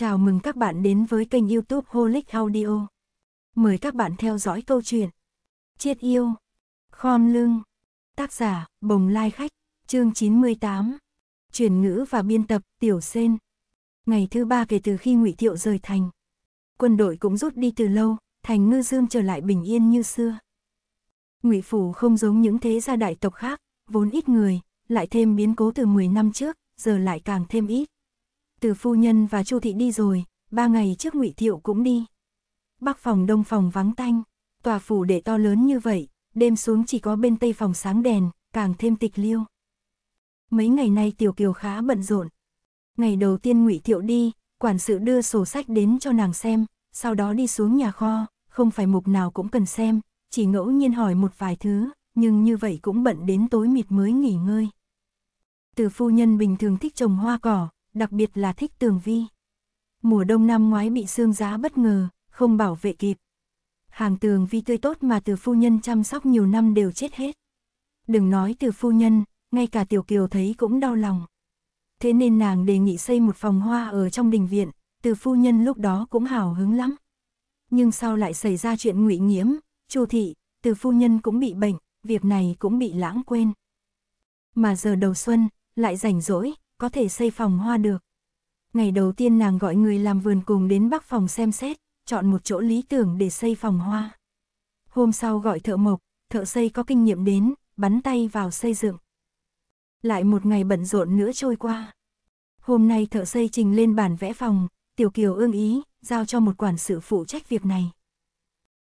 Chào mừng các bạn đến với kênh youtube Holic Audio. Mời các bạn theo dõi câu chuyện Chiết yêu, khom lưng, tác giả Bồng Lai Khách, chương 98, chuyển ngữ và biên tập Tiểu Sen. Ngày thứ ba kể từ khi ngụy Thiệu rời thành, quân đội cũng rút đi từ lâu, thành ngư dương trở lại bình yên như xưa. ngụy Phủ không giống những thế gia đại tộc khác, vốn ít người, lại thêm biến cố từ 10 năm trước, giờ lại càng thêm ít từ phu nhân và Chu thị đi rồi, ba ngày trước Ngụy Thiệu cũng đi. Bắc phòng đông phòng vắng tanh, tòa phủ để to lớn như vậy, đêm xuống chỉ có bên tây phòng sáng đèn, càng thêm tịch liêu. Mấy ngày nay Tiểu Kiều khá bận rộn. Ngày đầu tiên Ngụy Thiệu đi, quản sự đưa sổ sách đến cho nàng xem, sau đó đi xuống nhà kho, không phải mục nào cũng cần xem, chỉ ngẫu nhiên hỏi một vài thứ, nhưng như vậy cũng bận đến tối mịt mới nghỉ ngơi. Từ phu nhân bình thường thích trồng hoa cỏ, đặc biệt là thích tường vi. Mùa đông năm ngoái bị xương giá bất ngờ, không bảo vệ kịp. Hàng tường vi tươi tốt mà từ phu nhân chăm sóc nhiều năm đều chết hết. Đừng nói từ phu nhân, ngay cả tiểu kiều thấy cũng đau lòng. Thế nên nàng đề nghị xây một phòng hoa ở trong đình viện, từ phu nhân lúc đó cũng hào hứng lắm. Nhưng sau lại xảy ra chuyện ngụy nghiễm, chu thị, từ phu nhân cũng bị bệnh, việc này cũng bị lãng quên. Mà giờ đầu xuân, lại rảnh rỗi, có thể xây phòng hoa được. Ngày đầu tiên nàng gọi người làm vườn cùng đến bắc phòng xem xét, chọn một chỗ lý tưởng để xây phòng hoa. Hôm sau gọi thợ mộc, thợ xây có kinh nghiệm đến, bắn tay vào xây dựng. Lại một ngày bận rộn nữa trôi qua. Hôm nay thợ xây trình lên bản vẽ phòng, Tiểu Kiều ương ý, giao cho một quản sự phụ trách việc này.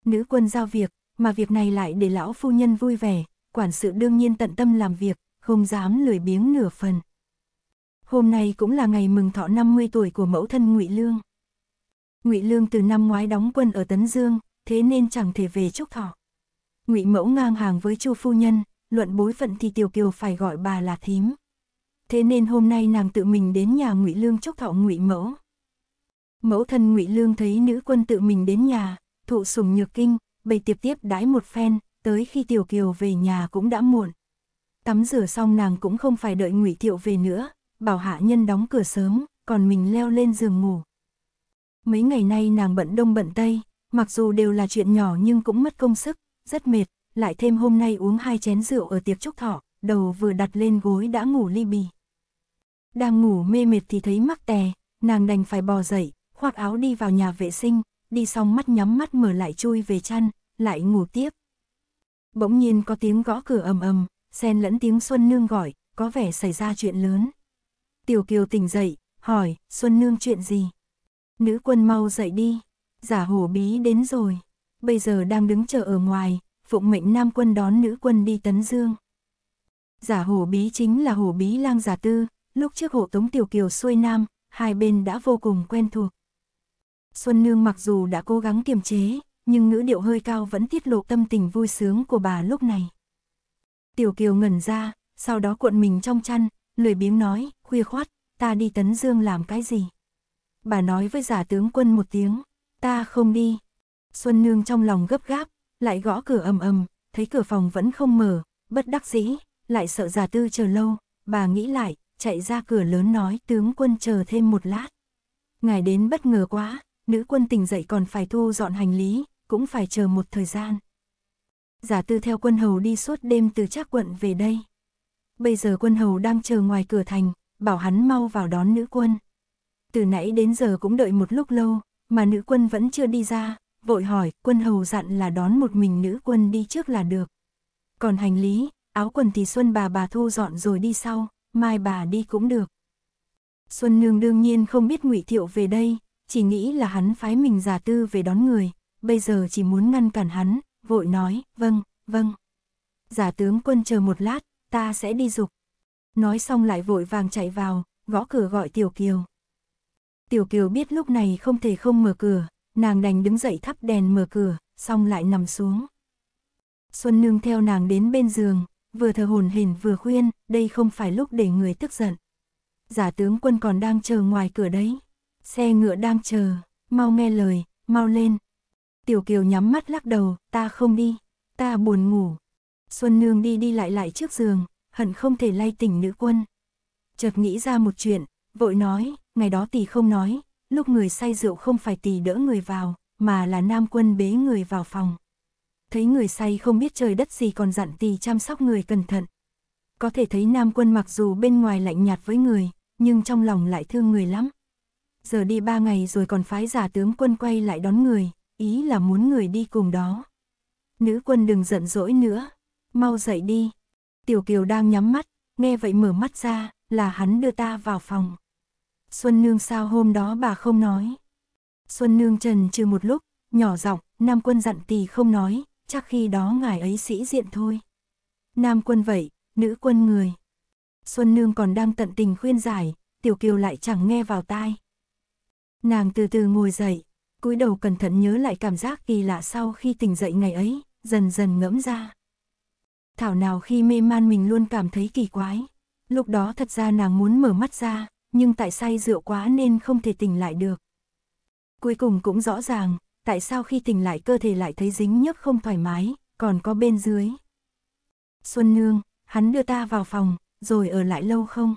Nữ quân giao việc, mà việc này lại để lão phu nhân vui vẻ, quản sự đương nhiên tận tâm làm việc, không dám lười biếng nửa phần hôm nay cũng là ngày mừng thọ 50 tuổi của mẫu thân Ngụy Lương. Ngụy Lương từ năm ngoái đóng quân ở Tấn Dương, thế nên chẳng thể về chúc thọ. Ngụy Mẫu ngang hàng với Chu phu nhân, luận bối phận thì Tiểu Kiều phải gọi bà là thím. Thế nên hôm nay nàng tự mình đến nhà Ngụy Lương chúc thọ Ngụy Mẫu. Mẫu thân Ngụy Lương thấy nữ quân tự mình đến nhà, thụ sủng nhược kinh, bày tiệc tiếp đãi một phen, tới khi Tiểu Kiều về nhà cũng đã muộn. Tắm rửa xong nàng cũng không phải đợi Ngụy Thiệu về nữa, bảo hạ nhân đóng cửa sớm, còn mình leo lên giường ngủ. Mấy ngày nay nàng bận đông bận tây, mặc dù đều là chuyện nhỏ nhưng cũng mất công sức, rất mệt, lại thêm hôm nay uống hai chén rượu ở tiệc trúc thọ, đầu vừa đặt lên gối đã ngủ ly bì. Đang ngủ mê mệt thì thấy mắc tè, nàng đành phải bò dậy, khoác áo đi vào nhà vệ sinh, đi xong mắt nhắm mắt mở lại chui về chăn, lại ngủ tiếp. Bỗng nhiên có tiếng gõ cửa ầm ầm, xen lẫn tiếng Xuân Nương gọi, có vẻ xảy ra chuyện lớn. Tiểu Kiều tỉnh dậy, hỏi, Xuân Nương chuyện gì? Nữ quân mau dậy đi, giả hổ bí đến rồi, bây giờ đang đứng chờ ở ngoài, phụng mệnh nam quân đón nữ quân đi tấn dương. Giả hổ bí chính là hổ bí lang giả tư, lúc trước hộ tống Tiểu Kiều xuôi nam, hai bên đã vô cùng quen thuộc. Xuân Nương mặc dù đã cố gắng kiềm chế, nhưng ngữ điệu hơi cao vẫn tiết lộ tâm tình vui sướng của bà lúc này. Tiểu Kiều ngẩn ra, sau đó cuộn mình trong chăn, lười biếng nói, khuya khoát, ta đi Tấn Dương làm cái gì? Bà nói với giả tướng quân một tiếng, ta không đi. Xuân Nương trong lòng gấp gáp, lại gõ cửa ầm ầm, thấy cửa phòng vẫn không mở, bất đắc dĩ, lại sợ giả tư chờ lâu, bà nghĩ lại, chạy ra cửa lớn nói tướng quân chờ thêm một lát. Ngài đến bất ngờ quá, nữ quân tỉnh dậy còn phải thu dọn hành lý, cũng phải chờ một thời gian. Giả tư theo quân hầu đi suốt đêm từ trác quận về đây. Bây giờ quân hầu đang chờ ngoài cửa thành, bảo hắn mau vào đón nữ quân. Từ nãy đến giờ cũng đợi một lúc lâu, mà nữ quân vẫn chưa đi ra, vội hỏi, quân hầu dặn là đón một mình nữ quân đi trước là được. Còn hành lý, áo quần thì Xuân bà bà thu dọn rồi đi sau, mai bà đi cũng được. Xuân Nương đương nhiên không biết ngụy Thiệu về đây, chỉ nghĩ là hắn phái mình giả tư về đón người, bây giờ chỉ muốn ngăn cản hắn, vội nói, vâng, vâng. Giả tướng quân chờ một lát, ta sẽ đi dục nói xong lại vội vàng chạy vào, gõ cửa gọi Tiểu Kiều. Tiểu Kiều biết lúc này không thể không mở cửa, nàng đành đứng dậy thắp đèn mở cửa, xong lại nằm xuống. Xuân Nương theo nàng đến bên giường, vừa thờ hồn hển vừa khuyên, đây không phải lúc để người tức giận. Giả tướng quân còn đang chờ ngoài cửa đấy, xe ngựa đang chờ, mau nghe lời, mau lên. Tiểu Kiều nhắm mắt lắc đầu, ta không đi, ta buồn ngủ. Xuân Nương đi đi lại lại trước giường, hận không thể lay tỉnh nữ quân. Chợt nghĩ ra một chuyện, vội nói, ngày đó tỷ không nói, lúc người say rượu không phải tỷ đỡ người vào, mà là nam quân bế người vào phòng. Thấy người say không biết trời đất gì còn dặn tỷ chăm sóc người cẩn thận. Có thể thấy nam quân mặc dù bên ngoài lạnh nhạt với người, nhưng trong lòng lại thương người lắm. Giờ đi ba ngày rồi còn phái giả tướng quân quay lại đón người, ý là muốn người đi cùng đó. Nữ quân đừng giận dỗi nữa, mau dậy đi, Tiểu Kiều đang nhắm mắt, nghe vậy mở mắt ra, là hắn đưa ta vào phòng. Xuân Nương sao hôm đó bà không nói. Xuân Nương trần trừ một lúc, nhỏ giọng, Nam Quân dặn tì không nói, chắc khi đó ngài ấy sĩ diện thôi. Nam Quân vậy, nữ quân người. Xuân Nương còn đang tận tình khuyên giải, Tiểu Kiều lại chẳng nghe vào tai. Nàng từ từ ngồi dậy, cúi đầu cẩn thận nhớ lại cảm giác kỳ lạ sau khi tỉnh dậy ngày ấy, dần dần ngẫm ra thảo nào khi mê man mình luôn cảm thấy kỳ quái. Lúc đó thật ra nàng muốn mở mắt ra, nhưng tại say rượu quá nên không thể tỉnh lại được. Cuối cùng cũng rõ ràng, tại sao khi tỉnh lại cơ thể lại thấy dính nhấp không thoải mái, còn có bên dưới. Xuân Nương, hắn đưa ta vào phòng, rồi ở lại lâu không?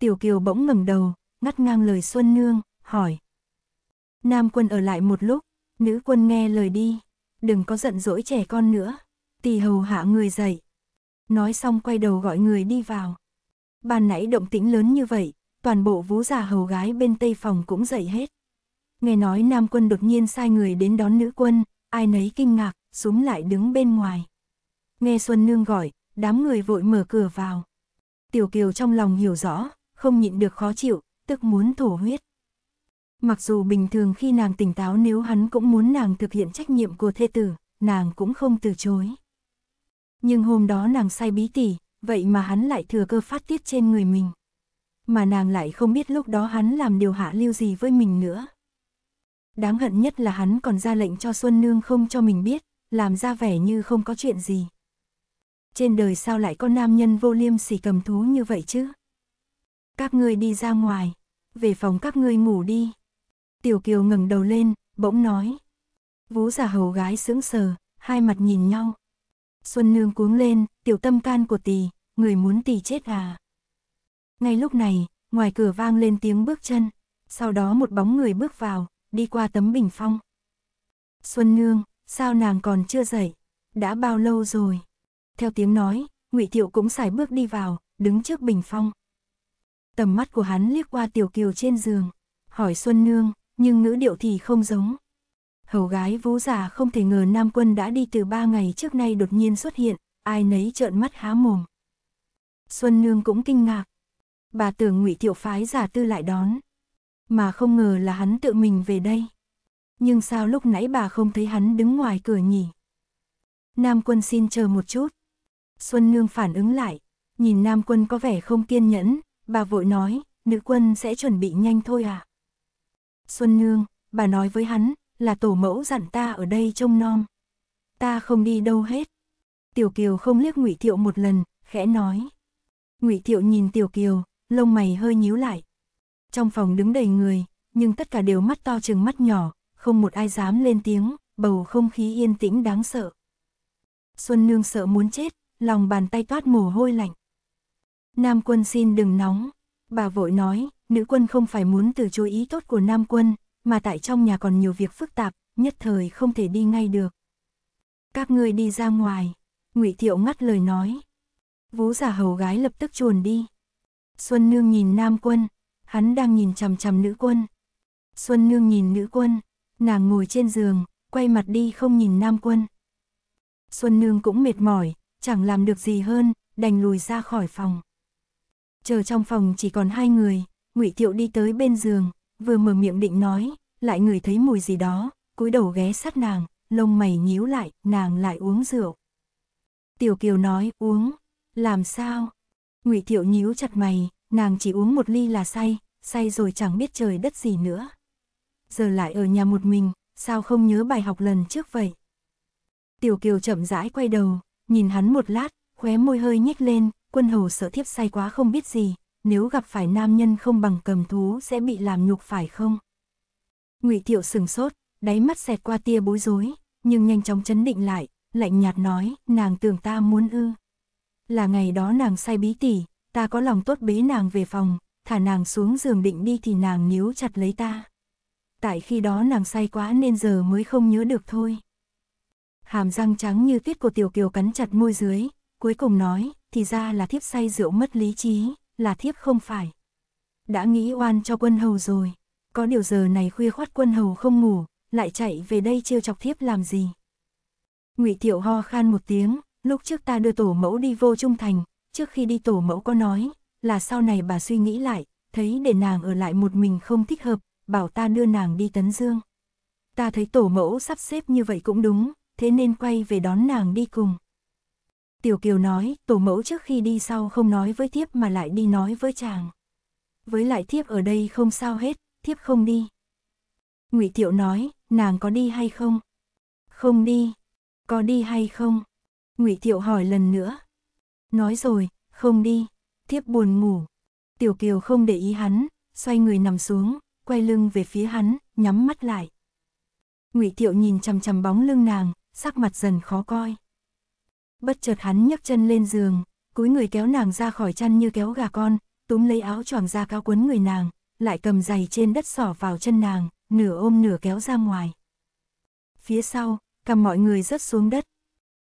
Tiểu Kiều bỗng ngẩng đầu, ngắt ngang lời Xuân Nương, hỏi. Nam quân ở lại một lúc, nữ quân nghe lời đi, đừng có giận dỗi trẻ con nữa tì hầu hạ người dậy. Nói xong quay đầu gọi người đi vào. Ban nãy động tĩnh lớn như vậy, toàn bộ vũ giả hầu gái bên tây phòng cũng dậy hết. Nghe nói nam quân đột nhiên sai người đến đón nữ quân, ai nấy kinh ngạc, xuống lại đứng bên ngoài. Nghe Xuân Nương gọi, đám người vội mở cửa vào. Tiểu Kiều trong lòng hiểu rõ, không nhịn được khó chịu, tức muốn thổ huyết. Mặc dù bình thường khi nàng tỉnh táo nếu hắn cũng muốn nàng thực hiện trách nhiệm của thê tử, nàng cũng không từ chối. Nhưng hôm đó nàng say bí tỉ, vậy mà hắn lại thừa cơ phát tiết trên người mình. Mà nàng lại không biết lúc đó hắn làm điều hạ lưu gì với mình nữa. Đáng hận nhất là hắn còn ra lệnh cho Xuân Nương không cho mình biết, làm ra vẻ như không có chuyện gì. Trên đời sao lại có nam nhân vô liêm sỉ cầm thú như vậy chứ? Các ngươi đi ra ngoài, về phòng các ngươi ngủ đi. Tiểu Kiều ngẩng đầu lên, bỗng nói. Vú già hầu gái sững sờ, hai mặt nhìn nhau. Xuân Nương cuống lên, tiểu tâm can của tỳ, người muốn tỳ chết à. Ngay lúc này, ngoài cửa vang lên tiếng bước chân, sau đó một bóng người bước vào, đi qua tấm bình phong. Xuân Nương, sao nàng còn chưa dậy? Đã bao lâu rồi? Theo tiếng nói, Ngụy Thiệu cũng sải bước đi vào, đứng trước bình phong. Tầm mắt của hắn liếc qua Tiểu Kiều trên giường, hỏi Xuân Nương, nhưng ngữ điệu thì không giống hầu gái vũ giả không thể ngờ Nam Quân đã đi từ ba ngày trước nay đột nhiên xuất hiện, ai nấy trợn mắt há mồm. Xuân Nương cũng kinh ngạc. Bà tưởng ngụy Thiệu phái giả tư lại đón. Mà không ngờ là hắn tự mình về đây. Nhưng sao lúc nãy bà không thấy hắn đứng ngoài cửa nhỉ? Nam Quân xin chờ một chút. Xuân Nương phản ứng lại, nhìn Nam Quân có vẻ không kiên nhẫn, bà vội nói, nữ quân sẽ chuẩn bị nhanh thôi à. Xuân Nương, bà nói với hắn, là tổ mẫu dặn ta ở đây trông nom. Ta không đi đâu hết. Tiểu Kiều không liếc Ngụy Thiệu một lần, khẽ nói. Ngụy Thiệu nhìn Tiểu Kiều, lông mày hơi nhíu lại. Trong phòng đứng đầy người, nhưng tất cả đều mắt to chừng mắt nhỏ, không một ai dám lên tiếng, bầu không khí yên tĩnh đáng sợ. Xuân Nương sợ muốn chết, lòng bàn tay toát mồ hôi lạnh. Nam quân xin đừng nóng, bà vội nói, nữ quân không phải muốn từ chối ý tốt của nam quân, mà tại trong nhà còn nhiều việc phức tạp, nhất thời không thể đi ngay được. Các ngươi đi ra ngoài, Ngụy Thiệu ngắt lời nói. Vú giả hầu gái lập tức chuồn đi. Xuân Nương nhìn nam quân, hắn đang nhìn chằm chằm nữ quân. Xuân Nương nhìn nữ quân, nàng ngồi trên giường, quay mặt đi không nhìn nam quân. Xuân Nương cũng mệt mỏi, chẳng làm được gì hơn, đành lùi ra khỏi phòng. Chờ trong phòng chỉ còn hai người, Ngụy Thiệu đi tới bên giường, vừa mở miệng định nói, lại ngửi thấy mùi gì đó, cúi đầu ghé sát nàng, lông mày nhíu lại, nàng lại uống rượu. Tiểu Kiều nói, uống, làm sao? Ngụy Thiệu nhíu chặt mày, nàng chỉ uống một ly là say, say rồi chẳng biết trời đất gì nữa. Giờ lại ở nhà một mình, sao không nhớ bài học lần trước vậy? Tiểu Kiều chậm rãi quay đầu, nhìn hắn một lát, khóe môi hơi nhếch lên, quân hầu sợ thiếp say quá không biết gì, nếu gặp phải nam nhân không bằng cầm thú sẽ bị làm nhục phải không? Ngụy Thiệu sừng sốt, đáy mắt xẹt qua tia bối rối, nhưng nhanh chóng chấn định lại, lạnh nhạt nói, nàng tưởng ta muốn ư. Là ngày đó nàng say bí tỉ, ta có lòng tốt bế nàng về phòng, thả nàng xuống giường định đi thì nàng níu chặt lấy ta. Tại khi đó nàng say quá nên giờ mới không nhớ được thôi. Hàm răng trắng như tuyết của tiểu kiều cắn chặt môi dưới, cuối cùng nói, thì ra là thiếp say rượu mất lý trí là thiếp không phải. Đã nghĩ oan cho quân hầu rồi, có điều giờ này khuya khoát quân hầu không ngủ, lại chạy về đây trêu chọc thiếp làm gì. ngụy Thiệu ho khan một tiếng, lúc trước ta đưa tổ mẫu đi vô trung thành, trước khi đi tổ mẫu có nói, là sau này bà suy nghĩ lại, thấy để nàng ở lại một mình không thích hợp, bảo ta đưa nàng đi Tấn Dương. Ta thấy tổ mẫu sắp xếp như vậy cũng đúng, thế nên quay về đón nàng đi cùng. Tiểu Kiều nói, tổ mẫu trước khi đi sau không nói với thiếp mà lại đi nói với chàng. Với lại thiếp ở đây không sao hết, thiếp không đi. Ngụy Thiệu nói, nàng có đi hay không? Không đi. Có đi hay không? Ngụy Thiệu hỏi lần nữa. Nói rồi, không đi. Thiếp buồn ngủ. Tiểu Kiều không để ý hắn, xoay người nằm xuống, quay lưng về phía hắn, nhắm mắt lại. Ngụy Thiệu nhìn chằm chằm bóng lưng nàng, sắc mặt dần khó coi. Bất chợt hắn nhấc chân lên giường, cúi người kéo nàng ra khỏi chăn như kéo gà con, túm lấy áo choàng ra cao quấn người nàng, lại cầm giày trên đất sỏ vào chân nàng, nửa ôm nửa kéo ra ngoài. Phía sau, cầm mọi người rớt xuống đất.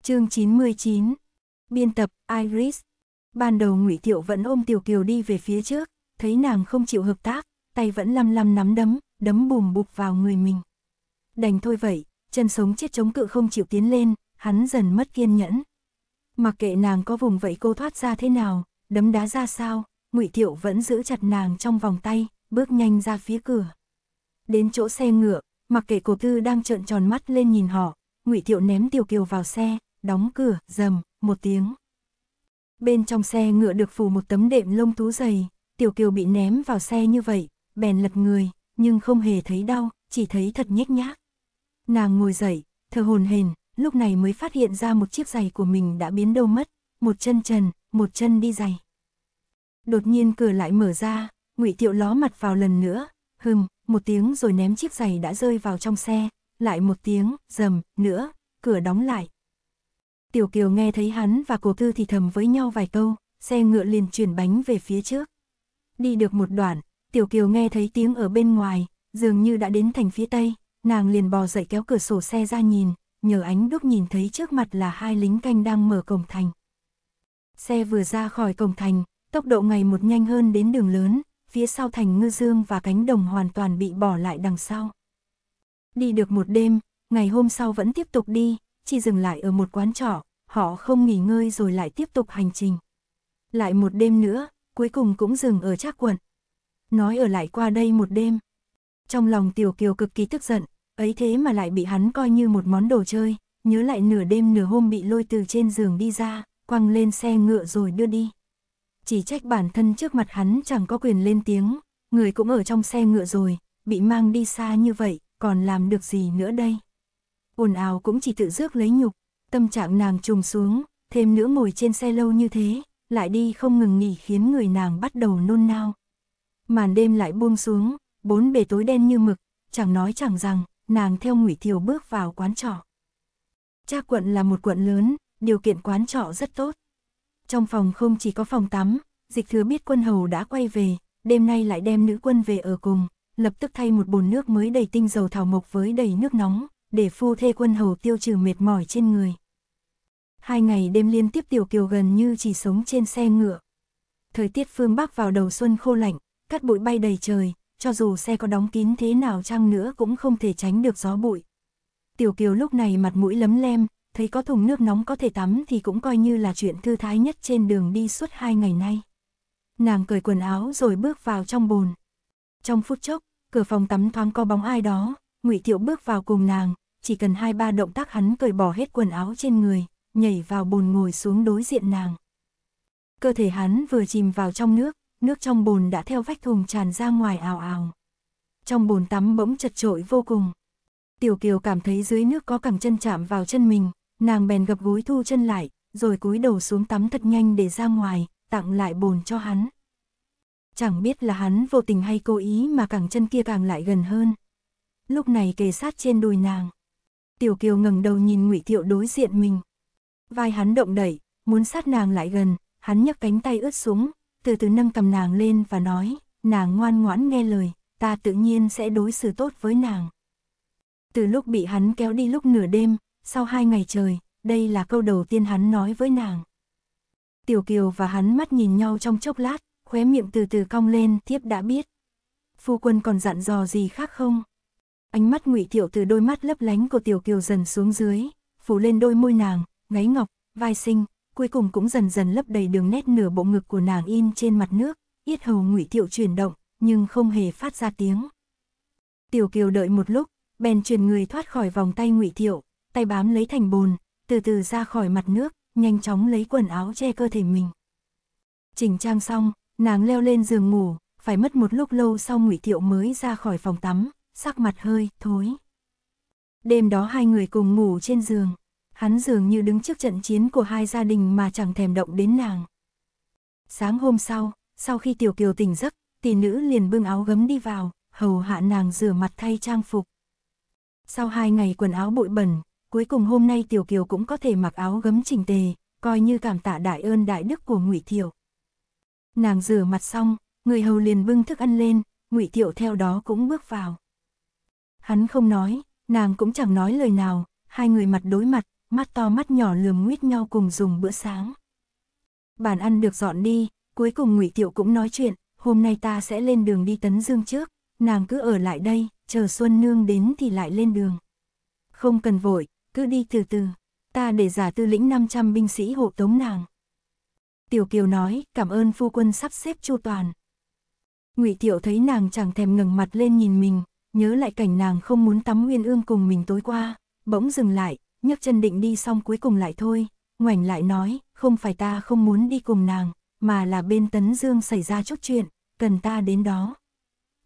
Chương 99. Biên tập Iris. Ban đầu Ngụy Tiệu vẫn ôm Tiểu Kiều đi về phía trước, thấy nàng không chịu hợp tác, tay vẫn lăm lăm nắm đấm, đấm bùm bụp vào người mình. Đành thôi vậy, chân sống chết chống cự không chịu tiến lên, hắn dần mất kiên nhẫn, mặc kệ nàng có vùng vẫy cô thoát ra thế nào, đấm đá ra sao, Ngụy Thiệu vẫn giữ chặt nàng trong vòng tay, bước nhanh ra phía cửa. Đến chỗ xe ngựa, mặc kệ cổ tư đang trợn tròn mắt lên nhìn họ, Ngụy Thiệu ném Tiểu Kiều vào xe, đóng cửa, rầm, một tiếng. Bên trong xe ngựa được phủ một tấm đệm lông tú dày, Tiểu Kiều bị ném vào xe như vậy, bèn lật người, nhưng không hề thấy đau, chỉ thấy thật nhếch nhác. Nàng ngồi dậy, thở hồn hển, lúc này mới phát hiện ra một chiếc giày của mình đã biến đâu mất, một chân trần, một chân đi giày. Đột nhiên cửa lại mở ra, Ngụy Tiệu ló mặt vào lần nữa, hừm, một tiếng rồi ném chiếc giày đã rơi vào trong xe, lại một tiếng, rầm, nữa, cửa đóng lại. Tiểu Kiều nghe thấy hắn và cô Tư thì thầm với nhau vài câu, xe ngựa liền chuyển bánh về phía trước. Đi được một đoạn, Tiểu Kiều nghe thấy tiếng ở bên ngoài, dường như đã đến thành phía tây, nàng liền bò dậy kéo cửa sổ xe ra nhìn, nhờ ánh đúc nhìn thấy trước mặt là hai lính canh đang mở cổng thành. Xe vừa ra khỏi cổng thành, tốc độ ngày một nhanh hơn đến đường lớn, phía sau thành ngư dương và cánh đồng hoàn toàn bị bỏ lại đằng sau. Đi được một đêm, ngày hôm sau vẫn tiếp tục đi, chỉ dừng lại ở một quán trọ, họ không nghỉ ngơi rồi lại tiếp tục hành trình. Lại một đêm nữa, cuối cùng cũng dừng ở Trác quận. Nói ở lại qua đây một đêm. Trong lòng Tiểu Kiều cực kỳ tức giận, ấy thế mà lại bị hắn coi như một món đồ chơi, nhớ lại nửa đêm nửa hôm bị lôi từ trên giường đi ra, quăng lên xe ngựa rồi đưa đi. Chỉ trách bản thân trước mặt hắn chẳng có quyền lên tiếng, người cũng ở trong xe ngựa rồi, bị mang đi xa như vậy, còn làm được gì nữa đây? Ồn ào cũng chỉ tự rước lấy nhục, tâm trạng nàng trùng xuống, thêm nữa ngồi trên xe lâu như thế, lại đi không ngừng nghỉ khiến người nàng bắt đầu nôn nao. Màn đêm lại buông xuống, bốn bề tối đen như mực, chẳng nói chẳng rằng, nàng theo Ngụy Thiều bước vào quán trọ. Cha quận là một quận lớn, điều kiện quán trọ rất tốt. Trong phòng không chỉ có phòng tắm, dịch thừa biết quân hầu đã quay về, đêm nay lại đem nữ quân về ở cùng, lập tức thay một bồn nước mới đầy tinh dầu thảo mộc với đầy nước nóng, để phu thê quân hầu tiêu trừ mệt mỏi trên người. Hai ngày đêm liên tiếp Tiểu Kiều gần như chỉ sống trên xe ngựa. Thời tiết phương Bắc vào đầu xuân khô lạnh, cát bụi bay đầy trời, cho dù xe có đóng kín thế nào chăng nữa cũng không thể tránh được gió bụi. Tiểu Kiều lúc này mặt mũi lấm lem, thấy có thùng nước nóng có thể tắm thì cũng coi như là chuyện thư thái nhất trên đường đi suốt hai ngày nay. Nàng cởi quần áo rồi bước vào trong bồn. Trong phút chốc, cửa phòng tắm thoáng có bóng ai đó, Ngụy Thiệu bước vào cùng nàng, chỉ cần hai ba động tác hắn cởi bỏ hết quần áo trên người, nhảy vào bồn ngồi xuống đối diện nàng. Cơ thể hắn vừa chìm vào trong nước, nước trong bồn đã theo vách thùng tràn ra ngoài ào ào. Trong bồn tắm bỗng chật trội vô cùng. Tiểu Kiều cảm thấy dưới nước có cẳng chân chạm vào chân mình, nàng bèn gập gối thu chân lại, rồi cúi đầu xuống tắm thật nhanh để ra ngoài, tặng lại bồn cho hắn. Chẳng biết là hắn vô tình hay cố ý mà cẳng chân kia càng lại gần hơn. Lúc này kề sát trên đùi nàng. Tiểu Kiều ngẩng đầu nhìn Ngụy Thiệu đối diện mình. Vai hắn động đẩy, muốn sát nàng lại gần, hắn nhấc cánh tay ướt xuống, từ từ nâng cầm nàng lên và nói, nàng ngoan ngoãn nghe lời, ta tự nhiên sẽ đối xử tốt với nàng. Từ lúc bị hắn kéo đi lúc nửa đêm, sau hai ngày trời, đây là câu đầu tiên hắn nói với nàng. Tiểu Kiều và hắn mắt nhìn nhau trong chốc lát, khóe miệng từ từ cong lên, thiếp đã biết. Phu quân còn dặn dò gì khác không? Ánh mắt ngụy thiệu từ đôi mắt lấp lánh của Tiểu Kiều dần xuống dưới, phủ lên đôi môi nàng, ngáy ngọc, vai xinh, cuối cùng cũng dần dần lấp đầy đường nét nửa bộ ngực của nàng in trên mặt nước, yết hầu ngụy Thiệu chuyển động, nhưng không hề phát ra tiếng. Tiểu Kiều đợi một lúc, bèn chuyển người thoát khỏi vòng tay ngụy Thiệu, tay bám lấy thành bồn, từ từ ra khỏi mặt nước, nhanh chóng lấy quần áo che cơ thể mình. Chỉnh trang xong, nàng leo lên giường ngủ, phải mất một lúc lâu sau ngụy Thiệu mới ra khỏi phòng tắm, sắc mặt hơi thối. Đêm đó hai người cùng ngủ trên giường hắn dường như đứng trước trận chiến của hai gia đình mà chẳng thèm động đến nàng. Sáng hôm sau, sau khi Tiểu Kiều tỉnh giấc, tỷ nữ liền bưng áo gấm đi vào, hầu hạ nàng rửa mặt thay trang phục. Sau hai ngày quần áo bụi bẩn, cuối cùng hôm nay Tiểu Kiều cũng có thể mặc áo gấm chỉnh tề, coi như cảm tạ đại ơn đại đức của Ngụy Thiệu. Nàng rửa mặt xong, người hầu liền bưng thức ăn lên, Ngụy Thiệu theo đó cũng bước vào. Hắn không nói, nàng cũng chẳng nói lời nào, hai người mặt đối mặt, mắt to mắt nhỏ lườm nguyết nhau cùng dùng bữa sáng. Bàn ăn được dọn đi, cuối cùng ngụy Tiệu cũng nói chuyện, hôm nay ta sẽ lên đường đi Tấn Dương trước, nàng cứ ở lại đây, chờ Xuân Nương đến thì lại lên đường. Không cần vội, cứ đi từ từ, ta để giả tư lĩnh 500 binh sĩ hộ tống nàng. Tiểu Kiều nói, cảm ơn phu quân sắp xếp chu toàn. Ngụy Tiệu thấy nàng chẳng thèm ngẩng mặt lên nhìn mình, nhớ lại cảnh nàng không muốn tắm nguyên ương cùng mình tối qua, bỗng dừng lại, nhấc chân định đi xong cuối cùng lại thôi, ngoảnh lại nói, không phải ta không muốn đi cùng nàng, mà là bên Tấn Dương xảy ra chút chuyện, cần ta đến đó.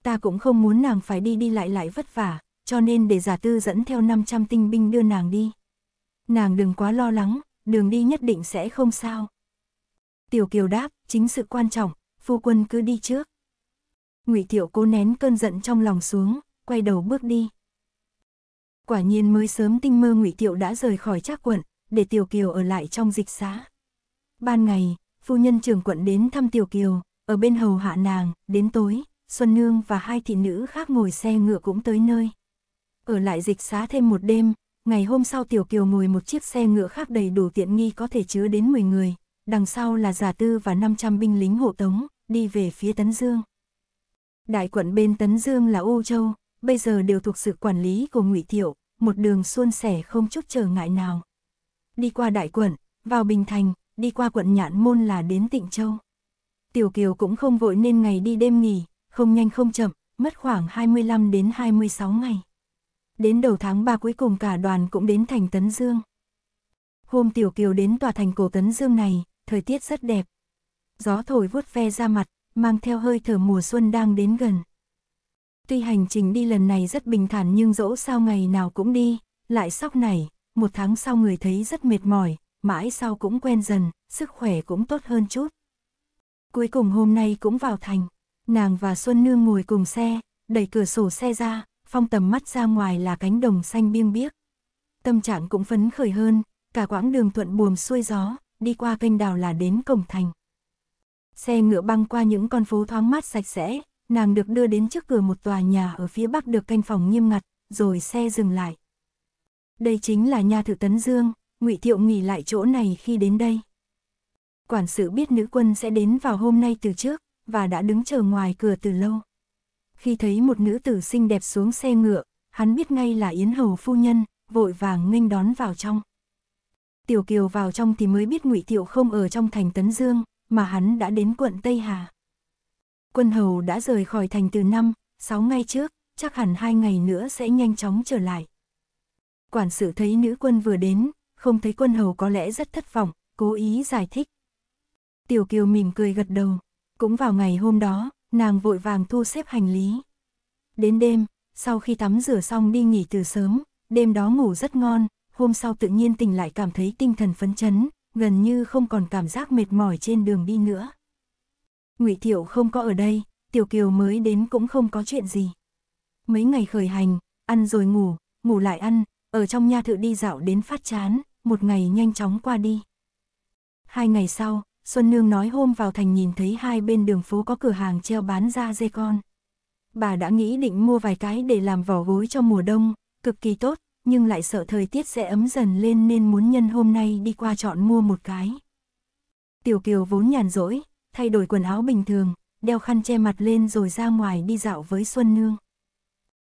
Ta cũng không muốn nàng phải đi đi lại lại vất vả, cho nên để giả tư dẫn theo 500 tinh binh đưa nàng đi. Nàng đừng quá lo lắng, đường đi nhất định sẽ không sao. Tiểu Kiều đáp, chính sự quan trọng, phu quân cứ đi trước. Ngụy Thiệu cố nén cơn giận trong lòng xuống, quay đầu bước đi. Quả nhiên mới sớm tinh mơ ngụy Tiệu đã rời khỏi trác quận, để Tiểu Kiều ở lại trong dịch xã. Ban ngày, phu nhân trưởng quận đến thăm Tiểu Kiều, ở bên hầu hạ nàng, đến tối, Xuân Nương và hai thị nữ khác ngồi xe ngựa cũng tới nơi. Ở lại dịch xá thêm một đêm, ngày hôm sau Tiểu Kiều ngồi một chiếc xe ngựa khác đầy đủ tiện nghi có thể chứa đến 10 người, đằng sau là giả tư và 500 binh lính hộ tống, đi về phía Tấn Dương. Đại quận bên Tấn Dương là u Châu, bây giờ đều thuộc sự quản lý của Ngụy Thiệu, một đường suôn sẻ không chút trở ngại nào. Đi qua Đại Quận, vào Bình Thành, đi qua quận Nhạn Môn là đến Tịnh Châu. Tiểu Kiều cũng không vội nên ngày đi đêm nghỉ, không nhanh không chậm, mất khoảng 25 đến 26 ngày. Đến đầu tháng 3 cuối cùng cả đoàn cũng đến thành Tấn Dương. Hôm Tiểu Kiều đến tòa thành cổ Tấn Dương này, thời tiết rất đẹp. Gió thổi vuốt ve ra mặt, mang theo hơi thở mùa xuân đang đến gần. Tuy hành trình đi lần này rất bình thản nhưng dỗ sao ngày nào cũng đi, lại sóc này, một tháng sau người thấy rất mệt mỏi, mãi sau cũng quen dần, sức khỏe cũng tốt hơn chút. Cuối cùng hôm nay cũng vào thành, nàng và Xuân Nương ngồi cùng xe, đẩy cửa sổ xe ra, phong tầm mắt ra ngoài là cánh đồng xanh biêng biếc. Tâm trạng cũng phấn khởi hơn, cả quãng đường thuận buồm xuôi gió, đi qua kênh đào là đến cổng thành. Xe ngựa băng qua những con phố thoáng mát sạch sẽ, nàng được đưa đến trước cửa một tòa nhà ở phía bắc được canh phòng nghiêm ngặt, rồi xe dừng lại. Đây chính là nhà thự tấn dương, ngụy Thiệu nghỉ lại chỗ này khi đến đây. Quản sự biết nữ quân sẽ đến vào hôm nay từ trước, và đã đứng chờ ngoài cửa từ lâu. Khi thấy một nữ tử xinh đẹp xuống xe ngựa, hắn biết ngay là Yến Hầu phu nhân, vội vàng nghênh đón vào trong. Tiểu Kiều vào trong thì mới biết Ngụy Thiệu không ở trong thành Tấn Dương, mà hắn đã đến quận Tây Hà quân hầu đã rời khỏi thành từ năm, sáu ngày trước, chắc hẳn hai ngày nữa sẽ nhanh chóng trở lại. Quản sự thấy nữ quân vừa đến, không thấy quân hầu có lẽ rất thất vọng, cố ý giải thích. Tiểu Kiều mỉm cười gật đầu, cũng vào ngày hôm đó, nàng vội vàng thu xếp hành lý. Đến đêm, sau khi tắm rửa xong đi nghỉ từ sớm, đêm đó ngủ rất ngon, hôm sau tự nhiên tỉnh lại cảm thấy tinh thần phấn chấn, gần như không còn cảm giác mệt mỏi trên đường đi nữa. Ngụy Thiệu không có ở đây, Tiểu Kiều mới đến cũng không có chuyện gì. Mấy ngày khởi hành, ăn rồi ngủ, ngủ lại ăn, ở trong nha thự đi dạo đến phát chán, một ngày nhanh chóng qua đi. Hai ngày sau, Xuân Nương nói hôm vào thành nhìn thấy hai bên đường phố có cửa hàng treo bán da dê con. Bà đã nghĩ định mua vài cái để làm vỏ gối cho mùa đông, cực kỳ tốt, nhưng lại sợ thời tiết sẽ ấm dần lên nên muốn nhân hôm nay đi qua chọn mua một cái. Tiểu Kiều vốn nhàn rỗi, thay đổi quần áo bình thường, đeo khăn che mặt lên rồi ra ngoài đi dạo với Xuân Nương.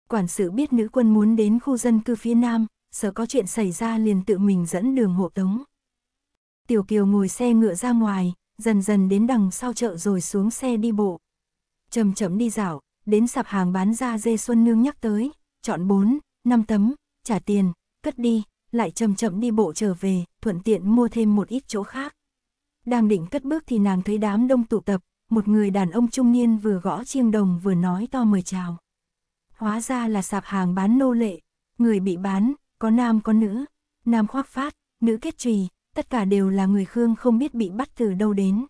Quản sự biết nữ quân muốn đến khu dân cư phía nam, sợ có chuyện xảy ra liền tự mình dẫn đường hộ tống. Tiểu Kiều ngồi xe ngựa ra ngoài, dần dần đến đằng sau chợ rồi xuống xe đi bộ. chậm chậm đi dạo, đến sạp hàng bán da dê Xuân Nương nhắc tới, chọn 4, 5 tấm, trả tiền, cất đi, lại chậm chậm đi bộ trở về, thuận tiện mua thêm một ít chỗ khác đang định cất bước thì nàng thấy đám đông tụ tập, một người đàn ông trung niên vừa gõ chiêng đồng vừa nói to mời chào. Hóa ra là sạp hàng bán nô lệ, người bị bán, có nam có nữ, nam khoác phát, nữ kết trùy, tất cả đều là người Khương không biết bị bắt từ đâu đến.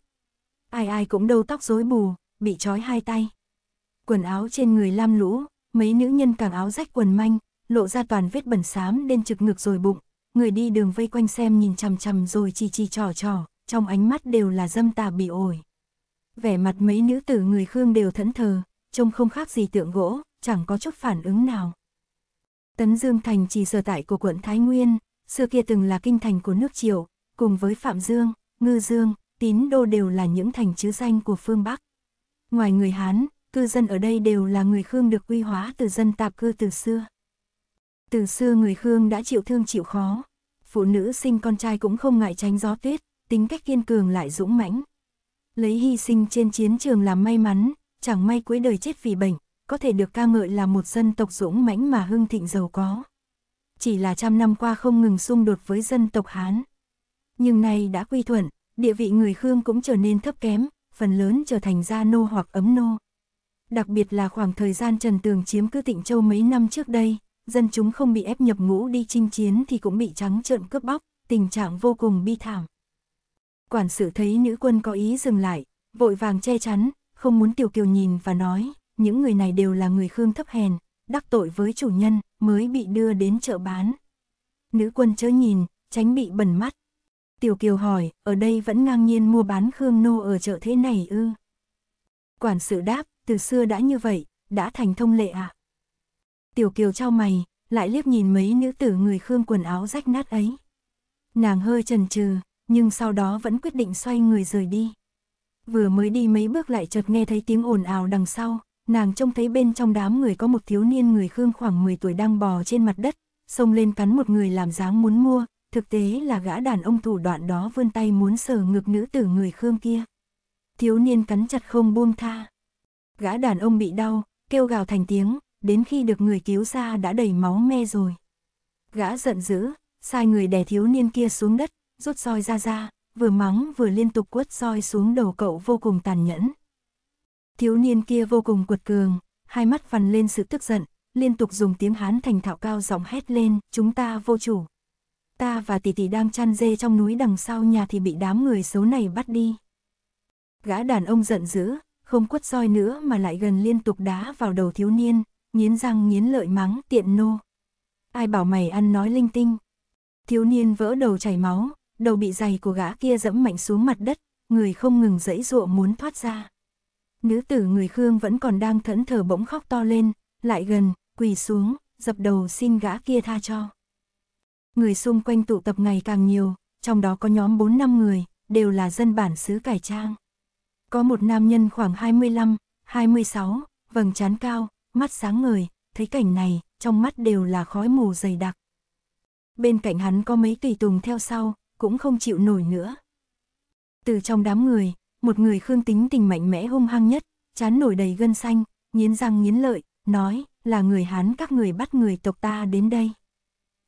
Ai ai cũng đầu tóc rối bù, bị trói hai tay. Quần áo trên người lam lũ, mấy nữ nhân càng áo rách quần manh, lộ ra toàn vết bẩn xám đen trực ngực rồi bụng, người đi đường vây quanh xem nhìn chằm chằm rồi chi chi trò trò, trong ánh mắt đều là dâm tà bị ổi. Vẻ mặt mấy nữ tử người Khương đều thẫn thờ, trông không khác gì tượng gỗ, chẳng có chút phản ứng nào. Tấn Dương Thành chỉ sở tại của quận Thái Nguyên, xưa kia từng là kinh thành của nước Triệu, cùng với Phạm Dương, Ngư Dương, Tín Đô đều là những thành chứa danh của phương Bắc. Ngoài người Hán, cư dân ở đây đều là người Khương được quy hóa từ dân tạp cư từ xưa. Từ xưa người Khương đã chịu thương chịu khó, phụ nữ sinh con trai cũng không ngại tránh gió tuyết, tính cách kiên cường lại dũng mãnh. Lấy hy sinh trên chiến trường làm may mắn, chẳng may cuối đời chết vì bệnh, có thể được ca ngợi là một dân tộc dũng mãnh mà hưng thịnh giàu có. Chỉ là trăm năm qua không ngừng xung đột với dân tộc Hán. Nhưng nay đã quy thuận, địa vị người Khương cũng trở nên thấp kém, phần lớn trở thành gia nô hoặc ấm nô. Đặc biệt là khoảng thời gian Trần Tường chiếm cứ Tịnh Châu mấy năm trước đây, dân chúng không bị ép nhập ngũ đi chinh chiến thì cũng bị trắng trợn cướp bóc, tình trạng vô cùng bi thảm quản sự thấy nữ quân có ý dừng lại, vội vàng che chắn, không muốn Tiểu Kiều nhìn và nói, những người này đều là người khương thấp hèn, đắc tội với chủ nhân, mới bị đưa đến chợ bán. Nữ quân chớ nhìn, tránh bị bẩn mắt. Tiểu Kiều hỏi, ở đây vẫn ngang nhiên mua bán khương nô ở chợ thế này ư? Quản sự đáp, từ xưa đã như vậy, đã thành thông lệ ạ. À? Tiểu Kiều trao mày, lại liếc nhìn mấy nữ tử người khương quần áo rách nát ấy. Nàng hơi chần chừ, nhưng sau đó vẫn quyết định xoay người rời đi. Vừa mới đi mấy bước lại chợt nghe thấy tiếng ồn ào đằng sau, nàng trông thấy bên trong đám người có một thiếu niên người Khương khoảng 10 tuổi đang bò trên mặt đất, xông lên cắn một người làm dáng muốn mua, thực tế là gã đàn ông thủ đoạn đó vươn tay muốn sờ ngực nữ tử người Khương kia. Thiếu niên cắn chặt không buông tha. Gã đàn ông bị đau, kêu gào thành tiếng, đến khi được người cứu ra đã đầy máu me rồi. Gã giận dữ, sai người đè thiếu niên kia xuống đất, rút roi ra ra, vừa mắng vừa liên tục quất roi xuống đầu cậu vô cùng tàn nhẫn. Thiếu niên kia vô cùng quật cường, hai mắt vằn lên sự tức giận, liên tục dùng tiếng Hán thành thạo cao giọng hét lên, chúng ta vô chủ. Ta và tỷ tỷ đang chăn dê trong núi đằng sau nhà thì bị đám người xấu này bắt đi. Gã đàn ông giận dữ, không quất roi nữa mà lại gần liên tục đá vào đầu thiếu niên, nghiến răng nghiến lợi mắng tiện nô. Ai bảo mày ăn nói linh tinh. Thiếu niên vỡ đầu chảy máu, đầu bị giày của gã kia dẫm mạnh xuống mặt đất, người không ngừng dẫy dụa muốn thoát ra. Nữ tử người Khương vẫn còn đang thẫn thờ bỗng khóc to lên, lại gần, quỳ xuống, dập đầu xin gã kia tha cho. Người xung quanh tụ tập ngày càng nhiều, trong đó có nhóm 4 năm người, đều là dân bản xứ cải trang. Có một nam nhân khoảng 25, 26, vầng trán cao, mắt sáng ngời, thấy cảnh này, trong mắt đều là khói mù dày đặc. Bên cạnh hắn có mấy tùy tùng theo sau, cũng không chịu nổi nữa. Từ trong đám người, một người khương tính tình mạnh mẽ hung hăng nhất, chán nổi đầy gân xanh, nghiến răng nghiến lợi, nói, là người Hán các người bắt người tộc ta đến đây.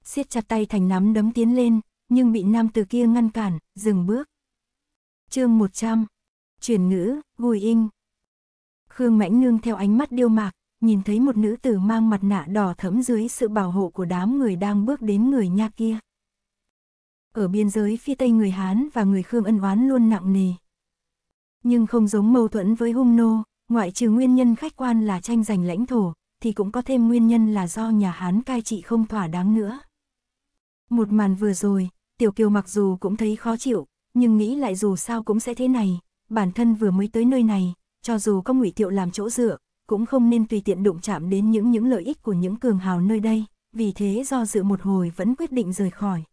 siết chặt tay thành nắm đấm tiến lên, nhưng bị nam từ kia ngăn cản, dừng bước. chương 100 Chuyển ngữ, gùi in Khương Mãnh Nương theo ánh mắt điêu mạc, nhìn thấy một nữ tử mang mặt nạ đỏ thẫm dưới sự bảo hộ của đám người đang bước đến người nha kia. Ở biên giới phía Tây người Hán và người Khương ân oán luôn nặng nề. Nhưng không giống mâu thuẫn với hung nô, ngoại trừ nguyên nhân khách quan là tranh giành lãnh thổ, thì cũng có thêm nguyên nhân là do nhà Hán cai trị không thỏa đáng nữa. Một màn vừa rồi, Tiểu Kiều mặc dù cũng thấy khó chịu, nhưng nghĩ lại dù sao cũng sẽ thế này, bản thân vừa mới tới nơi này, cho dù có ngụy Tiệu làm chỗ dựa, cũng không nên tùy tiện đụng chạm đến những những lợi ích của những cường hào nơi đây, vì thế do dự một hồi vẫn quyết định rời khỏi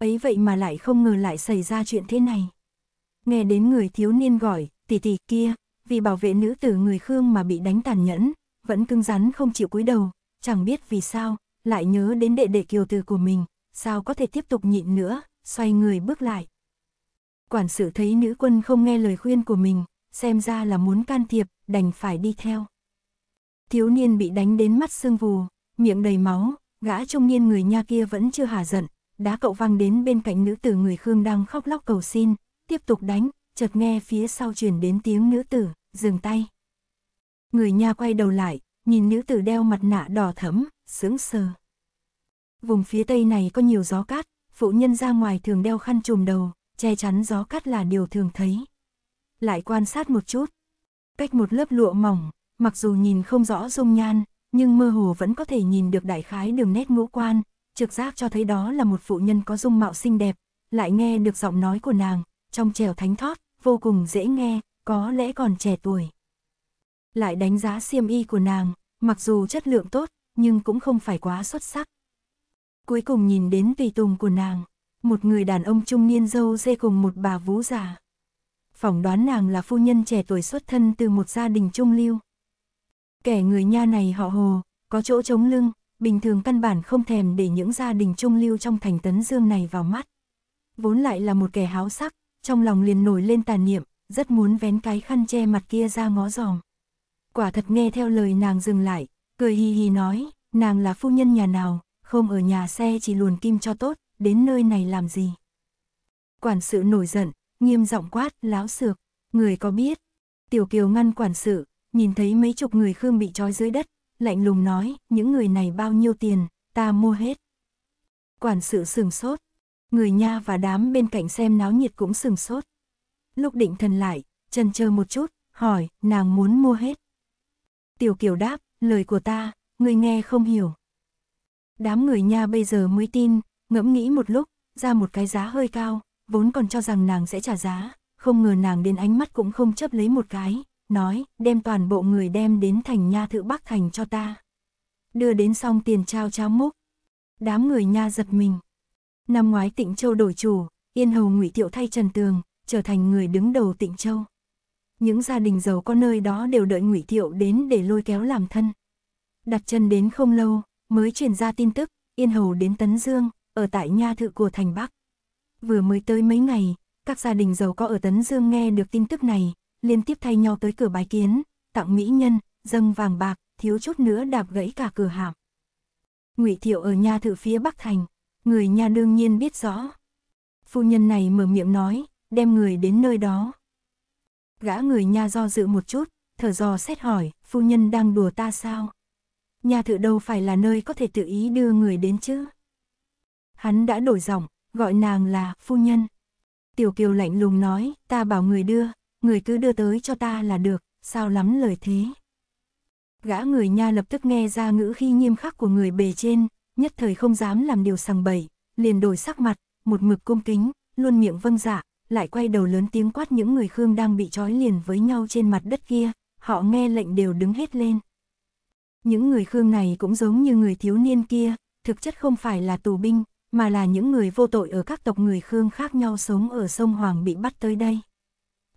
ấy vậy mà lại không ngờ lại xảy ra chuyện thế này. Nghe đến người thiếu niên gọi, tỷ tỷ kia, vì bảo vệ nữ tử người Khương mà bị đánh tàn nhẫn, vẫn cứng rắn không chịu cúi đầu, chẳng biết vì sao, lại nhớ đến đệ đệ kiều tử của mình, sao có thể tiếp tục nhịn nữa, xoay người bước lại. Quản sự thấy nữ quân không nghe lời khuyên của mình, xem ra là muốn can thiệp, đành phải đi theo. Thiếu niên bị đánh đến mắt sưng vù, miệng đầy máu, gã trung niên người nha kia vẫn chưa hà giận, đá cậu văng đến bên cạnh nữ tử người Khương đang khóc lóc cầu xin, tiếp tục đánh, chợt nghe phía sau truyền đến tiếng nữ tử, dừng tay. Người nha quay đầu lại, nhìn nữ tử đeo mặt nạ đỏ thẫm, sướng sờ. Vùng phía tây này có nhiều gió cát, phụ nhân ra ngoài thường đeo khăn trùm đầu, che chắn gió cát là điều thường thấy. Lại quan sát một chút. Cách một lớp lụa mỏng, mặc dù nhìn không rõ dung nhan, nhưng mơ hồ vẫn có thể nhìn được đại khái đường nét ngũ quan, trực giác cho thấy đó là một phụ nhân có dung mạo xinh đẹp, lại nghe được giọng nói của nàng, trong trẻo thánh thót, vô cùng dễ nghe, có lẽ còn trẻ tuổi. Lại đánh giá xiêm y của nàng, mặc dù chất lượng tốt, nhưng cũng không phải quá xuất sắc. Cuối cùng nhìn đến tùy tùng của nàng, một người đàn ông trung niên dâu dê cùng một bà vú già. Phỏng đoán nàng là phu nhân trẻ tuổi xuất thân từ một gia đình trung lưu. Kẻ người nha này họ hồ, có chỗ chống lưng, bình thường căn bản không thèm để những gia đình trung lưu trong thành tấn dương này vào mắt. Vốn lại là một kẻ háo sắc, trong lòng liền nổi lên tàn niệm, rất muốn vén cái khăn che mặt kia ra ngó giòm. Quả thật nghe theo lời nàng dừng lại, cười hì hì nói, nàng là phu nhân nhà nào, không ở nhà xe chỉ luồn kim cho tốt, đến nơi này làm gì. Quản sự nổi giận, nghiêm giọng quát, láo xược, người có biết. Tiểu Kiều ngăn quản sự, nhìn thấy mấy chục người khương bị trói dưới đất, lạnh lùng nói, những người này bao nhiêu tiền, ta mua hết. Quản sự sừng sốt, người nha và đám bên cạnh xem náo nhiệt cũng sừng sốt. Lúc định thần lại, chân chờ một chút, hỏi, nàng muốn mua hết. Tiểu Kiều đáp, lời của ta, người nghe không hiểu. Đám người nha bây giờ mới tin, ngẫm nghĩ một lúc, ra một cái giá hơi cao, vốn còn cho rằng nàng sẽ trả giá, không ngờ nàng đến ánh mắt cũng không chấp lấy một cái, nói, đem toàn bộ người đem đến thành nha thự Bắc Thành cho ta. Đưa đến xong tiền trao trao múc. Đám người nha giật mình. Năm ngoái Tịnh Châu đổi chủ, Yên Hầu Ngụy Thiệu thay Trần Tường, trở thành người đứng đầu Tịnh Châu. Những gia đình giàu có nơi đó đều đợi Ngụy Thiệu đến để lôi kéo làm thân. Đặt chân đến không lâu, mới truyền ra tin tức, Yên Hầu đến Tấn Dương, ở tại nha thự của thành Bắc. Vừa mới tới mấy ngày, các gia đình giàu có ở Tấn Dương nghe được tin tức này, liên tiếp thay nhau tới cửa bái kiến, tặng mỹ nhân, dâng vàng bạc, thiếu chút nữa đạp gãy cả cửa hạm. Ngụy Thiệu ở nhà thự phía Bắc Thành, người nhà đương nhiên biết rõ. Phu nhân này mở miệng nói, đem người đến nơi đó. Gã người nhà do dự một chút, thở dò xét hỏi, phu nhân đang đùa ta sao? Nhà thự đâu phải là nơi có thể tự ý đưa người đến chứ? Hắn đã đổi giọng, gọi nàng là phu nhân. Tiểu Kiều lạnh lùng nói, ta bảo người đưa, người cứ đưa tới cho ta là được, sao lắm lời thế. Gã người nha lập tức nghe ra ngữ khi nghiêm khắc của người bề trên, nhất thời không dám làm điều sằng bậy, liền đổi sắc mặt, một mực cung kính, luôn miệng vâng dạ, lại quay đầu lớn tiếng quát những người Khương đang bị trói liền với nhau trên mặt đất kia, họ nghe lệnh đều đứng hết lên. Những người Khương này cũng giống như người thiếu niên kia, thực chất không phải là tù binh, mà là những người vô tội ở các tộc người Khương khác nhau sống ở sông Hoàng bị bắt tới đây.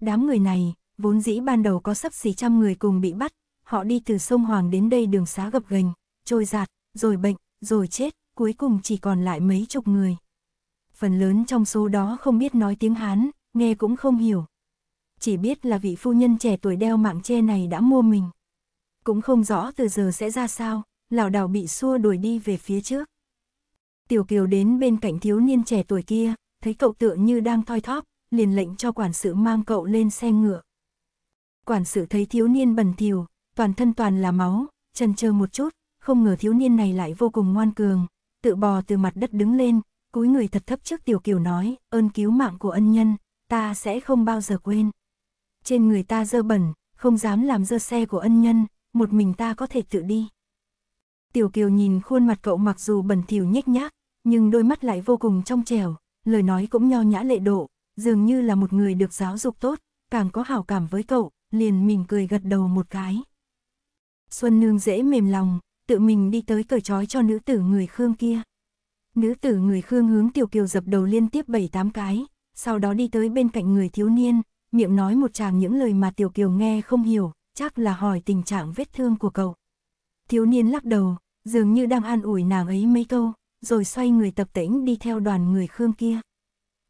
Đám người này, vốn dĩ ban đầu có sắp xỉ trăm người cùng bị bắt, họ đi từ sông Hoàng đến đây đường xá gập ghềnh, trôi giạt, rồi bệnh, rồi chết, cuối cùng chỉ còn lại mấy chục người. Phần lớn trong số đó không biết nói tiếng Hán, nghe cũng không hiểu. Chỉ biết là vị phu nhân trẻ tuổi đeo mạng che này đã mua mình. Cũng không rõ từ giờ sẽ ra sao, lão đảo bị xua đuổi đi về phía trước. Tiểu Kiều đến bên cạnh thiếu niên trẻ tuổi kia, thấy cậu tựa như đang thoi thóp, liền lệnh cho quản sự mang cậu lên xe ngựa. Quản sự thấy thiếu niên bẩn thỉu, toàn thân toàn là máu, chần chờ một chút, không ngờ thiếu niên này lại vô cùng ngoan cường, tự bò từ mặt đất đứng lên, cúi người thật thấp trước tiểu kiều nói, ơn cứu mạng của ân nhân, ta sẽ không bao giờ quên. Trên người ta dơ bẩn, không dám làm dơ xe của ân nhân, một mình ta có thể tự đi. Tiểu kiều nhìn khuôn mặt cậu mặc dù bẩn thỉu nhếch nhác, nhưng đôi mắt lại vô cùng trong trẻo, lời nói cũng nho nhã lệ độ, dường như là một người được giáo dục tốt, càng có hảo cảm với cậu, liền mỉm cười gật đầu một cái. Xuân Nương dễ mềm lòng, tự mình đi tới cởi trói cho nữ tử người Khương kia. Nữ tử người Khương hướng Tiểu Kiều dập đầu liên tiếp bảy tám cái, sau đó đi tới bên cạnh người thiếu niên, miệng nói một chàng những lời mà Tiểu Kiều nghe không hiểu, chắc là hỏi tình trạng vết thương của cậu. Thiếu niên lắc đầu, dường như đang an ủi nàng ấy mấy câu, rồi xoay người tập tĩnh đi theo đoàn người Khương kia.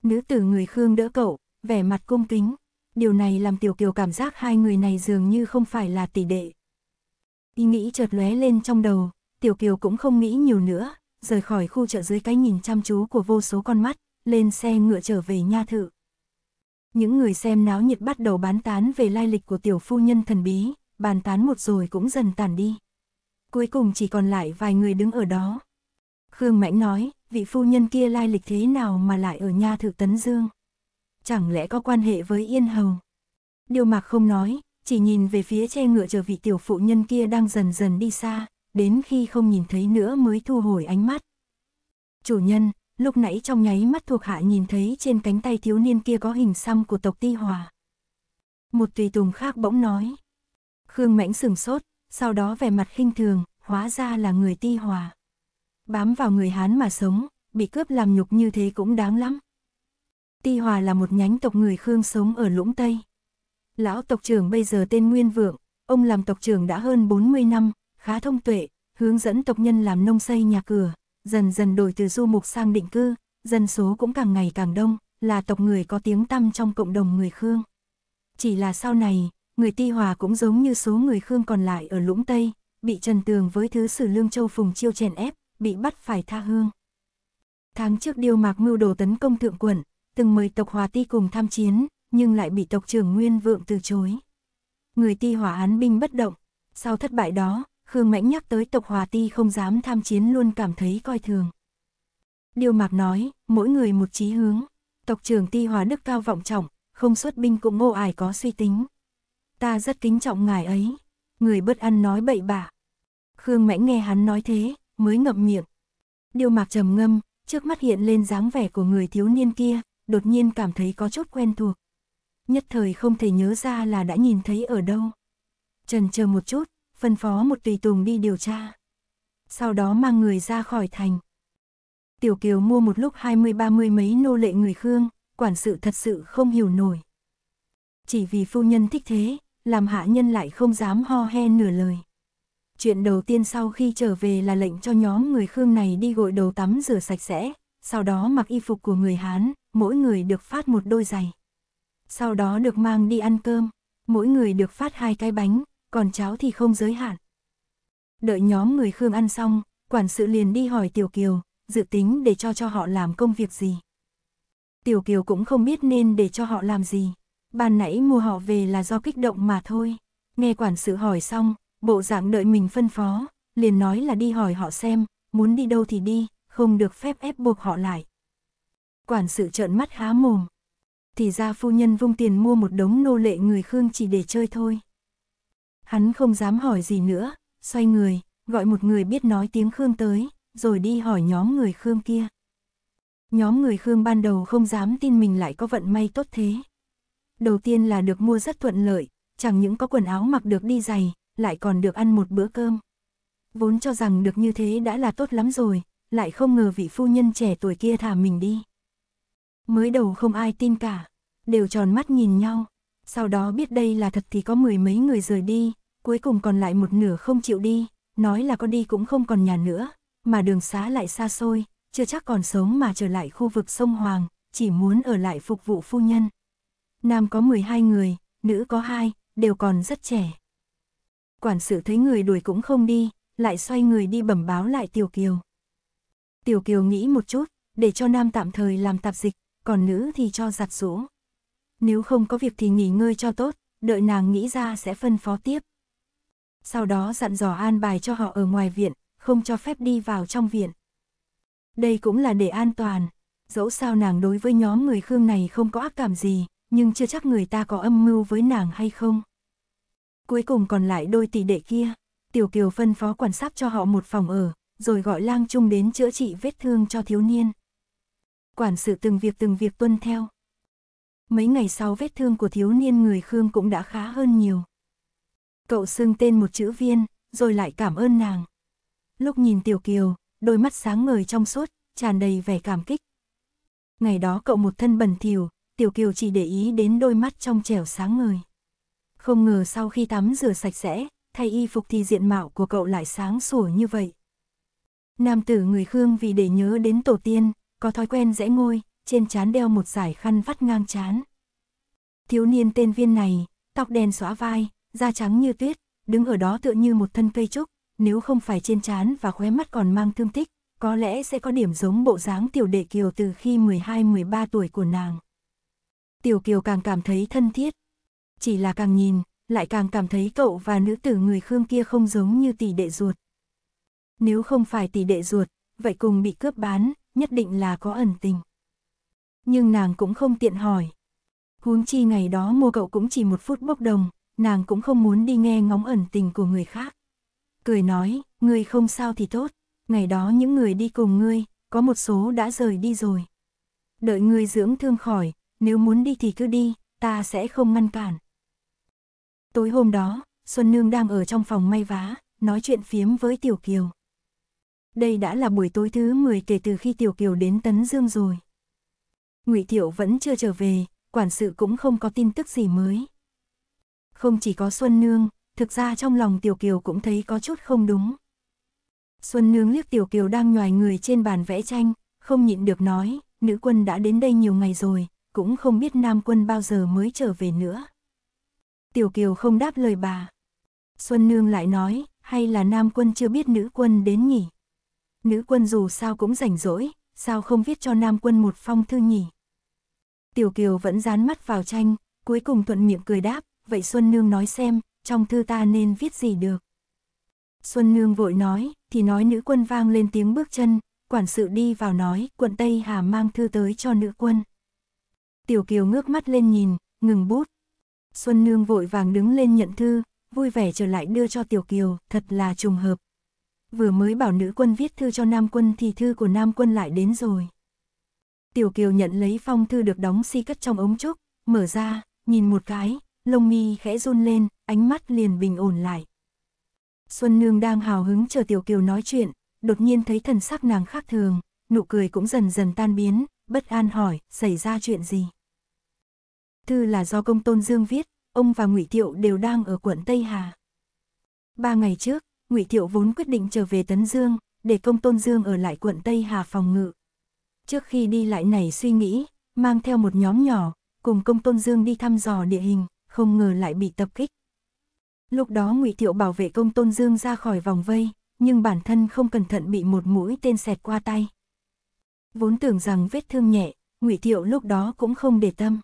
Nữ tử người Khương đỡ cậu, vẻ mặt cung kính. Điều này làm Tiểu Kiều cảm giác hai người này dường như không phải là tỷ đệ. Ý nghĩ chợt lóe lên trong đầu, Tiểu Kiều cũng không nghĩ nhiều nữa, rời khỏi khu chợ dưới cái nhìn chăm chú của vô số con mắt, lên xe ngựa trở về nha thự. Những người xem náo nhiệt bắt đầu bán tán về lai lịch của tiểu phu nhân thần bí, bàn tán một rồi cũng dần tàn đi. Cuối cùng chỉ còn lại vài người đứng ở đó. Khương Mãnh nói, vị phu nhân kia lai lịch thế nào mà lại ở nhà thự Tấn Dương? Chẳng lẽ có quan hệ với Yên Hầu? Điều mạc không nói, chỉ nhìn về phía che ngựa chờ vị tiểu phụ nhân kia đang dần dần đi xa, đến khi không nhìn thấy nữa mới thu hồi ánh mắt. Chủ nhân, lúc nãy trong nháy mắt thuộc hạ nhìn thấy trên cánh tay thiếu niên kia có hình xăm của tộc Ti Hòa. Một tùy tùng khác bỗng nói. Khương Mãnh sừng sốt, sau đó vẻ mặt khinh thường, hóa ra là người Ti Hòa. Bám vào người Hán mà sống, bị cướp làm nhục như thế cũng đáng lắm. Ti Hòa là một nhánh tộc người Khương sống ở Lũng Tây. Lão tộc trưởng bây giờ tên Nguyên Vượng, ông làm tộc trưởng đã hơn 40 năm, khá thông tuệ, hướng dẫn tộc nhân làm nông xây nhà cửa, dần dần đổi từ du mục sang định cư, dân số cũng càng ngày càng đông, là tộc người có tiếng tăm trong cộng đồng người Khương. Chỉ là sau này, người Ti Hòa cũng giống như số người Khương còn lại ở Lũng Tây, bị trần tường với thứ sử Lương Châu Phùng Chiêu chèn ép, bị bắt phải tha hương. Tháng trước Điêu Mạc mưu đồ tấn công thượng quận, từng mời tộc Hòa Ti cùng tham chiến, nhưng lại bị tộc trưởng Nguyên Vượng từ chối. Người Ti hỏa án binh bất động, sau thất bại đó, Khương Mãnh nhắc tới tộc Hòa Ti không dám tham chiến luôn cảm thấy coi thường. Điêu Mạc nói, mỗi người một chí hướng, tộc trưởng Ti Hòa Đức cao vọng trọng, không xuất binh cũng ngô ải có suy tính. Ta rất kính trọng ngài ấy, người bất ăn nói bậy bạ. Khương Mãnh nghe hắn nói thế, mới ngậm miệng. Điều mạc trầm ngâm, trước mắt hiện lên dáng vẻ của người thiếu niên kia, đột nhiên cảm thấy có chút quen thuộc. Nhất thời không thể nhớ ra là đã nhìn thấy ở đâu. Trần chờ một chút, phân phó một tùy tùng đi điều tra. Sau đó mang người ra khỏi thành. Tiểu Kiều mua một lúc 20-30 mấy nô lệ người Khương, quản sự thật sự không hiểu nổi. Chỉ vì phu nhân thích thế, làm hạ nhân lại không dám ho he nửa lời. Chuyện đầu tiên sau khi trở về là lệnh cho nhóm người Khương này đi gội đầu tắm rửa sạch sẽ, sau đó mặc y phục của người Hán, mỗi người được phát một đôi giày. Sau đó được mang đi ăn cơm, mỗi người được phát hai cái bánh, còn cháo thì không giới hạn. Đợi nhóm người Khương ăn xong, quản sự liền đi hỏi Tiểu Kiều, dự tính để cho cho họ làm công việc gì. Tiểu Kiều cũng không biết nên để cho họ làm gì. Ban nãy mua họ về là do kích động mà thôi. Nghe quản sự hỏi xong, bộ dạng đợi mình phân phó, liền nói là đi hỏi họ xem, muốn đi đâu thì đi, không được phép ép buộc họ lại. Quản sự trợn mắt há mồm. Thì ra phu nhân vung tiền mua một đống nô lệ người Khương chỉ để chơi thôi. Hắn không dám hỏi gì nữa, xoay người, gọi một người biết nói tiếng Khương tới, rồi đi hỏi nhóm người Khương kia. Nhóm người Khương ban đầu không dám tin mình lại có vận may tốt thế. Đầu tiên là được mua rất thuận lợi, chẳng những có quần áo mặc được đi giày, lại còn được ăn một bữa cơm. Vốn cho rằng được như thế đã là tốt lắm rồi, lại không ngờ vị phu nhân trẻ tuổi kia thả mình đi. Mới đầu không ai tin cả, đều tròn mắt nhìn nhau, sau đó biết đây là thật thì có mười mấy người rời đi, cuối cùng còn lại một nửa không chịu đi, nói là con đi cũng không còn nhà nữa, mà đường xá lại xa xôi, chưa chắc còn sống mà trở lại khu vực sông Hoàng, chỉ muốn ở lại phục vụ phu nhân. Nam có 12 người, nữ có 2, đều còn rất trẻ quản sự thấy người đuổi cũng không đi, lại xoay người đi bẩm báo lại Tiểu Kiều. Tiểu Kiều nghĩ một chút, để cho nam tạm thời làm tạp dịch, còn nữ thì cho giặt rũ. Nếu không có việc thì nghỉ ngơi cho tốt, đợi nàng nghĩ ra sẽ phân phó tiếp. Sau đó dặn dò an bài cho họ ở ngoài viện, không cho phép đi vào trong viện. Đây cũng là để an toàn, dẫu sao nàng đối với nhóm người Khương này không có ác cảm gì, nhưng chưa chắc người ta có âm mưu với nàng hay không cuối cùng còn lại đôi tỷ đệ kia. Tiểu Kiều phân phó quản sát cho họ một phòng ở, rồi gọi lang trung đến chữa trị vết thương cho thiếu niên. Quản sự từng việc từng việc tuân theo. Mấy ngày sau vết thương của thiếu niên người Khương cũng đã khá hơn nhiều. Cậu xưng tên một chữ viên, rồi lại cảm ơn nàng. Lúc nhìn Tiểu Kiều, đôi mắt sáng ngời trong suốt, tràn đầy vẻ cảm kích. Ngày đó cậu một thân bẩn thỉu, Tiểu Kiều chỉ để ý đến đôi mắt trong trẻo sáng ngời. Không ngờ sau khi tắm rửa sạch sẽ, thay y phục thì diện mạo của cậu lại sáng sủa như vậy. Nam tử người Khương vì để nhớ đến tổ tiên, có thói quen rẽ ngôi, trên trán đeo một giải khăn vắt ngang trán. Thiếu niên tên viên này, tóc đen xóa vai, da trắng như tuyết, đứng ở đó tựa như một thân cây trúc, nếu không phải trên trán và khóe mắt còn mang thương tích, có lẽ sẽ có điểm giống bộ dáng tiểu đệ kiều từ khi 12-13 tuổi của nàng. Tiểu kiều càng cảm thấy thân thiết, chỉ là càng nhìn, lại càng cảm thấy cậu và nữ tử người Khương kia không giống như tỷ đệ ruột. Nếu không phải tỷ đệ ruột, vậy cùng bị cướp bán, nhất định là có ẩn tình. Nhưng nàng cũng không tiện hỏi. Huống chi ngày đó mua cậu cũng chỉ một phút bốc đồng, nàng cũng không muốn đi nghe ngóng ẩn tình của người khác. Cười nói, ngươi không sao thì tốt, ngày đó những người đi cùng ngươi, có một số đã rời đi rồi. Đợi ngươi dưỡng thương khỏi, nếu muốn đi thì cứ đi, ta sẽ không ngăn cản. Tối hôm đó, Xuân Nương đang ở trong phòng may vá, nói chuyện phiếm với Tiểu Kiều. Đây đã là buổi tối thứ 10 kể từ khi Tiểu Kiều đến Tấn Dương rồi. Ngụy Thiệu vẫn chưa trở về, quản sự cũng không có tin tức gì mới. Không chỉ có Xuân Nương, thực ra trong lòng Tiểu Kiều cũng thấy có chút không đúng. Xuân Nương liếc Tiểu Kiều đang nhòi người trên bàn vẽ tranh, không nhịn được nói, nữ quân đã đến đây nhiều ngày rồi, cũng không biết nam quân bao giờ mới trở về nữa. Tiểu Kiều không đáp lời bà. Xuân Nương lại nói, hay là nam quân chưa biết nữ quân đến nhỉ? Nữ quân dù sao cũng rảnh rỗi, sao không viết cho nam quân một phong thư nhỉ? Tiểu Kiều vẫn dán mắt vào tranh, cuối cùng thuận miệng cười đáp, vậy Xuân Nương nói xem, trong thư ta nên viết gì được? Xuân Nương vội nói, thì nói nữ quân vang lên tiếng bước chân, quản sự đi vào nói, quận Tây Hà mang thư tới cho nữ quân. Tiểu Kiều ngước mắt lên nhìn, ngừng bút, Xuân Nương vội vàng đứng lên nhận thư, vui vẻ trở lại đưa cho Tiểu Kiều, thật là trùng hợp. Vừa mới bảo nữ quân viết thư cho nam quân thì thư của nam quân lại đến rồi. Tiểu Kiều nhận lấy phong thư được đóng si cất trong ống trúc, mở ra, nhìn một cái, lông mi khẽ run lên, ánh mắt liền bình ổn lại. Xuân Nương đang hào hứng chờ Tiểu Kiều nói chuyện, đột nhiên thấy thần sắc nàng khác thường, nụ cười cũng dần dần tan biến, bất an hỏi, xảy ra chuyện gì. Thư là do công tôn Dương viết, ông và Ngụy Thiệu đều đang ở quận Tây Hà. Ba ngày trước, Ngụy Thiệu vốn quyết định trở về Tấn Dương, để công tôn Dương ở lại quận Tây Hà phòng ngự. Trước khi đi lại này suy nghĩ, mang theo một nhóm nhỏ, cùng công tôn Dương đi thăm dò địa hình, không ngờ lại bị tập kích. Lúc đó Ngụy Thiệu bảo vệ công tôn Dương ra khỏi vòng vây, nhưng bản thân không cẩn thận bị một mũi tên xẹt qua tay. Vốn tưởng rằng vết thương nhẹ, Ngụy Thiệu lúc đó cũng không để tâm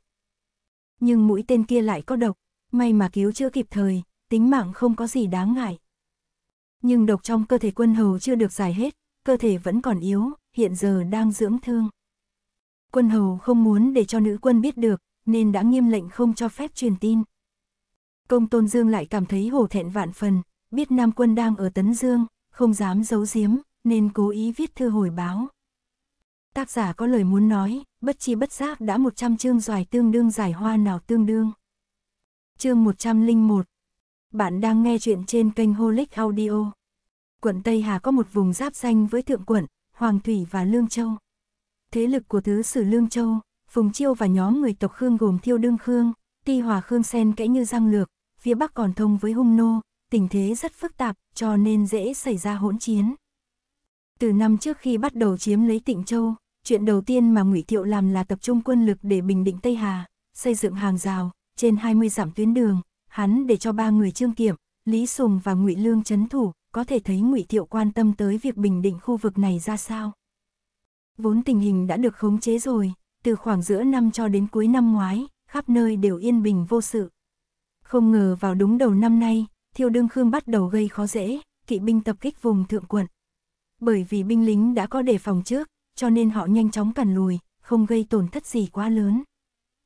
nhưng mũi tên kia lại có độc, may mà cứu chữa kịp thời, tính mạng không có gì đáng ngại. Nhưng độc trong cơ thể quân hầu chưa được giải hết, cơ thể vẫn còn yếu, hiện giờ đang dưỡng thương. Quân hầu không muốn để cho nữ quân biết được, nên đã nghiêm lệnh không cho phép truyền tin. Công Tôn Dương lại cảm thấy hổ thẹn vạn phần, biết Nam quân đang ở Tấn Dương, không dám giấu giếm, nên cố ý viết thư hồi báo. Tác giả có lời muốn nói, bất chi bất giác đã 100 chương dài tương đương giải hoa nào tương đương. Chương 101 Bạn đang nghe chuyện trên kênh Holic Audio. Quận Tây Hà có một vùng giáp danh với Thượng Quận, Hoàng Thủy và Lương Châu. Thế lực của Thứ Sử Lương Châu, Phùng Chiêu và nhóm người tộc Khương gồm Thiêu Đương Khương, Ti Hòa Khương sen kẽ như răng lược, phía Bắc còn thông với Hung Nô, tình thế rất phức tạp cho nên dễ xảy ra hỗn chiến. Từ năm trước khi bắt đầu chiếm lấy Tịnh Châu, chuyện đầu tiên mà Ngụy Thiệu làm là tập trung quân lực để bình định Tây Hà, xây dựng hàng rào, trên 20 dặm tuyến đường, hắn để cho ba người Trương Kiểm, Lý Sùng và Ngụy Lương Trấn thủ, có thể thấy Ngụy Thiệu quan tâm tới việc bình định khu vực này ra sao. Vốn tình hình đã được khống chế rồi, từ khoảng giữa năm cho đến cuối năm ngoái, khắp nơi đều yên bình vô sự. Không ngờ vào đúng đầu năm nay, Thiêu Đương Khương bắt đầu gây khó dễ, kỵ binh tập kích vùng thượng quận, bởi vì binh lính đã có đề phòng trước, cho nên họ nhanh chóng cản lùi, không gây tổn thất gì quá lớn.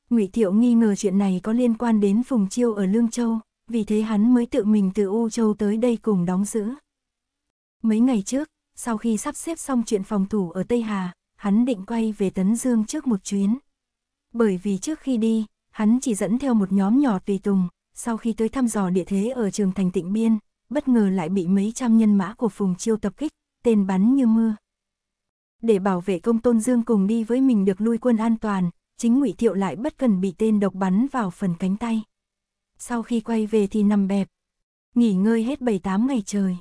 Ngụy Thiệu nghi ngờ chuyện này có liên quan đến Phùng Chiêu ở Lương Châu, vì thế hắn mới tự mình từ U Châu tới đây cùng đóng giữ. Mấy ngày trước, sau khi sắp xếp xong chuyện phòng thủ ở Tây Hà, hắn định quay về Tấn Dương trước một chuyến. Bởi vì trước khi đi, hắn chỉ dẫn theo một nhóm nhỏ tùy tùng, sau khi tới thăm dò địa thế ở trường thành tịnh biên, bất ngờ lại bị mấy trăm nhân mã của Phùng Chiêu tập kích, tên bắn như mưa. Để bảo vệ công tôn dương cùng đi với mình được lui quân an toàn, chính ngụy Thiệu lại bất cần bị tên độc bắn vào phần cánh tay. Sau khi quay về thì nằm bẹp, nghỉ ngơi hết 7-8 ngày trời.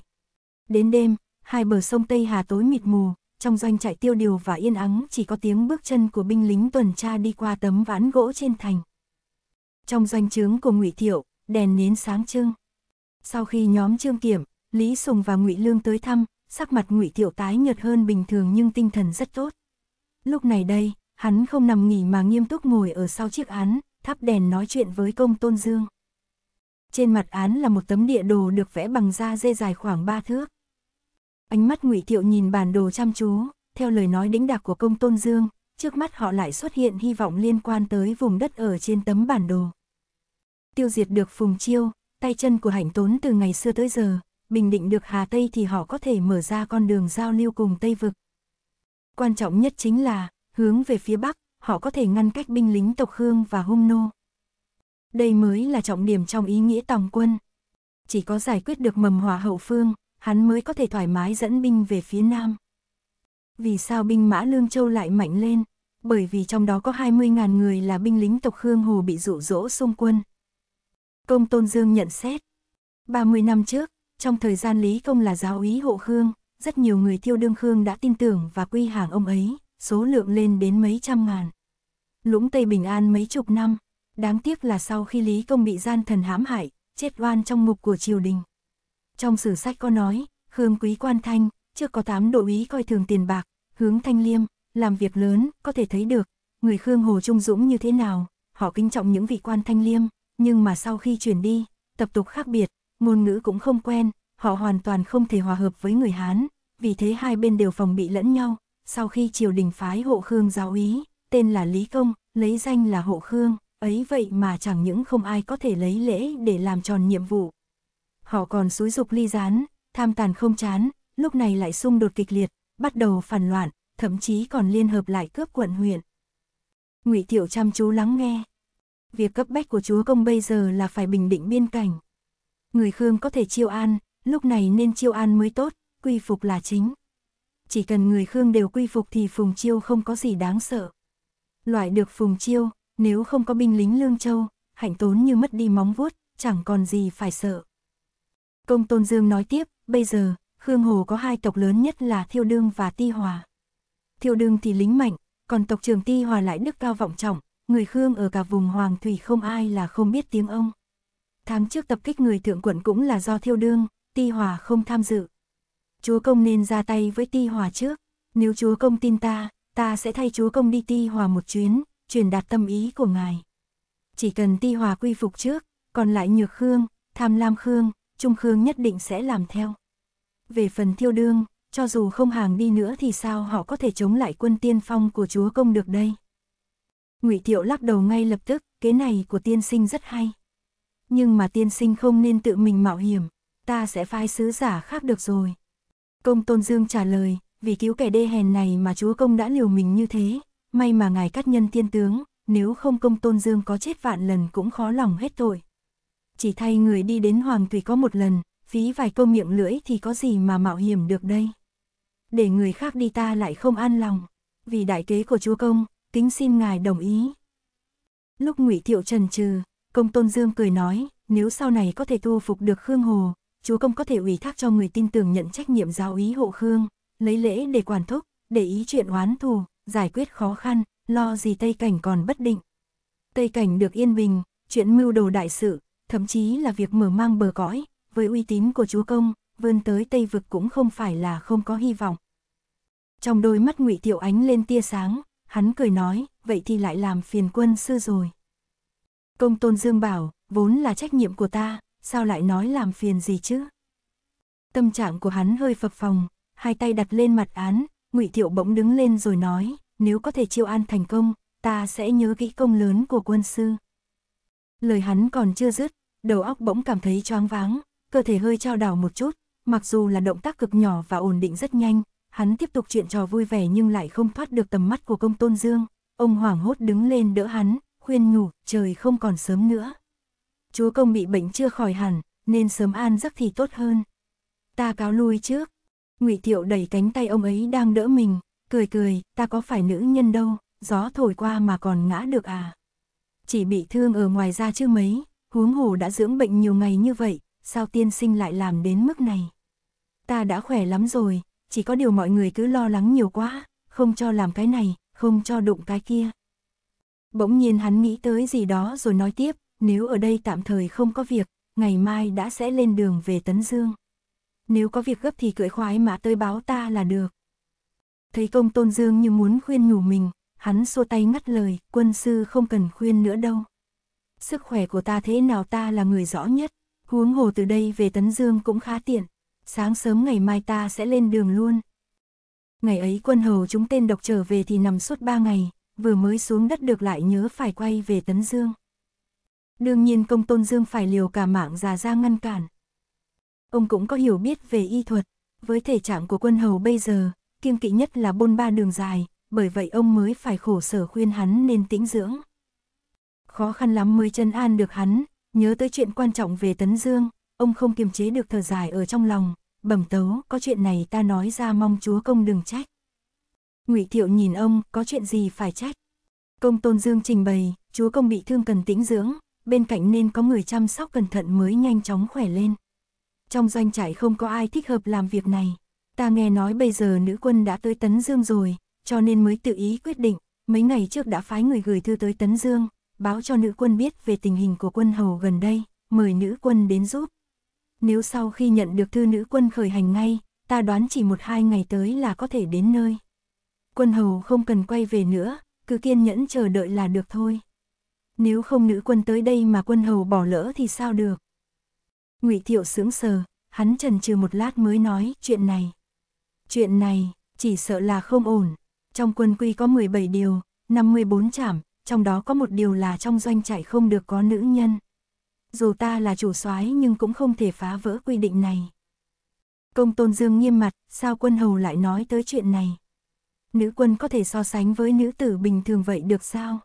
Đến đêm, hai bờ sông Tây Hà tối mịt mù, trong doanh trại tiêu điều và yên ắng chỉ có tiếng bước chân của binh lính tuần tra đi qua tấm ván gỗ trên thành. Trong doanh trướng của Ngụy Thiệu, đèn nến sáng trưng. Sau khi nhóm Trương Kiểm, Lý Sùng và Ngụy Lương tới thăm, sắc mặt ngụy Tiểu tái nhợt hơn bình thường nhưng tinh thần rất tốt. Lúc này đây, hắn không nằm nghỉ mà nghiêm túc ngồi ở sau chiếc án, thắp đèn nói chuyện với công tôn dương. Trên mặt án là một tấm địa đồ được vẽ bằng da dê dài khoảng ba thước. Ánh mắt ngụy Thiệu nhìn bản đồ chăm chú, theo lời nói đĩnh đạc của công tôn dương, trước mắt họ lại xuất hiện hy vọng liên quan tới vùng đất ở trên tấm bản đồ. Tiêu diệt được Phùng Chiêu, tay chân của hạnh tốn từ ngày xưa tới giờ, bình định được Hà Tây thì họ có thể mở ra con đường giao lưu cùng Tây Vực. Quan trọng nhất chính là, hướng về phía Bắc, họ có thể ngăn cách binh lính tộc Hương và Hung Nô. Đây mới là trọng điểm trong ý nghĩa tòng quân. Chỉ có giải quyết được mầm hòa hậu phương, hắn mới có thể thoải mái dẫn binh về phía Nam. Vì sao binh mã Lương Châu lại mạnh lên? Bởi vì trong đó có 20.000 người là binh lính tộc Hương Hồ bị dụ dỗ xung quân. Công Tôn Dương nhận xét. 30 năm trước, trong thời gian Lý Công là giáo úy hộ Khương, rất nhiều người tiêu đương Khương đã tin tưởng và quy hàng ông ấy, số lượng lên đến mấy trăm ngàn. Lũng Tây Bình An mấy chục năm, đáng tiếc là sau khi Lý Công bị gian thần hãm hại, chết oan trong ngục của triều đình. Trong sử sách có nói, Khương Quý Quan Thanh, chưa có tám đội ý coi thường tiền bạc, hướng thanh liêm, làm việc lớn, có thể thấy được, người Khương Hồ Trung Dũng như thế nào, họ kính trọng những vị quan thanh liêm, nhưng mà sau khi chuyển đi, tập tục khác biệt, ngôn ngữ cũng không quen, họ hoàn toàn không thể hòa hợp với người Hán, vì thế hai bên đều phòng bị lẫn nhau. Sau khi triều đình phái hộ Khương giáo úy, tên là Lý Công, lấy danh là hộ Khương, ấy vậy mà chẳng những không ai có thể lấy lễ để làm tròn nhiệm vụ. Họ còn xúi dục ly gián, tham tàn không chán, lúc này lại xung đột kịch liệt, bắt đầu phản loạn, thậm chí còn liên hợp lại cướp quận huyện. Ngụy Tiểu chăm chú lắng nghe. Việc cấp bách của chúa công bây giờ là phải bình định biên cảnh, người Khương có thể chiêu an, lúc này nên chiêu an mới tốt, quy phục là chính. Chỉ cần người Khương đều quy phục thì Phùng Chiêu không có gì đáng sợ. Loại được Phùng Chiêu, nếu không có binh lính Lương Châu, hạnh tốn như mất đi móng vuốt, chẳng còn gì phải sợ. Công Tôn Dương nói tiếp, bây giờ, Khương Hồ có hai tộc lớn nhất là Thiêu Đương và Ti Hòa. Thiêu Đương thì lính mạnh, còn tộc trường Ti Hòa lại đức cao vọng trọng, người Khương ở cả vùng Hoàng Thủy không ai là không biết tiếng ông. Tháng trước tập kích người thượng quận cũng là do thiêu đương, ti hòa không tham dự. Chúa công nên ra tay với ti hòa trước, nếu chúa công tin ta, ta sẽ thay chúa công đi ti hòa một chuyến, truyền đạt tâm ý của ngài. Chỉ cần ti hòa quy phục trước, còn lại nhược khương, tham lam khương, trung khương nhất định sẽ làm theo. Về phần thiêu đương, cho dù không hàng đi nữa thì sao họ có thể chống lại quân tiên phong của chúa công được đây? Ngụy Thiệu lắc đầu ngay lập tức, kế này của tiên sinh rất hay nhưng mà tiên sinh không nên tự mình mạo hiểm, ta sẽ phái sứ giả khác được rồi. Công Tôn Dương trả lời, vì cứu kẻ đê hèn này mà chúa công đã liều mình như thế, may mà ngài cắt nhân tiên tướng, nếu không công Tôn Dương có chết vạn lần cũng khó lòng hết tội. Chỉ thay người đi đến hoàng tùy có một lần, phí vài câu miệng lưỡi thì có gì mà mạo hiểm được đây. Để người khác đi ta lại không an lòng, vì đại kế của chúa công, kính xin ngài đồng ý. Lúc ngụy Thiệu trần trừ, Công Tôn Dương cười nói, nếu sau này có thể thu phục được Khương Hồ, chúa công có thể ủy thác cho người tin tưởng nhận trách nhiệm giáo ý hộ Khương, lấy lễ để quản thúc, để ý chuyện oán thù, giải quyết khó khăn, lo gì Tây Cảnh còn bất định. Tây Cảnh được yên bình, chuyện mưu đồ đại sự, thậm chí là việc mở mang bờ cõi, với uy tín của chúa công, vươn tới Tây Vực cũng không phải là không có hy vọng. Trong đôi mắt ngụy Tiểu Ánh lên tia sáng, hắn cười nói, vậy thì lại làm phiền quân sư rồi. Công tôn Dương bảo, vốn là trách nhiệm của ta, sao lại nói làm phiền gì chứ? Tâm trạng của hắn hơi phập phòng, hai tay đặt lên mặt án, Ngụy Thiệu bỗng đứng lên rồi nói, nếu có thể chiêu an thành công, ta sẽ nhớ kỹ công lớn của quân sư. Lời hắn còn chưa dứt, đầu óc bỗng cảm thấy choáng váng, cơ thể hơi trao đảo một chút, mặc dù là động tác cực nhỏ và ổn định rất nhanh, hắn tiếp tục chuyện trò vui vẻ nhưng lại không thoát được tầm mắt của công tôn dương, ông hoảng hốt đứng lên đỡ hắn, khuyên nhủ, trời không còn sớm nữa. Chúa công bị bệnh chưa khỏi hẳn, nên sớm an giấc thì tốt hơn. Ta cáo lui trước. Ngụy Thiệu đẩy cánh tay ông ấy đang đỡ mình, cười cười, ta có phải nữ nhân đâu, gió thổi qua mà còn ngã được à. Chỉ bị thương ở ngoài da chứ mấy, huống hồ đã dưỡng bệnh nhiều ngày như vậy, sao tiên sinh lại làm đến mức này. Ta đã khỏe lắm rồi, chỉ có điều mọi người cứ lo lắng nhiều quá, không cho làm cái này, không cho đụng cái kia. Bỗng nhiên hắn nghĩ tới gì đó rồi nói tiếp, nếu ở đây tạm thời không có việc, ngày mai đã sẽ lên đường về Tấn Dương. Nếu có việc gấp thì cưỡi khoái mã tới báo ta là được. Thấy công tôn dương như muốn khuyên nhủ mình, hắn xua tay ngắt lời, quân sư không cần khuyên nữa đâu. Sức khỏe của ta thế nào ta là người rõ nhất, huống hồ từ đây về Tấn Dương cũng khá tiện, sáng sớm ngày mai ta sẽ lên đường luôn. Ngày ấy quân hầu chúng tên độc trở về thì nằm suốt ba ngày, vừa mới xuống đất được lại nhớ phải quay về Tấn Dương. Đương nhiên công tôn dương phải liều cả mạng già ra ngăn cản. Ông cũng có hiểu biết về y thuật, với thể trạng của quân hầu bây giờ, kiêng kỵ nhất là bôn ba đường dài, bởi vậy ông mới phải khổ sở khuyên hắn nên tĩnh dưỡng. Khó khăn lắm mới chân an được hắn, nhớ tới chuyện quan trọng về Tấn Dương, ông không kiềm chế được thở dài ở trong lòng, bẩm tấu có chuyện này ta nói ra mong chúa công đừng trách. Ngụy Thiệu nhìn ông, có chuyện gì phải trách? Công Tôn Dương trình bày, chúa công bị thương cần tĩnh dưỡng, bên cạnh nên có người chăm sóc cẩn thận mới nhanh chóng khỏe lên. Trong doanh trại không có ai thích hợp làm việc này. Ta nghe nói bây giờ nữ quân đã tới Tấn Dương rồi, cho nên mới tự ý quyết định, mấy ngày trước đã phái người gửi thư tới Tấn Dương, báo cho nữ quân biết về tình hình của quân hầu gần đây, mời nữ quân đến giúp. Nếu sau khi nhận được thư nữ quân khởi hành ngay, ta đoán chỉ một hai ngày tới là có thể đến nơi quân hầu không cần quay về nữa, cứ kiên nhẫn chờ đợi là được thôi. Nếu không nữ quân tới đây mà quân hầu bỏ lỡ thì sao được? Ngụy Thiệu sững sờ, hắn chần chừ một lát mới nói chuyện này. Chuyện này, chỉ sợ là không ổn. Trong quân quy có 17 điều, 54 trảm, trong đó có một điều là trong doanh trại không được có nữ nhân. Dù ta là chủ soái nhưng cũng không thể phá vỡ quy định này. Công Tôn Dương nghiêm mặt, sao quân hầu lại nói tới chuyện này? nữ quân có thể so sánh với nữ tử bình thường vậy được sao?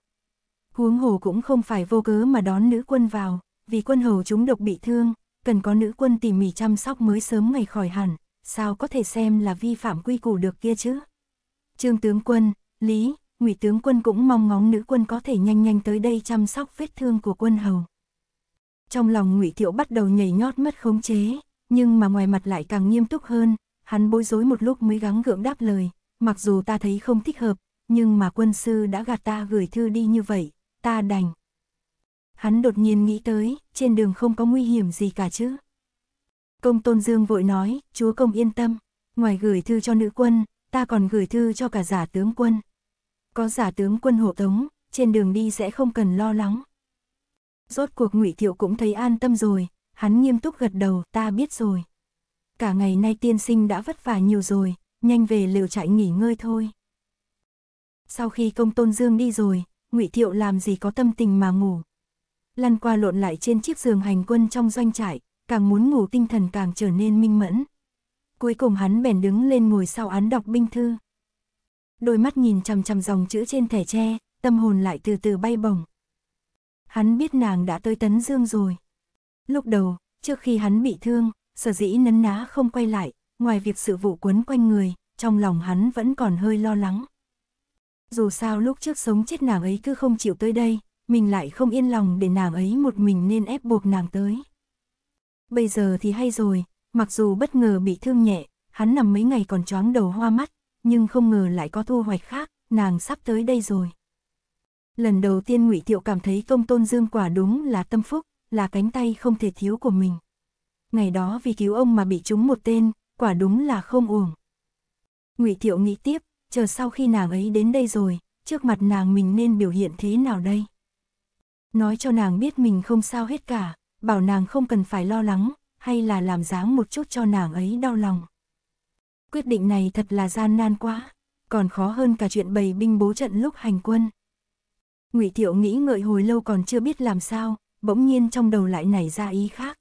Huống hồ cũng không phải vô cớ mà đón nữ quân vào, vì quân hầu chúng độc bị thương, cần có nữ quân tỉ mỉ chăm sóc mới sớm ngày khỏi hẳn, sao có thể xem là vi phạm quy củ được kia chứ? Trương tướng quân, Lý, Ngụy tướng quân cũng mong ngóng nữ quân có thể nhanh nhanh tới đây chăm sóc vết thương của quân hầu. Trong lòng Ngụy Thiệu bắt đầu nhảy nhót mất khống chế, nhưng mà ngoài mặt lại càng nghiêm túc hơn, hắn bối rối một lúc mới gắng gượng đáp lời, mặc dù ta thấy không thích hợp, nhưng mà quân sư đã gạt ta gửi thư đi như vậy, ta đành. Hắn đột nhiên nghĩ tới, trên đường không có nguy hiểm gì cả chứ. Công Tôn Dương vội nói, chúa công yên tâm, ngoài gửi thư cho nữ quân, ta còn gửi thư cho cả giả tướng quân. Có giả tướng quân hộ tống, trên đường đi sẽ không cần lo lắng. Rốt cuộc ngụy Thiệu cũng thấy an tâm rồi, hắn nghiêm túc gật đầu, ta biết rồi. Cả ngày nay tiên sinh đã vất vả nhiều rồi, nhanh về lều trại nghỉ ngơi thôi. Sau khi công tôn dương đi rồi, ngụy Thiệu làm gì có tâm tình mà ngủ. Lăn qua lộn lại trên chiếc giường hành quân trong doanh trại, càng muốn ngủ tinh thần càng trở nên minh mẫn. Cuối cùng hắn bèn đứng lên ngồi sau án đọc binh thư. Đôi mắt nhìn chằm chằm dòng chữ trên thẻ tre, tâm hồn lại từ từ bay bổng. Hắn biết nàng đã tới Tấn Dương rồi. Lúc đầu, trước khi hắn bị thương, sở dĩ nấn ná không quay lại, ngoài việc sự vụ quấn quanh người, trong lòng hắn vẫn còn hơi lo lắng. Dù sao lúc trước sống chết nàng ấy cứ không chịu tới đây, mình lại không yên lòng để nàng ấy một mình nên ép buộc nàng tới. Bây giờ thì hay rồi, mặc dù bất ngờ bị thương nhẹ, hắn nằm mấy ngày còn choáng đầu hoa mắt, nhưng không ngờ lại có thu hoạch khác, nàng sắp tới đây rồi. Lần đầu tiên ngụy Tiệu cảm thấy công tôn dương quả đúng là tâm phúc, là cánh tay không thể thiếu của mình. Ngày đó vì cứu ông mà bị trúng một tên, quả đúng là không uổng. Ngụy Thiệu nghĩ tiếp, chờ sau khi nàng ấy đến đây rồi, trước mặt nàng mình nên biểu hiện thế nào đây? Nói cho nàng biết mình không sao hết cả, bảo nàng không cần phải lo lắng, hay là làm dáng một chút cho nàng ấy đau lòng. Quyết định này thật là gian nan quá, còn khó hơn cả chuyện bày binh bố trận lúc hành quân. Ngụy Thiệu nghĩ ngợi hồi lâu còn chưa biết làm sao, bỗng nhiên trong đầu lại nảy ra ý khác.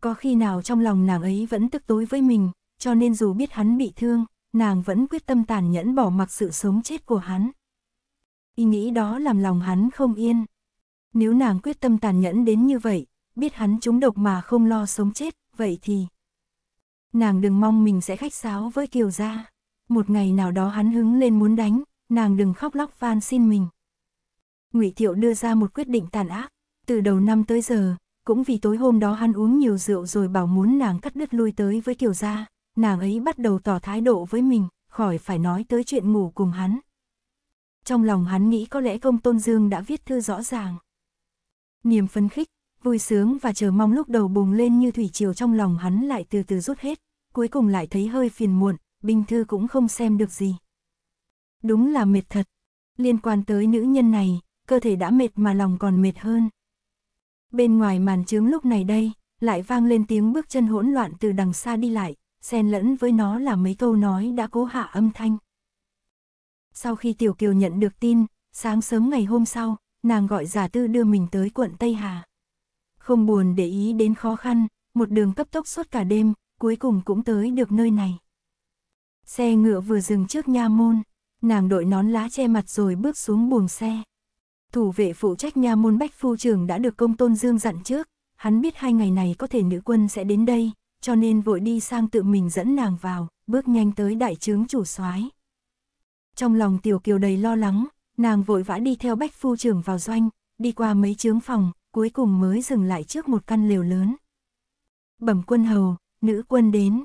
Có khi nào trong lòng nàng ấy vẫn tức tối với mình, cho nên dù biết hắn bị thương, nàng vẫn quyết tâm tàn nhẫn bỏ mặc sự sống chết của hắn. Ý nghĩ đó làm lòng hắn không yên. Nếu nàng quyết tâm tàn nhẫn đến như vậy, biết hắn trúng độc mà không lo sống chết, vậy thì... Nàng đừng mong mình sẽ khách sáo với Kiều Gia. Một ngày nào đó hắn hứng lên muốn đánh, nàng đừng khóc lóc van xin mình. ngụy Thiệu đưa ra một quyết định tàn ác. Từ đầu năm tới giờ, cũng vì tối hôm đó hắn uống nhiều rượu rồi bảo muốn nàng cắt đứt lui tới với Kiều Gia, nàng ấy bắt đầu tỏ thái độ với mình, khỏi phải nói tới chuyện ngủ cùng hắn. Trong lòng hắn nghĩ có lẽ công Tôn Dương đã viết thư rõ ràng. Niềm phấn khích, vui sướng và chờ mong lúc đầu bùng lên như thủy triều trong lòng hắn lại từ từ rút hết, cuối cùng lại thấy hơi phiền muộn, Bình Thư cũng không xem được gì. Đúng là mệt thật, liên quan tới nữ nhân này, cơ thể đã mệt mà lòng còn mệt hơn. Bên ngoài màn trướng lúc này đây, lại vang lên tiếng bước chân hỗn loạn từ đằng xa đi lại, xen lẫn với nó là mấy câu nói đã cố hạ âm thanh. Sau khi Tiểu Kiều nhận được tin, sáng sớm ngày hôm sau, nàng gọi giả tư đưa mình tới quận Tây Hà. Không buồn để ý đến khó khăn, một đường cấp tốc suốt cả đêm, cuối cùng cũng tới được nơi này. Xe ngựa vừa dừng trước nha môn, nàng đội nón lá che mặt rồi bước xuống buồng xe. Thủ vệ phụ trách nha môn Bách Phu Trường đã được công tôn dương dặn trước, hắn biết hai ngày này có thể nữ quân sẽ đến đây, cho nên vội đi sang tự mình dẫn nàng vào, bước nhanh tới đại trướng chủ soái. Trong lòng tiểu kiều đầy lo lắng, nàng vội vã đi theo Bách Phu Trường vào doanh, đi qua mấy trướng phòng, cuối cùng mới dừng lại trước một căn lều lớn. Bẩm quân hầu, nữ quân đến.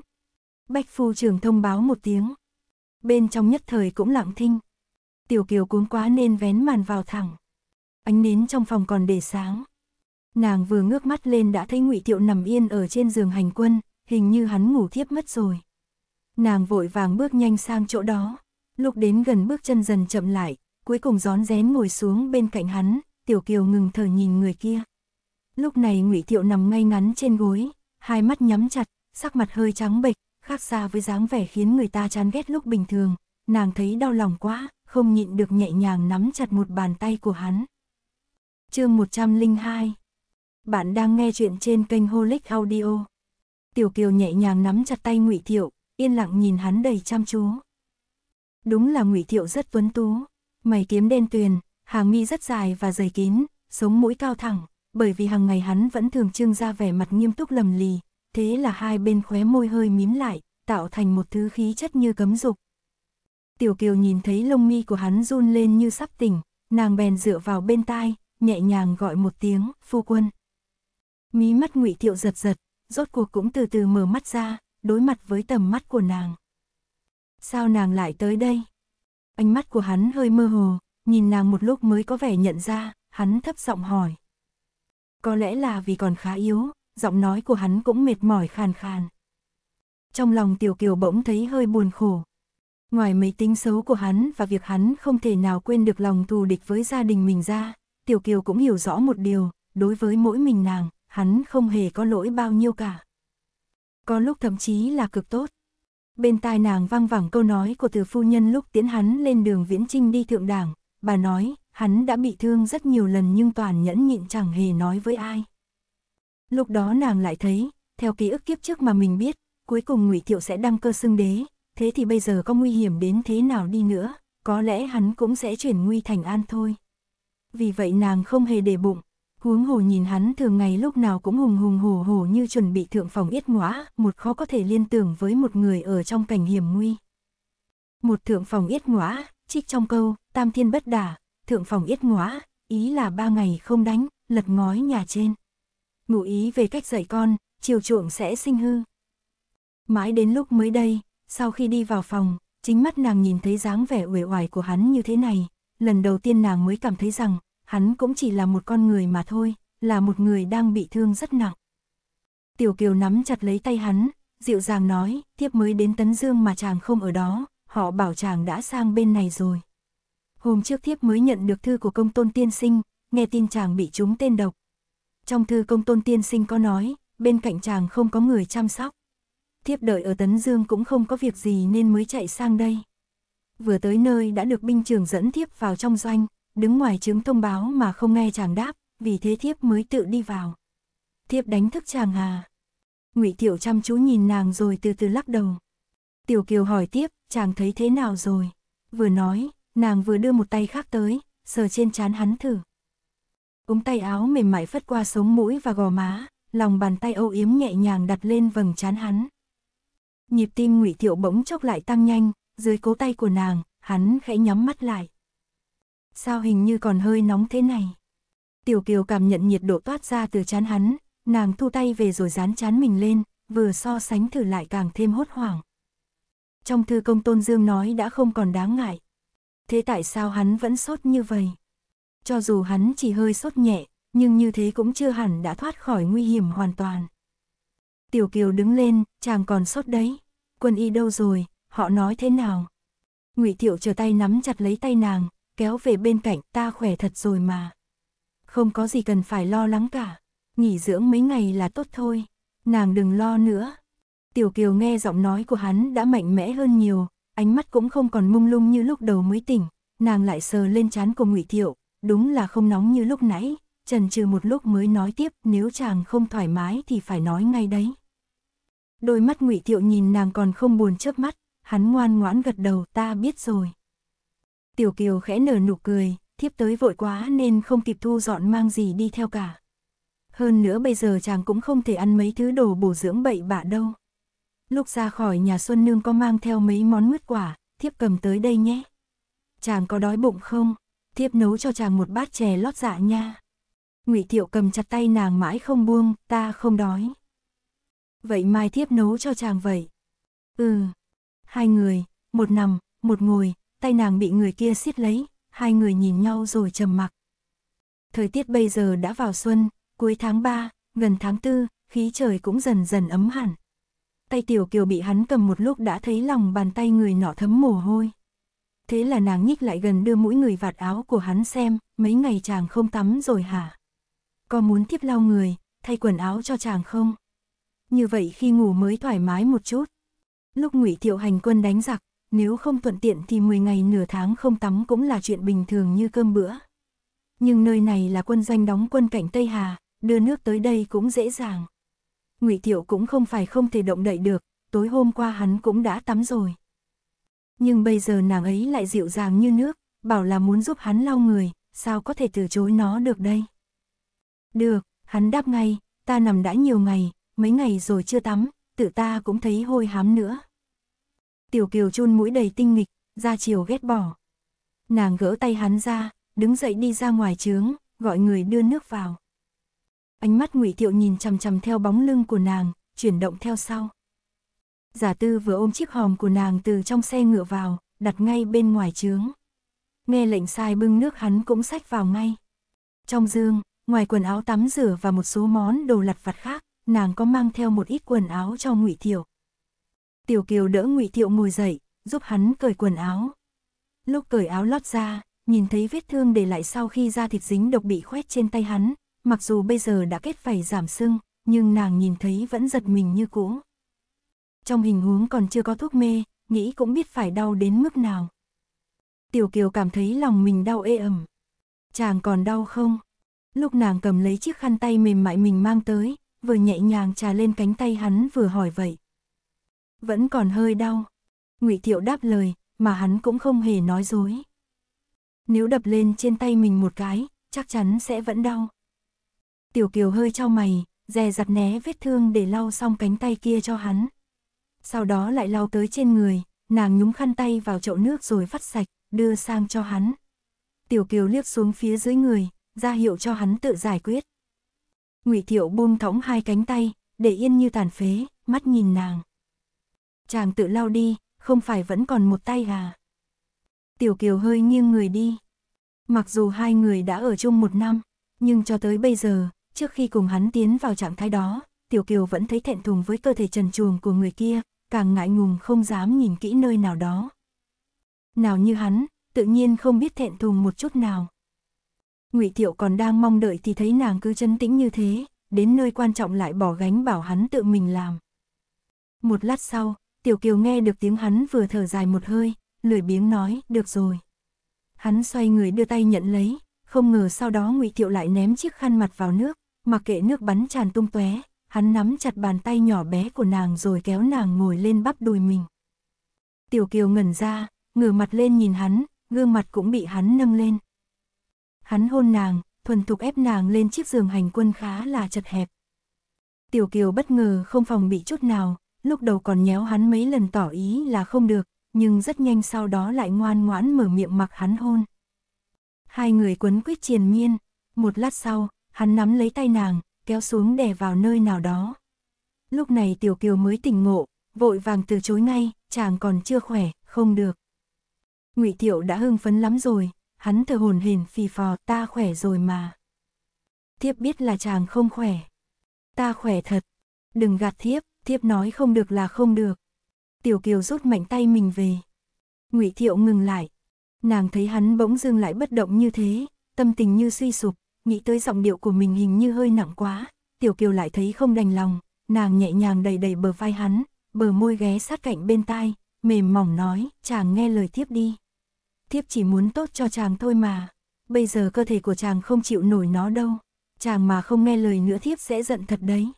Bách Phu Trường thông báo một tiếng. Bên trong nhất thời cũng lặng thinh. Tiểu kiều cuốn quá nên vén màn vào thẳng ánh nến trong phòng còn để sáng. Nàng vừa ngước mắt lên đã thấy ngụy Tiệu nằm yên ở trên giường hành quân, hình như hắn ngủ thiếp mất rồi. Nàng vội vàng bước nhanh sang chỗ đó, lúc đến gần bước chân dần chậm lại, cuối cùng gión rén ngồi xuống bên cạnh hắn, Tiểu Kiều ngừng thở nhìn người kia. Lúc này ngụy Tiệu nằm ngay ngắn trên gối, hai mắt nhắm chặt, sắc mặt hơi trắng bệch, khác xa với dáng vẻ khiến người ta chán ghét lúc bình thường, nàng thấy đau lòng quá, không nhịn được nhẹ nhàng nắm chặt một bàn tay của hắn chương 102. Bạn đang nghe chuyện trên kênh Holic Audio. Tiểu Kiều nhẹ nhàng nắm chặt tay Ngụy Thiệu, yên lặng nhìn hắn đầy chăm chú. Đúng là Ngụy Thiệu rất tuấn tú, mày kiếm đen tuyền, hàng mi rất dài và dày kín, sống mũi cao thẳng, bởi vì hàng ngày hắn vẫn thường trưng ra vẻ mặt nghiêm túc lầm lì, thế là hai bên khóe môi hơi mím lại, tạo thành một thứ khí chất như cấm dục. Tiểu Kiều nhìn thấy lông mi của hắn run lên như sắp tỉnh, nàng bèn dựa vào bên tai, nhẹ nhàng gọi một tiếng, phu quân. Mí mắt ngụy Thiệu giật giật, rốt cuộc cũng từ từ mở mắt ra, đối mặt với tầm mắt của nàng. Sao nàng lại tới đây? Ánh mắt của hắn hơi mơ hồ, nhìn nàng một lúc mới có vẻ nhận ra, hắn thấp giọng hỏi. Có lẽ là vì còn khá yếu, giọng nói của hắn cũng mệt mỏi khàn khàn. Trong lòng Tiểu Kiều bỗng thấy hơi buồn khổ. Ngoài mấy tính xấu của hắn và việc hắn không thể nào quên được lòng thù địch với gia đình mình ra, Tiểu Kiều cũng hiểu rõ một điều, đối với mỗi mình nàng, hắn không hề có lỗi bao nhiêu cả. Có lúc thậm chí là cực tốt. Bên tai nàng vang vẳng câu nói của từ phu nhân lúc tiến hắn lên đường viễn trinh đi thượng đảng, bà nói, hắn đã bị thương rất nhiều lần nhưng toàn nhẫn nhịn chẳng hề nói với ai. Lúc đó nàng lại thấy, theo ký ức kiếp trước mà mình biết, cuối cùng ngụy Thiệu sẽ đăng cơ xưng đế, thế thì bây giờ có nguy hiểm đến thế nào đi nữa, có lẽ hắn cũng sẽ chuyển nguy thành an thôi vì vậy nàng không hề để bụng. Huống hồ nhìn hắn thường ngày lúc nào cũng hùng hùng hổ hổ như chuẩn bị thượng phòng yết ngõa, một khó có thể liên tưởng với một người ở trong cảnh hiểm nguy. Một thượng phòng yết ngõa, trích trong câu, tam thiên bất đả, thượng phòng yết ngõa, ý là ba ngày không đánh, lật ngói nhà trên. Ngụ ý về cách dạy con, chiều chuộng sẽ sinh hư. Mãi đến lúc mới đây, sau khi đi vào phòng, chính mắt nàng nhìn thấy dáng vẻ uể oải của hắn như thế này, lần đầu tiên nàng mới cảm thấy rằng hắn cũng chỉ là một con người mà thôi, là một người đang bị thương rất nặng. Tiểu Kiều nắm chặt lấy tay hắn, dịu dàng nói, tiếp mới đến Tấn Dương mà chàng không ở đó, họ bảo chàng đã sang bên này rồi. Hôm trước thiếp mới nhận được thư của công tôn tiên sinh, nghe tin chàng bị trúng tên độc. Trong thư công tôn tiên sinh có nói, bên cạnh chàng không có người chăm sóc. Thiếp đợi ở Tấn Dương cũng không có việc gì nên mới chạy sang đây. Vừa tới nơi đã được binh trường dẫn thiếp vào trong doanh, đứng ngoài chứng thông báo mà không nghe chàng đáp, vì thế thiếp mới tự đi vào. Thiếp đánh thức chàng hà. Ngụy Tiểu chăm chú nhìn nàng rồi từ từ lắc đầu. Tiểu Kiều hỏi tiếp, chàng thấy thế nào rồi? Vừa nói, nàng vừa đưa một tay khác tới, sờ trên trán hắn thử. Ống tay áo mềm mại phất qua sống mũi và gò má, lòng bàn tay âu yếm nhẹ nhàng đặt lên vầng trán hắn. Nhịp tim Ngụy Tiểu bỗng chốc lại tăng nhanh, dưới cố tay của nàng, hắn khẽ nhắm mắt lại sao hình như còn hơi nóng thế này. Tiểu Kiều cảm nhận nhiệt độ toát ra từ chán hắn, nàng thu tay về rồi dán chán mình lên, vừa so sánh thử lại càng thêm hốt hoảng. Trong thư công Tôn Dương nói đã không còn đáng ngại. Thế tại sao hắn vẫn sốt như vậy? Cho dù hắn chỉ hơi sốt nhẹ, nhưng như thế cũng chưa hẳn đã thoát khỏi nguy hiểm hoàn toàn. Tiểu Kiều đứng lên, chàng còn sốt đấy. Quân y đâu rồi, họ nói thế nào? Ngụy Thiệu chờ tay nắm chặt lấy tay nàng, kéo về bên cạnh ta khỏe thật rồi mà. Không có gì cần phải lo lắng cả, nghỉ dưỡng mấy ngày là tốt thôi, nàng đừng lo nữa. Tiểu Kiều nghe giọng nói của hắn đã mạnh mẽ hơn nhiều, ánh mắt cũng không còn mung lung như lúc đầu mới tỉnh, nàng lại sờ lên trán của Ngụy Thiệu, đúng là không nóng như lúc nãy, trần trừ một lúc mới nói tiếp, nếu chàng không thoải mái thì phải nói ngay đấy. Đôi mắt Ngụy Thiệu nhìn nàng còn không buồn chớp mắt, hắn ngoan ngoãn gật đầu, ta biết rồi. Tiểu Kiều khẽ nở nụ cười, thiếp tới vội quá nên không kịp thu dọn mang gì đi theo cả. Hơn nữa bây giờ chàng cũng không thể ăn mấy thứ đồ bổ dưỡng bậy bạ đâu. Lúc ra khỏi nhà Xuân Nương có mang theo mấy món mứt quả, thiếp cầm tới đây nhé. Chàng có đói bụng không? Thiếp nấu cho chàng một bát chè lót dạ nha. Ngụy Thiệu cầm chặt tay nàng mãi không buông, ta không đói. Vậy mai thiếp nấu cho chàng vậy. Ừ. Hai người, một nằm, một ngồi, tay nàng bị người kia xiết lấy, hai người nhìn nhau rồi trầm mặc. Thời tiết bây giờ đã vào xuân, cuối tháng 3, gần tháng 4, khí trời cũng dần dần ấm hẳn. Tay tiểu kiều bị hắn cầm một lúc đã thấy lòng bàn tay người nọ thấm mồ hôi. Thế là nàng nhích lại gần đưa mũi người vạt áo của hắn xem, mấy ngày chàng không tắm rồi hả? Có muốn tiếp lau người, thay quần áo cho chàng không? Như vậy khi ngủ mới thoải mái một chút. Lúc ngụy Thiệu Hành Quân đánh giặc, nếu không thuận tiện thì 10 ngày nửa tháng không tắm cũng là chuyện bình thường như cơm bữa. Nhưng nơi này là quân doanh đóng quân cảnh Tây Hà, đưa nước tới đây cũng dễ dàng. Ngụy Thiệu cũng không phải không thể động đậy được, tối hôm qua hắn cũng đã tắm rồi. Nhưng bây giờ nàng ấy lại dịu dàng như nước, bảo là muốn giúp hắn lau người, sao có thể từ chối nó được đây? Được, hắn đáp ngay, ta nằm đã nhiều ngày, mấy ngày rồi chưa tắm, tự ta cũng thấy hôi hám nữa. Tiểu Kiều chôn mũi đầy tinh nghịch, ra chiều ghét bỏ. Nàng gỡ tay hắn ra, đứng dậy đi ra ngoài trướng, gọi người đưa nước vào. Ánh mắt Ngụy Tiệu nhìn chằm chằm theo bóng lưng của nàng, chuyển động theo sau. Giả Tư vừa ôm chiếc hòm của nàng từ trong xe ngựa vào, đặt ngay bên ngoài trướng. Nghe lệnh sai bưng nước hắn cũng xách vào ngay. Trong dương, ngoài quần áo tắm rửa và một số món đồ lặt vặt khác, nàng có mang theo một ít quần áo cho Ngụy Thiểu. Tiểu Kiều đỡ Ngụy Thiệu ngồi dậy, giúp hắn cởi quần áo. Lúc cởi áo lót ra, nhìn thấy vết thương để lại sau khi da thịt dính độc bị khoét trên tay hắn, mặc dù bây giờ đã kết phải giảm sưng, nhưng nàng nhìn thấy vẫn giật mình như cũ. Trong hình huống còn chưa có thuốc mê, nghĩ cũng biết phải đau đến mức nào. Tiểu Kiều cảm thấy lòng mình đau ê ẩm. Chàng còn đau không? Lúc nàng cầm lấy chiếc khăn tay mềm mại mình mang tới, vừa nhẹ nhàng trà lên cánh tay hắn vừa hỏi vậy. Vẫn còn hơi đau. Ngụy Thiệu đáp lời, mà hắn cũng không hề nói dối. Nếu đập lên trên tay mình một cái, chắc chắn sẽ vẫn đau. Tiểu Kiều hơi trao mày, dè dặt né vết thương để lau xong cánh tay kia cho hắn. Sau đó lại lau tới trên người, nàng nhúng khăn tay vào chậu nước rồi vắt sạch, đưa sang cho hắn. Tiểu Kiều liếc xuống phía dưới người, ra hiệu cho hắn tự giải quyết. Ngụy Thiệu buông thõng hai cánh tay, để yên như tàn phế, mắt nhìn nàng. Chàng tự lao đi, không phải vẫn còn một tay à? Tiểu Kiều hơi nghiêng người đi. Mặc dù hai người đã ở chung một năm, nhưng cho tới bây giờ, trước khi cùng hắn tiến vào trạng thái đó, Tiểu Kiều vẫn thấy thẹn thùng với cơ thể trần truồng của người kia, càng ngại ngùng không dám nhìn kỹ nơi nào đó. Nào như hắn, tự nhiên không biết thẹn thùng một chút nào. Ngụy Thiệu còn đang mong đợi thì thấy nàng cứ chân tĩnh như thế, đến nơi quan trọng lại bỏ gánh bảo hắn tự mình làm. Một lát sau, Tiểu Kiều nghe được tiếng hắn vừa thở dài một hơi, lười biếng nói, được rồi. Hắn xoay người đưa tay nhận lấy, không ngờ sau đó ngụy Thiệu lại ném chiếc khăn mặt vào nước, mặc kệ nước bắn tràn tung tóe, hắn nắm chặt bàn tay nhỏ bé của nàng rồi kéo nàng ngồi lên bắp đùi mình. Tiểu Kiều ngẩn ra, ngửa mặt lên nhìn hắn, gương mặt cũng bị hắn nâng lên. Hắn hôn nàng, thuần thục ép nàng lên chiếc giường hành quân khá là chật hẹp. Tiểu Kiều bất ngờ không phòng bị chút nào, lúc đầu còn nhéo hắn mấy lần tỏ ý là không được, nhưng rất nhanh sau đó lại ngoan ngoãn mở miệng mặc hắn hôn. Hai người quấn quyết triền miên, một lát sau, hắn nắm lấy tay nàng, kéo xuống đè vào nơi nào đó. Lúc này Tiểu Kiều mới tỉnh ngộ, vội vàng từ chối ngay, chàng còn chưa khỏe, không được. Ngụy tiểu đã hưng phấn lắm rồi, hắn thở hồn hển phì phò, ta khỏe rồi mà. Thiếp biết là chàng không khỏe. Ta khỏe thật, đừng gạt thiếp, thiếp nói không được là không được. Tiểu Kiều rút mạnh tay mình về. Ngụy Thiệu ngừng lại. Nàng thấy hắn bỗng dưng lại bất động như thế, tâm tình như suy sụp, nghĩ tới giọng điệu của mình hình như hơi nặng quá. Tiểu Kiều lại thấy không đành lòng, nàng nhẹ nhàng đẩy đẩy bờ vai hắn, bờ môi ghé sát cạnh bên tai, mềm mỏng nói, chàng nghe lời thiếp đi. Thiếp chỉ muốn tốt cho chàng thôi mà, bây giờ cơ thể của chàng không chịu nổi nó đâu, chàng mà không nghe lời nữa thiếp sẽ giận thật đấy.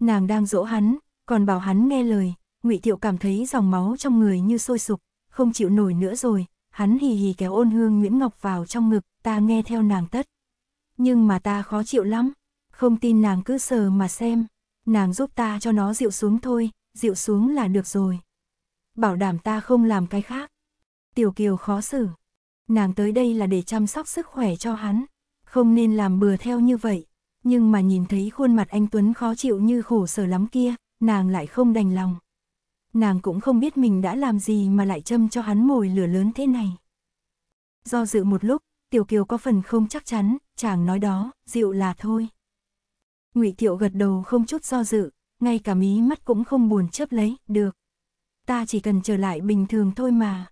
Nàng đang dỗ hắn, còn bảo hắn nghe lời, Ngụy Thiệu cảm thấy dòng máu trong người như sôi sục, không chịu nổi nữa rồi, hắn hì hì kéo ôn hương Nguyễn Ngọc vào trong ngực, ta nghe theo nàng tất. Nhưng mà ta khó chịu lắm, không tin nàng cứ sờ mà xem, nàng giúp ta cho nó dịu xuống thôi, dịu xuống là được rồi. Bảo đảm ta không làm cái khác. Tiểu Kiều khó xử, nàng tới đây là để chăm sóc sức khỏe cho hắn, không nên làm bừa theo như vậy. Nhưng mà nhìn thấy khuôn mặt anh Tuấn khó chịu như khổ sở lắm kia, nàng lại không đành lòng. Nàng cũng không biết mình đã làm gì mà lại châm cho hắn mồi lửa lớn thế này. Do dự một lúc, Tiểu Kiều có phần không chắc chắn, chàng nói đó, dịu là thôi. Ngụy Thiệu gật đầu không chút do dự, ngay cả mí mắt cũng không buồn chớp lấy, được. Ta chỉ cần trở lại bình thường thôi mà.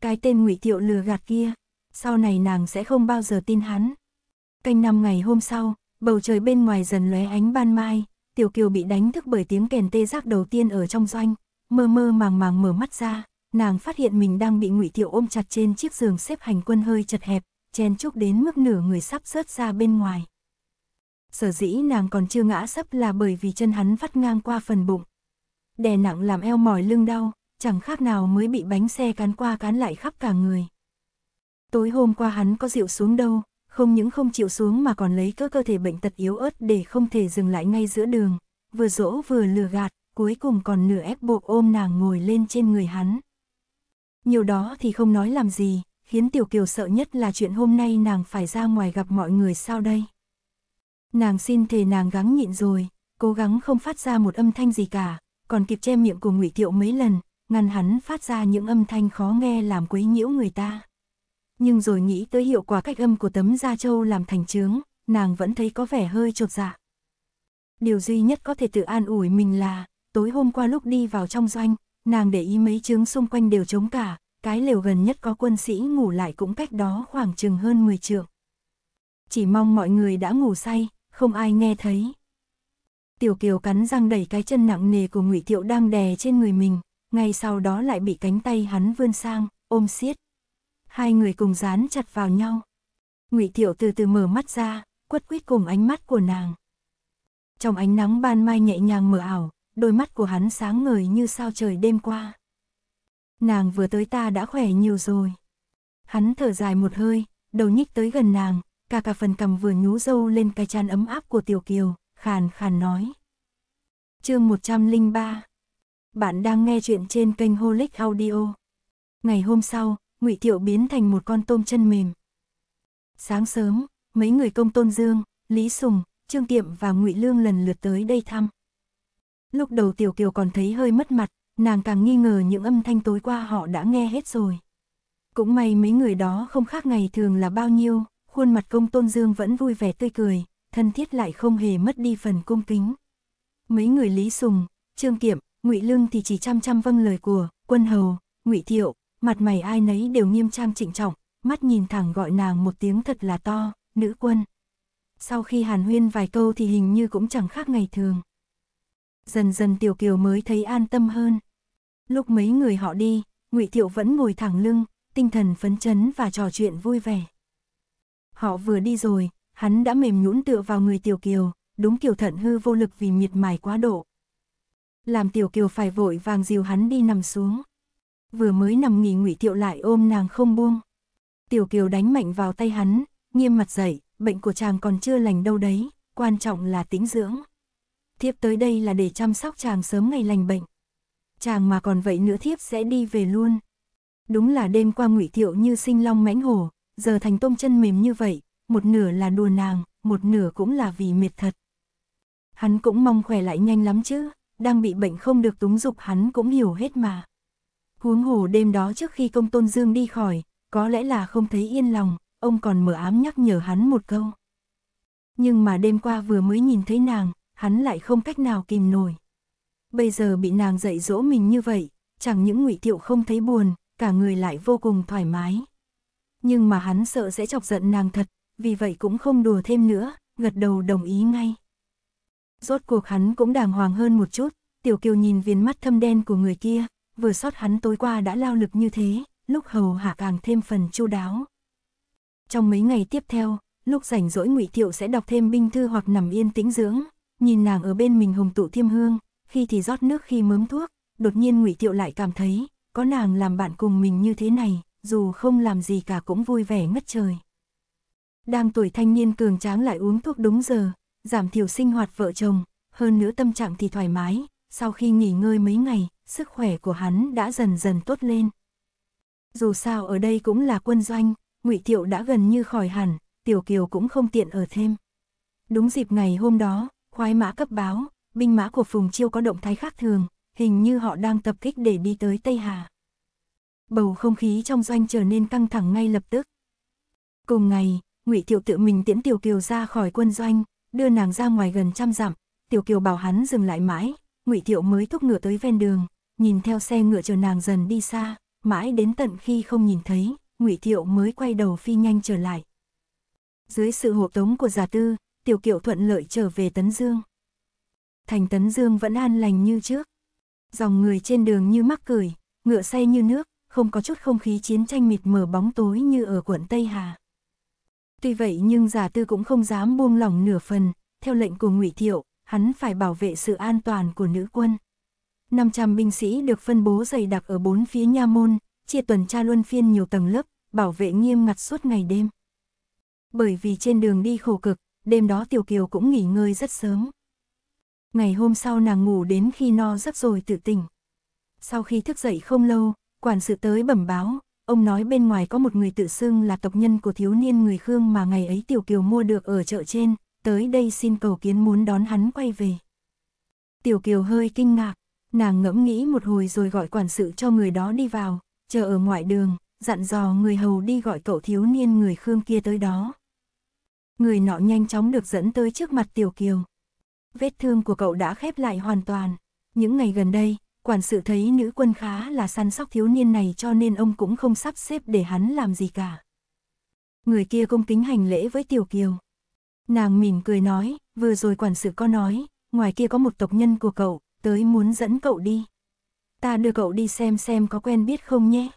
Cái tên Ngụy Thiệu lừa gạt kia, sau này nàng sẽ không bao giờ tin hắn. Canh năm ngày hôm sau, bầu trời bên ngoài dần lóe ánh ban mai, Tiểu Kiều bị đánh thức bởi tiếng kèn tê giác đầu tiên ở trong doanh, mơ mơ màng màng mở mắt ra, nàng phát hiện mình đang bị Ngụy Tiểu ôm chặt trên chiếc giường xếp hành quân hơi chật hẹp, chen chúc đến mức nửa người sắp rớt ra bên ngoài. Sở dĩ nàng còn chưa ngã sấp là bởi vì chân hắn vắt ngang qua phần bụng. Đè nặng làm eo mỏi lưng đau, chẳng khác nào mới bị bánh xe cán qua cán lại khắp cả người. Tối hôm qua hắn có rượu xuống đâu, không những không chịu xuống mà còn lấy cỡ cơ thể bệnh tật yếu ớt để không thể dừng lại ngay giữa đường, vừa dỗ vừa lừa gạt, cuối cùng còn nửa ép buộc ôm nàng ngồi lên trên người hắn. Nhiều đó thì không nói làm gì, khiến Tiểu Kiều sợ nhất là chuyện hôm nay nàng phải ra ngoài gặp mọi người sao đây. Nàng xin thề nàng gắng nhịn rồi, cố gắng không phát ra một âm thanh gì cả, còn kịp che miệng của Ngụy Tiệu mấy lần, ngăn hắn phát ra những âm thanh khó nghe làm quấy nhiễu người ta nhưng rồi nghĩ tới hiệu quả cách âm của tấm da trâu làm thành trướng, nàng vẫn thấy có vẻ hơi trột dạ. Điều duy nhất có thể tự an ủi mình là, tối hôm qua lúc đi vào trong doanh, nàng để ý mấy trướng xung quanh đều trống cả, cái lều gần nhất có quân sĩ ngủ lại cũng cách đó khoảng chừng hơn 10 trượng. Chỉ mong mọi người đã ngủ say, không ai nghe thấy. Tiểu Kiều cắn răng đẩy cái chân nặng nề của Ngụy Thiệu đang đè trên người mình, ngay sau đó lại bị cánh tay hắn vươn sang, ôm siết hai người cùng dán chặt vào nhau. Ngụy Thiệu từ từ mở mắt ra, quất quýt cùng ánh mắt của nàng. Trong ánh nắng ban mai nhẹ nhàng mờ ảo, đôi mắt của hắn sáng ngời như sao trời đêm qua. Nàng vừa tới ta đã khỏe nhiều rồi. Hắn thở dài một hơi, đầu nhích tới gần nàng, cả cả phần cầm vừa nhú dâu lên cái chăn ấm áp của Tiểu Kiều, khàn khàn nói. Chương 103 Bạn đang nghe chuyện trên kênh Holic Audio. Ngày hôm sau, ngụy Thiệu biến thành một con tôm chân mềm. Sáng sớm, mấy người công tôn dương, Lý Sùng, Trương Tiệm và ngụy Lương lần lượt tới đây thăm. Lúc đầu Tiểu Kiều còn thấy hơi mất mặt, nàng càng nghi ngờ những âm thanh tối qua họ đã nghe hết rồi. Cũng may mấy người đó không khác ngày thường là bao nhiêu, khuôn mặt công tôn dương vẫn vui vẻ tươi cười, thân thiết lại không hề mất đi phần cung kính. Mấy người Lý Sùng, Trương Kiệm, ngụy Lương thì chỉ chăm chăm vâng lời của quân hầu, ngụy Thiệu, mặt mày ai nấy đều nghiêm trang trịnh trọng, mắt nhìn thẳng gọi nàng một tiếng thật là to, nữ quân. Sau khi hàn huyên vài câu thì hình như cũng chẳng khác ngày thường. Dần dần Tiểu Kiều mới thấy an tâm hơn. Lúc mấy người họ đi, ngụy Thiệu vẫn ngồi thẳng lưng, tinh thần phấn chấn và trò chuyện vui vẻ. Họ vừa đi rồi, hắn đã mềm nhũn tựa vào người Tiểu Kiều, đúng kiểu thận hư vô lực vì miệt mài quá độ. Làm Tiểu Kiều phải vội vàng dìu hắn đi nằm xuống vừa mới nằm nghỉ ngụy tiệu lại ôm nàng không buông. Tiểu kiều đánh mạnh vào tay hắn, nghiêm mặt dậy, bệnh của chàng còn chưa lành đâu đấy, quan trọng là tính dưỡng. Thiếp tới đây là để chăm sóc chàng sớm ngày lành bệnh. Chàng mà còn vậy nữa thiếp sẽ đi về luôn. Đúng là đêm qua ngụy tiệu như sinh long mãnh hổ, giờ thành tôm chân mềm như vậy, một nửa là đùa nàng, một nửa cũng là vì mệt thật. Hắn cũng mong khỏe lại nhanh lắm chứ, đang bị bệnh không được túng dục hắn cũng hiểu hết mà. Huống hồ đêm đó trước khi công tôn dương đi khỏi, có lẽ là không thấy yên lòng, ông còn mở ám nhắc nhở hắn một câu. Nhưng mà đêm qua vừa mới nhìn thấy nàng, hắn lại không cách nào kìm nổi. Bây giờ bị nàng dạy dỗ mình như vậy, chẳng những ngụy Tiệu không thấy buồn, cả người lại vô cùng thoải mái. Nhưng mà hắn sợ sẽ chọc giận nàng thật, vì vậy cũng không đùa thêm nữa, gật đầu đồng ý ngay. Rốt cuộc hắn cũng đàng hoàng hơn một chút, Tiểu Kiều nhìn viên mắt thâm đen của người kia, vừa sót hắn tối qua đã lao lực như thế, lúc hầu hạ càng thêm phần chu đáo. Trong mấy ngày tiếp theo, lúc rảnh rỗi ngụy Thiệu sẽ đọc thêm binh thư hoặc nằm yên tĩnh dưỡng, nhìn nàng ở bên mình hồng tụ thiêm hương, khi thì rót nước khi mớm thuốc, đột nhiên ngụy Thiệu lại cảm thấy, có nàng làm bạn cùng mình như thế này, dù không làm gì cả cũng vui vẻ ngất trời. Đang tuổi thanh niên cường tráng lại uống thuốc đúng giờ, giảm thiểu sinh hoạt vợ chồng, hơn nữa tâm trạng thì thoải mái, sau khi nghỉ ngơi mấy ngày, sức khỏe của hắn đã dần dần tốt lên. Dù sao ở đây cũng là quân doanh, ngụy Tiệu đã gần như khỏi hẳn, Tiểu Kiều cũng không tiện ở thêm. Đúng dịp ngày hôm đó, khoái mã cấp báo, binh mã của Phùng Chiêu có động thái khác thường, hình như họ đang tập kích để đi tới Tây Hà. Bầu không khí trong doanh trở nên căng thẳng ngay lập tức. Cùng ngày, ngụy Tiệu tự mình tiễn Tiểu Kiều ra khỏi quân doanh, đưa nàng ra ngoài gần trăm dặm, Tiểu Kiều bảo hắn dừng lại mãi, ngụy Thiệu mới thúc ngựa tới ven đường, nhìn theo xe ngựa chờ nàng dần đi xa, mãi đến tận khi không nhìn thấy, ngụy Thiệu mới quay đầu phi nhanh trở lại. Dưới sự hộ tống của giả tư, Tiểu Kiệu thuận lợi trở về Tấn Dương. Thành Tấn Dương vẫn an lành như trước. Dòng người trên đường như mắc cười, ngựa say như nước, không có chút không khí chiến tranh mịt mờ bóng tối như ở quận Tây Hà. Tuy vậy nhưng giả tư cũng không dám buông lỏng nửa phần, theo lệnh của ngụy Thiệu, hắn phải bảo vệ sự an toàn của nữ quân. 500 binh sĩ được phân bố dày đặc ở bốn phía nha môn, chia tuần tra luân phiên nhiều tầng lớp, bảo vệ nghiêm ngặt suốt ngày đêm. Bởi vì trên đường đi khổ cực, đêm đó Tiểu Kiều cũng nghỉ ngơi rất sớm. Ngày hôm sau nàng ngủ đến khi no giấc rồi tự tỉnh. Sau khi thức dậy không lâu, quản sự tới bẩm báo, ông nói bên ngoài có một người tự xưng là tộc nhân của thiếu niên người Khương mà ngày ấy Tiểu Kiều mua được ở chợ trên, tới đây xin cầu kiến muốn đón hắn quay về. Tiểu Kiều hơi kinh ngạc, nàng ngẫm nghĩ một hồi rồi gọi quản sự cho người đó đi vào, chờ ở ngoại đường, dặn dò người hầu đi gọi cậu thiếu niên người Khương kia tới đó. Người nọ nhanh chóng được dẫn tới trước mặt Tiểu Kiều. Vết thương của cậu đã khép lại hoàn toàn. Những ngày gần đây, quản sự thấy nữ quân khá là săn sóc thiếu niên này cho nên ông cũng không sắp xếp để hắn làm gì cả. Người kia cung kính hành lễ với Tiểu Kiều. Nàng mỉm cười nói, vừa rồi quản sự có nói, ngoài kia có một tộc nhân của cậu, tới muốn dẫn cậu đi. Ta đưa cậu đi xem xem có quen biết không nhé.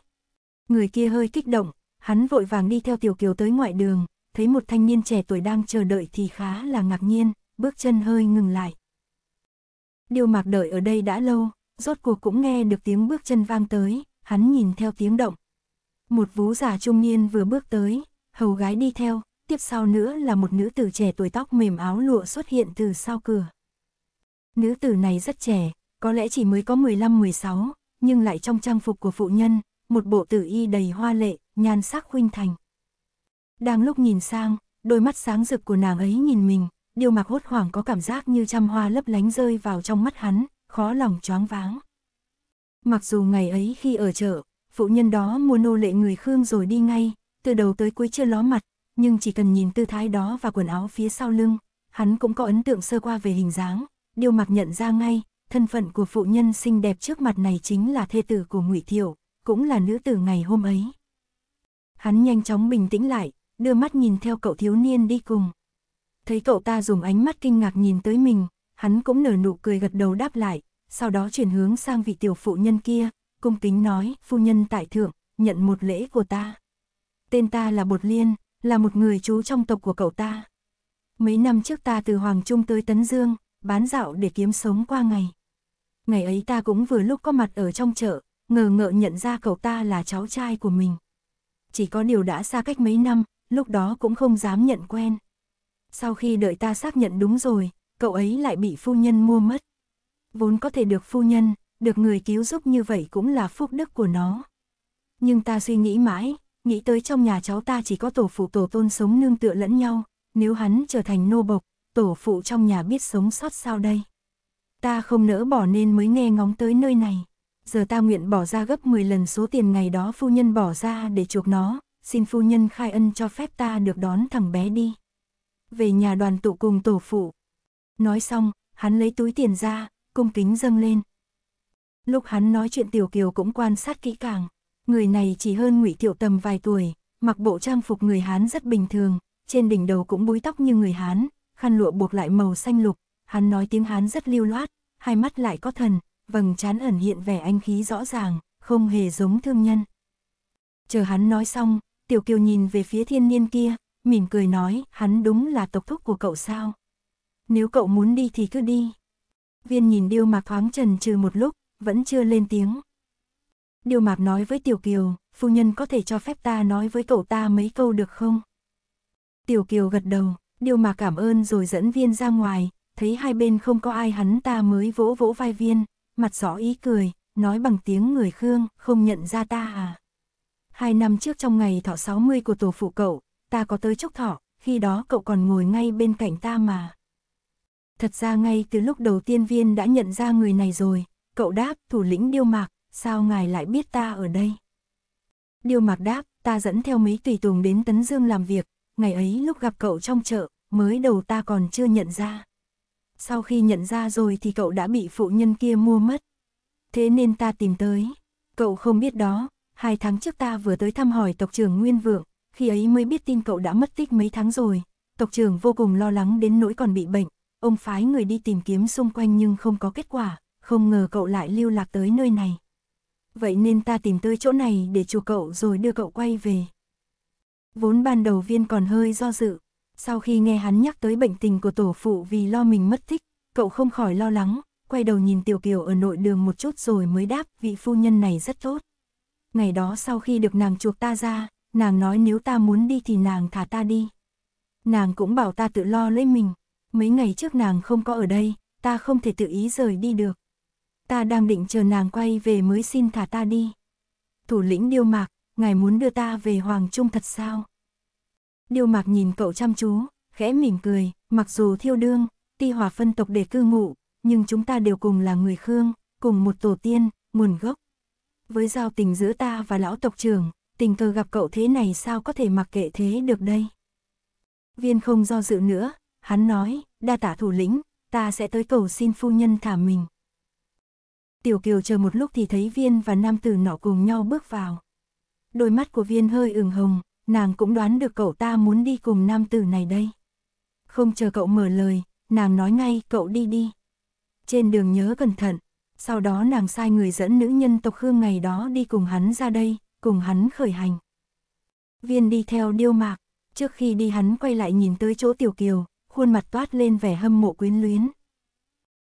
Người kia hơi kích động, hắn vội vàng đi theo tiểu kiều tới ngoại đường, thấy một thanh niên trẻ tuổi đang chờ đợi thì khá là ngạc nhiên, bước chân hơi ngừng lại. Điều mạc đợi ở đây đã lâu, rốt cuộc cũng nghe được tiếng bước chân vang tới, hắn nhìn theo tiếng động. Một vú giả trung niên vừa bước tới, hầu gái đi theo, tiếp sau nữa là một nữ tử trẻ tuổi tóc mềm áo lụa xuất hiện từ sau cửa. Nữ tử này rất trẻ, có lẽ chỉ mới có 15-16, nhưng lại trong trang phục của phụ nhân, một bộ tử y đầy hoa lệ, nhan sắc khuynh thành. Đang lúc nhìn sang, đôi mắt sáng rực của nàng ấy nhìn mình, điều mặc hốt hoảng có cảm giác như trăm hoa lấp lánh rơi vào trong mắt hắn, khó lòng choáng váng. Mặc dù ngày ấy khi ở chợ, phụ nhân đó mua nô lệ người Khương rồi đi ngay, từ đầu tới cuối chưa ló mặt, nhưng chỉ cần nhìn tư thái đó và quần áo phía sau lưng, hắn cũng có ấn tượng sơ qua về hình dáng, điều mặc nhận ra ngay, thân phận của phụ nhân xinh đẹp trước mặt này chính là thê tử của Ngụy Thiệu, cũng là nữ tử ngày hôm ấy. Hắn nhanh chóng bình tĩnh lại, đưa mắt nhìn theo cậu thiếu niên đi cùng. Thấy cậu ta dùng ánh mắt kinh ngạc nhìn tới mình, hắn cũng nở nụ cười gật đầu đáp lại, sau đó chuyển hướng sang vị tiểu phụ nhân kia, cung kính nói, phu nhân tại thượng, nhận một lễ của ta. Tên ta là Bột Liên, là một người chú trong tộc của cậu ta. Mấy năm trước ta từ Hoàng Trung tới Tấn Dương, bán dạo để kiếm sống qua ngày. Ngày ấy ta cũng vừa lúc có mặt ở trong chợ, ngờ ngợ nhận ra cậu ta là cháu trai của mình. Chỉ có điều đã xa cách mấy năm, lúc đó cũng không dám nhận quen. Sau khi đợi ta xác nhận đúng rồi, cậu ấy lại bị phu nhân mua mất. Vốn có thể được phu nhân, được người cứu giúp như vậy cũng là phúc đức của nó. Nhưng ta suy nghĩ mãi, nghĩ tới trong nhà cháu ta chỉ có tổ phụ tổ tôn sống nương tựa lẫn nhau, nếu hắn trở thành nô bộc, tổ phụ trong nhà biết sống sót sao đây. Ta không nỡ bỏ nên mới nghe ngóng tới nơi này. Giờ ta nguyện bỏ ra gấp 10 lần số tiền ngày đó phu nhân bỏ ra để chuộc nó, xin phu nhân khai ân cho phép ta được đón thằng bé đi. Về nhà đoàn tụ cùng tổ phụ. Nói xong, hắn lấy túi tiền ra, cung kính dâng lên. Lúc hắn nói chuyện Tiểu Kiều cũng quan sát kỹ càng. Người này chỉ hơn ngụy tiểu Tầm vài tuổi, mặc bộ trang phục người Hán rất bình thường, trên đỉnh đầu cũng búi tóc như người Hán, khăn lụa buộc lại màu xanh lục, hắn nói tiếng Hán rất lưu loát, hai mắt lại có thần, vầng trán ẩn hiện vẻ anh khí rõ ràng, không hề giống thương nhân. Chờ hắn nói xong, Tiểu Kiều nhìn về phía thiên niên kia, mỉm cười nói, hắn đúng là tộc thúc của cậu sao? Nếu cậu muốn đi thì cứ đi. Viên nhìn Điêu Mạc thoáng trần trừ một lúc, vẫn chưa lên tiếng. Điều Mạc nói với Tiểu Kiều, phu nhân có thể cho phép ta nói với cậu ta mấy câu được không? Tiểu Kiều gật đầu, Điều Mạc cảm ơn rồi dẫn viên ra ngoài, thấy hai bên không có ai hắn ta mới vỗ vỗ vai viên, mặt rõ ý cười, nói bằng tiếng người Khương, không nhận ra ta à? Hai năm trước trong ngày thọ 60 của tổ phụ cậu, ta có tới chúc thọ, khi đó cậu còn ngồi ngay bên cạnh ta mà. Thật ra ngay từ lúc đầu tiên viên đã nhận ra người này rồi, cậu đáp thủ lĩnh điêu mạc, sao ngài lại biết ta ở đây? Điều mạc đáp, ta dẫn theo mấy tùy tùng đến Tấn Dương làm việc, ngày ấy lúc gặp cậu trong chợ, mới đầu ta còn chưa nhận ra. Sau khi nhận ra rồi thì cậu đã bị phụ nhân kia mua mất. Thế nên ta tìm tới, cậu không biết đó, hai tháng trước ta vừa tới thăm hỏi tộc trưởng Nguyên Vượng, khi ấy mới biết tin cậu đã mất tích mấy tháng rồi, tộc trưởng vô cùng lo lắng đến nỗi còn bị bệnh, ông phái người đi tìm kiếm xung quanh nhưng không có kết quả, không ngờ cậu lại lưu lạc tới nơi này vậy nên ta tìm tới chỗ này để chùa cậu rồi đưa cậu quay về. Vốn ban đầu viên còn hơi do dự, sau khi nghe hắn nhắc tới bệnh tình của tổ phụ vì lo mình mất thích cậu không khỏi lo lắng, quay đầu nhìn Tiểu Kiều ở nội đường một chút rồi mới đáp vị phu nhân này rất tốt. Ngày đó sau khi được nàng chuộc ta ra, nàng nói nếu ta muốn đi thì nàng thả ta đi. Nàng cũng bảo ta tự lo lấy mình, mấy ngày trước nàng không có ở đây, ta không thể tự ý rời đi được ta đang định chờ nàng quay về mới xin thả ta đi. Thủ lĩnh Điêu Mạc, ngài muốn đưa ta về Hoàng Trung thật sao? Điêu Mạc nhìn cậu chăm chú, khẽ mỉm cười, mặc dù thiêu đương, ti hòa phân tộc để cư ngụ, nhưng chúng ta đều cùng là người Khương, cùng một tổ tiên, nguồn gốc. Với giao tình giữa ta và lão tộc trưởng, tình cờ gặp cậu thế này sao có thể mặc kệ thế được đây? Viên không do dự nữa, hắn nói, đa tả thủ lĩnh, ta sẽ tới cầu xin phu nhân thả mình. Tiểu Kiều chờ một lúc thì thấy Viên và nam tử nọ cùng nhau bước vào. Đôi mắt của Viên hơi ửng hồng, nàng cũng đoán được cậu ta muốn đi cùng nam tử này đây. Không chờ cậu mở lời, nàng nói ngay cậu đi đi. Trên đường nhớ cẩn thận, sau đó nàng sai người dẫn nữ nhân tộc Hương ngày đó đi cùng hắn ra đây, cùng hắn khởi hành. Viên đi theo điêu mạc, trước khi đi hắn quay lại nhìn tới chỗ Tiểu Kiều, khuôn mặt toát lên vẻ hâm mộ quyến luyến.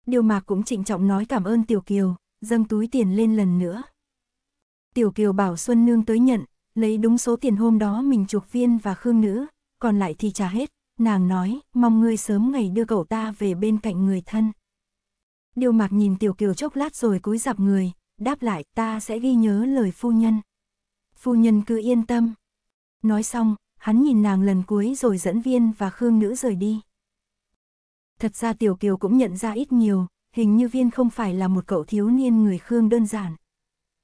Điêu mạc cũng trịnh trọng nói cảm ơn Tiểu Kiều, dâng túi tiền lên lần nữa. Tiểu Kiều bảo Xuân Nương tới nhận, lấy đúng số tiền hôm đó mình chuộc viên và khương nữ, còn lại thì trả hết, nàng nói, mong ngươi sớm ngày đưa cậu ta về bên cạnh người thân. Điều mạc nhìn Tiểu Kiều chốc lát rồi cúi dạp người, đáp lại ta sẽ ghi nhớ lời phu nhân. Phu nhân cứ yên tâm. Nói xong, hắn nhìn nàng lần cuối rồi dẫn viên và khương nữ rời đi. Thật ra Tiểu Kiều cũng nhận ra ít nhiều, hình như viên không phải là một cậu thiếu niên người Khương đơn giản.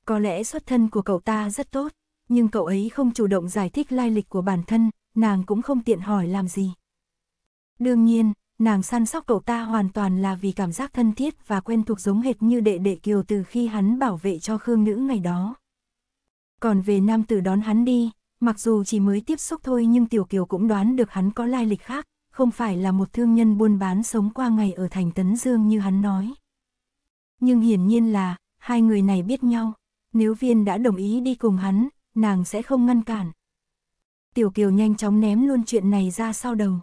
Có lẽ xuất thân của cậu ta rất tốt, nhưng cậu ấy không chủ động giải thích lai lịch của bản thân, nàng cũng không tiện hỏi làm gì. Đương nhiên, nàng săn sóc cậu ta hoàn toàn là vì cảm giác thân thiết và quen thuộc giống hệt như đệ đệ Kiều từ khi hắn bảo vệ cho Khương nữ ngày đó. Còn về nam tử đón hắn đi, mặc dù chỉ mới tiếp xúc thôi nhưng Tiểu Kiều cũng đoán được hắn có lai lịch khác, không phải là một thương nhân buôn bán sống qua ngày ở thành Tấn Dương như hắn nói. Nhưng hiển nhiên là, hai người này biết nhau, nếu viên đã đồng ý đi cùng hắn, nàng sẽ không ngăn cản. Tiểu Kiều nhanh chóng ném luôn chuyện này ra sau đầu.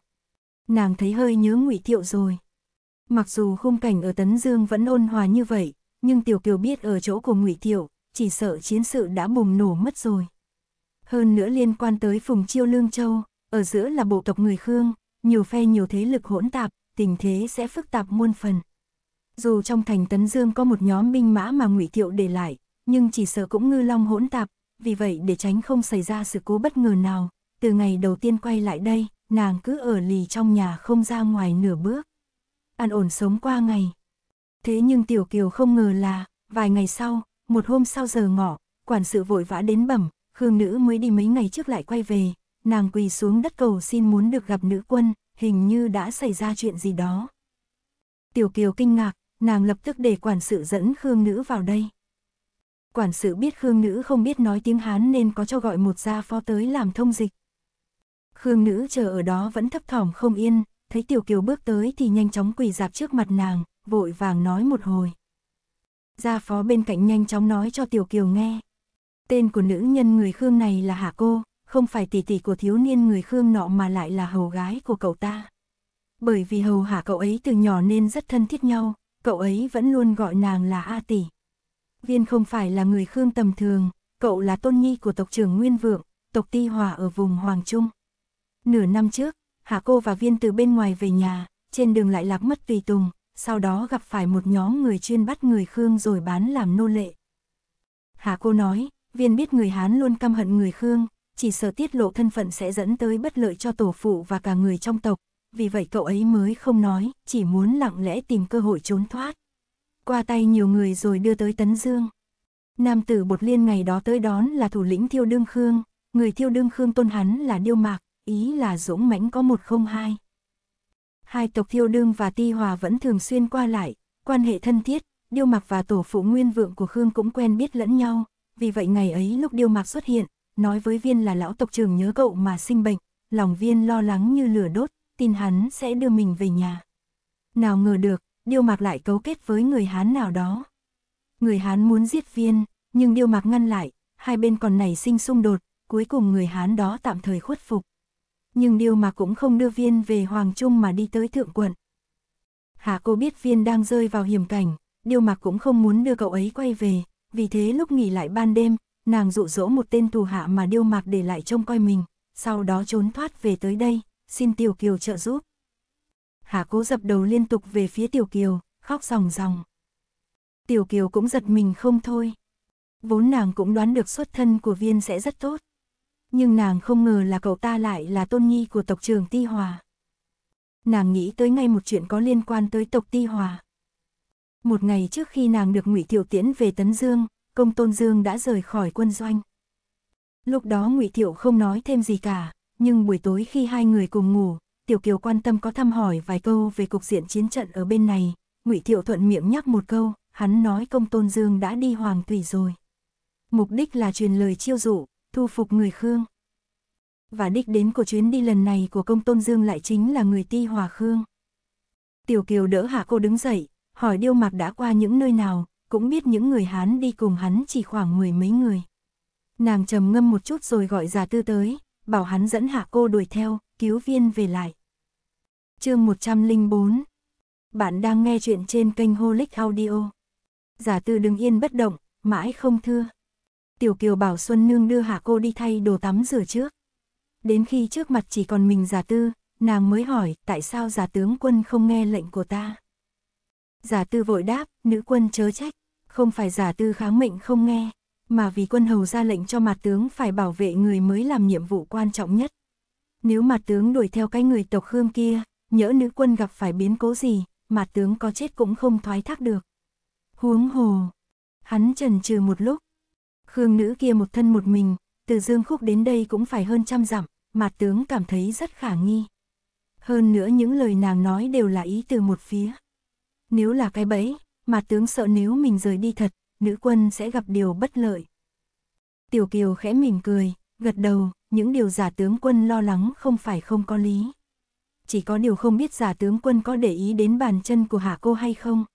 Nàng thấy hơi nhớ ngụy Thiệu rồi. Mặc dù khung cảnh ở Tấn Dương vẫn ôn hòa như vậy, nhưng Tiểu Kiều biết ở chỗ của ngụy Thiệu, chỉ sợ chiến sự đã bùng nổ mất rồi. Hơn nữa liên quan tới Phùng Chiêu Lương Châu, ở giữa là bộ tộc người Khương, nhiều phe nhiều thế lực hỗn tạp, tình thế sẽ phức tạp muôn phần. Dù trong thành Tấn Dương có một nhóm binh mã mà ngụy Thiệu để lại, nhưng chỉ sợ cũng ngư long hỗn tạp, vì vậy để tránh không xảy ra sự cố bất ngờ nào, từ ngày đầu tiên quay lại đây, nàng cứ ở lì trong nhà không ra ngoài nửa bước. An ổn sống qua ngày. Thế nhưng Tiểu Kiều không ngờ là, vài ngày sau, một hôm sau giờ ngọ, quản sự vội vã đến bẩm, Khương Nữ mới đi mấy ngày trước lại quay về, nàng quỳ xuống đất cầu xin muốn được gặp nữ quân, hình như đã xảy ra chuyện gì đó. Tiểu Kiều kinh ngạc, nàng lập tức để quản sự dẫn Khương Nữ vào đây. Quản sự biết Khương Nữ không biết nói tiếng Hán nên có cho gọi một gia phó tới làm thông dịch. Khương Nữ chờ ở đó vẫn thấp thỏm không yên, thấy Tiểu Kiều bước tới thì nhanh chóng quỳ dạp trước mặt nàng, vội vàng nói một hồi. Gia phó bên cạnh nhanh chóng nói cho Tiểu Kiều nghe. Tên của nữ nhân người Khương này là Hạ Cô, không phải tỷ tỷ của thiếu niên người Khương nọ mà lại là hầu gái của cậu ta. Bởi vì hầu hạ cậu ấy từ nhỏ nên rất thân thiết nhau, cậu ấy vẫn luôn gọi nàng là A tỷ. Viên không phải là người Khương tầm thường, cậu là tôn nhi của tộc trưởng Nguyên Vượng, tộc Ti Hòa ở vùng Hoàng Trung. Nửa năm trước, Hạ Cô và Viên từ bên ngoài về nhà, trên đường lại lạc mất tùy tùng, sau đó gặp phải một nhóm người chuyên bắt người Khương rồi bán làm nô lệ. Hạ Cô nói, Viên biết người Hán luôn căm hận người Khương, chỉ sợ tiết lộ thân phận sẽ dẫn tới bất lợi cho tổ phụ và cả người trong tộc, vì vậy cậu ấy mới không nói, chỉ muốn lặng lẽ tìm cơ hội trốn thoát. Qua tay nhiều người rồi đưa tới Tấn Dương. Nam tử bột liên ngày đó tới đón là thủ lĩnh thiêu đương khương, người thiêu đương khương tôn hắn là điêu mạc, ý là dũng mãnh có một không hai. Hai tộc thiêu đương và ti hòa vẫn thường xuyên qua lại, quan hệ thân thiết, điêu mạc và tổ phụ nguyên vượng của khương cũng quen biết lẫn nhau, vì vậy ngày ấy lúc điêu mạc xuất hiện, nói với viên là lão tộc trường nhớ cậu mà sinh bệnh, lòng viên lo lắng như lửa đốt, tin hắn sẽ đưa mình về nhà. Nào ngờ được, Điêu Mạc lại cấu kết với người Hán nào đó. Người Hán muốn giết viên, nhưng Điêu Mạc ngăn lại, hai bên còn nảy sinh xung đột, cuối cùng người Hán đó tạm thời khuất phục. Nhưng Điêu Mạc cũng không đưa viên về Hoàng Trung mà đi tới Thượng Quận. Hạ cô biết viên đang rơi vào hiểm cảnh, Điêu Mạc cũng không muốn đưa cậu ấy quay về, vì thế lúc nghỉ lại ban đêm, nàng dụ dỗ một tên tù hạ mà điêu mạc để lại trông coi mình, sau đó trốn thoát về tới đây, xin Tiểu Kiều trợ giúp. Hạ cố dập đầu liên tục về phía Tiểu Kiều, khóc ròng ròng. Tiểu Kiều cũng giật mình không thôi. Vốn nàng cũng đoán được xuất thân của viên sẽ rất tốt. Nhưng nàng không ngờ là cậu ta lại là tôn nhi của tộc trường Ti Hòa. Nàng nghĩ tới ngay một chuyện có liên quan tới tộc Ti Hòa. Một ngày trước khi nàng được ngụy Tiểu Tiễn về Tấn Dương, công tôn dương đã rời khỏi quân doanh. Lúc đó ngụy Thiệu không nói thêm gì cả, nhưng buổi tối khi hai người cùng ngủ, Tiểu Kiều quan tâm có thăm hỏi vài câu về cục diện chiến trận ở bên này, ngụy Thiệu thuận miệng nhắc một câu, hắn nói công tôn dương đã đi hoàng tùy rồi. Mục đích là truyền lời chiêu dụ, thu phục người Khương. Và đích đến của chuyến đi lần này của công tôn dương lại chính là người ti hòa Khương. Tiểu Kiều đỡ hạ cô đứng dậy, hỏi Điêu Mạc đã qua những nơi nào, cũng biết những người Hán đi cùng hắn chỉ khoảng mười mấy người. Nàng trầm ngâm một chút rồi gọi giả tư tới, bảo hắn dẫn hạ cô đuổi theo, cứu viên về lại. chương 104 Bạn đang nghe chuyện trên kênh Holic Audio. Giả tư đứng yên bất động, mãi không thưa. Tiểu Kiều bảo Xuân Nương đưa hạ cô đi thay đồ tắm rửa trước. Đến khi trước mặt chỉ còn mình giả tư, nàng mới hỏi tại sao giả tướng quân không nghe lệnh của ta. Giả tư vội đáp, nữ quân chớ trách, không phải giả tư kháng mệnh không nghe, mà vì quân hầu ra lệnh cho mặt tướng phải bảo vệ người mới làm nhiệm vụ quan trọng nhất. Nếu mặt tướng đuổi theo cái người tộc Khương kia, nhỡ nữ quân gặp phải biến cố gì, mặt tướng có chết cũng không thoái thác được. Huống hồ, hắn trần trừ một lúc. Khương nữ kia một thân một mình, từ Dương Khúc đến đây cũng phải hơn trăm dặm, mặt tướng cảm thấy rất khả nghi. Hơn nữa những lời nàng nói đều là ý từ một phía. Nếu là cái bẫy, mà tướng sợ nếu mình rời đi thật, nữ quân sẽ gặp điều bất lợi. Tiểu Kiều khẽ mỉm cười, gật đầu, những điều giả tướng quân lo lắng không phải không có lý. Chỉ có điều không biết giả tướng quân có để ý đến bàn chân của hạ cô hay không.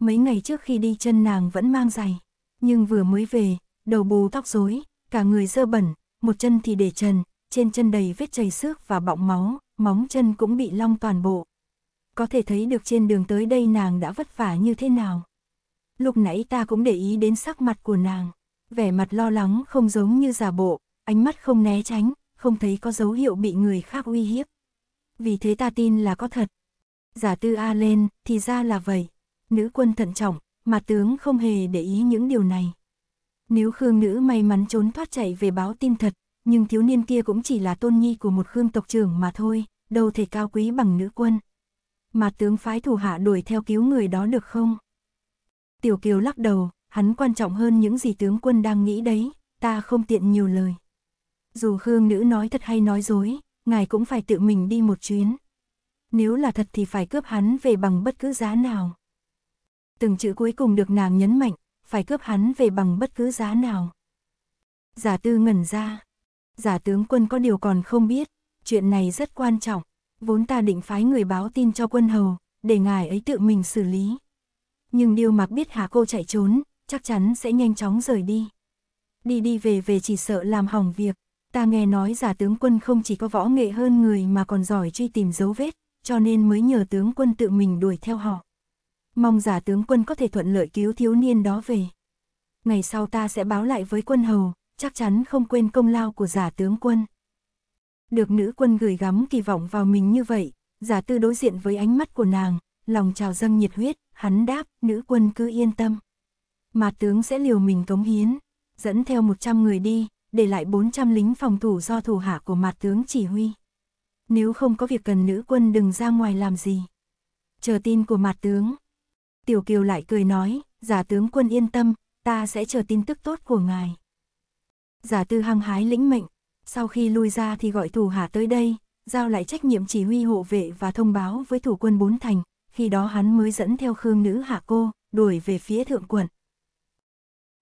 Mấy ngày trước khi đi chân nàng vẫn mang giày, nhưng vừa mới về, đầu bù tóc rối, cả người dơ bẩn, một chân thì để trần, trên chân đầy vết chảy xước và bọng máu, móng chân cũng bị long toàn bộ, có thể thấy được trên đường tới đây nàng đã vất vả như thế nào. Lúc nãy ta cũng để ý đến sắc mặt của nàng, vẻ mặt lo lắng không giống như giả bộ, ánh mắt không né tránh, không thấy có dấu hiệu bị người khác uy hiếp. Vì thế ta tin là có thật. Giả tư A lên, thì ra là vậy. Nữ quân thận trọng, mà tướng không hề để ý những điều này. Nếu Khương nữ may mắn trốn thoát chạy về báo tin thật, nhưng thiếu niên kia cũng chỉ là tôn nhi của một Khương tộc trưởng mà thôi, đâu thể cao quý bằng nữ quân mà tướng phái thủ hạ đuổi theo cứu người đó được không? Tiểu Kiều lắc đầu, hắn quan trọng hơn những gì tướng quân đang nghĩ đấy, ta không tiện nhiều lời. Dù Khương nữ nói thật hay nói dối, ngài cũng phải tự mình đi một chuyến. Nếu là thật thì phải cướp hắn về bằng bất cứ giá nào. Từng chữ cuối cùng được nàng nhấn mạnh, phải cướp hắn về bằng bất cứ giá nào. Giả tư ngẩn ra. Giả tướng quân có điều còn không biết, chuyện này rất quan trọng vốn ta định phái người báo tin cho quân hầu, để ngài ấy tự mình xử lý. Nhưng Điêu Mạc biết Hà Cô chạy trốn, chắc chắn sẽ nhanh chóng rời đi. Đi đi về về chỉ sợ làm hỏng việc, ta nghe nói giả tướng quân không chỉ có võ nghệ hơn người mà còn giỏi truy tìm dấu vết, cho nên mới nhờ tướng quân tự mình đuổi theo họ. Mong giả tướng quân có thể thuận lợi cứu thiếu niên đó về. Ngày sau ta sẽ báo lại với quân hầu, chắc chắn không quên công lao của giả tướng quân được nữ quân gửi gắm kỳ vọng vào mình như vậy, giả tư đối diện với ánh mắt của nàng, lòng trào dâng nhiệt huyết, hắn đáp, nữ quân cứ yên tâm. Mà tướng sẽ liều mình cống hiến, dẫn theo 100 người đi, để lại 400 lính phòng thủ do thủ hạ của mặt tướng chỉ huy. Nếu không có việc cần nữ quân đừng ra ngoài làm gì. Chờ tin của mặt tướng. Tiểu Kiều lại cười nói, giả tướng quân yên tâm, ta sẽ chờ tin tức tốt của ngài. Giả tư hăng hái lĩnh mệnh, sau khi lui ra thì gọi thủ hạ tới đây, giao lại trách nhiệm chỉ huy hộ vệ và thông báo với thủ quân bốn thành, khi đó hắn mới dẫn theo Khương nữ hạ cô, đuổi về phía thượng quận.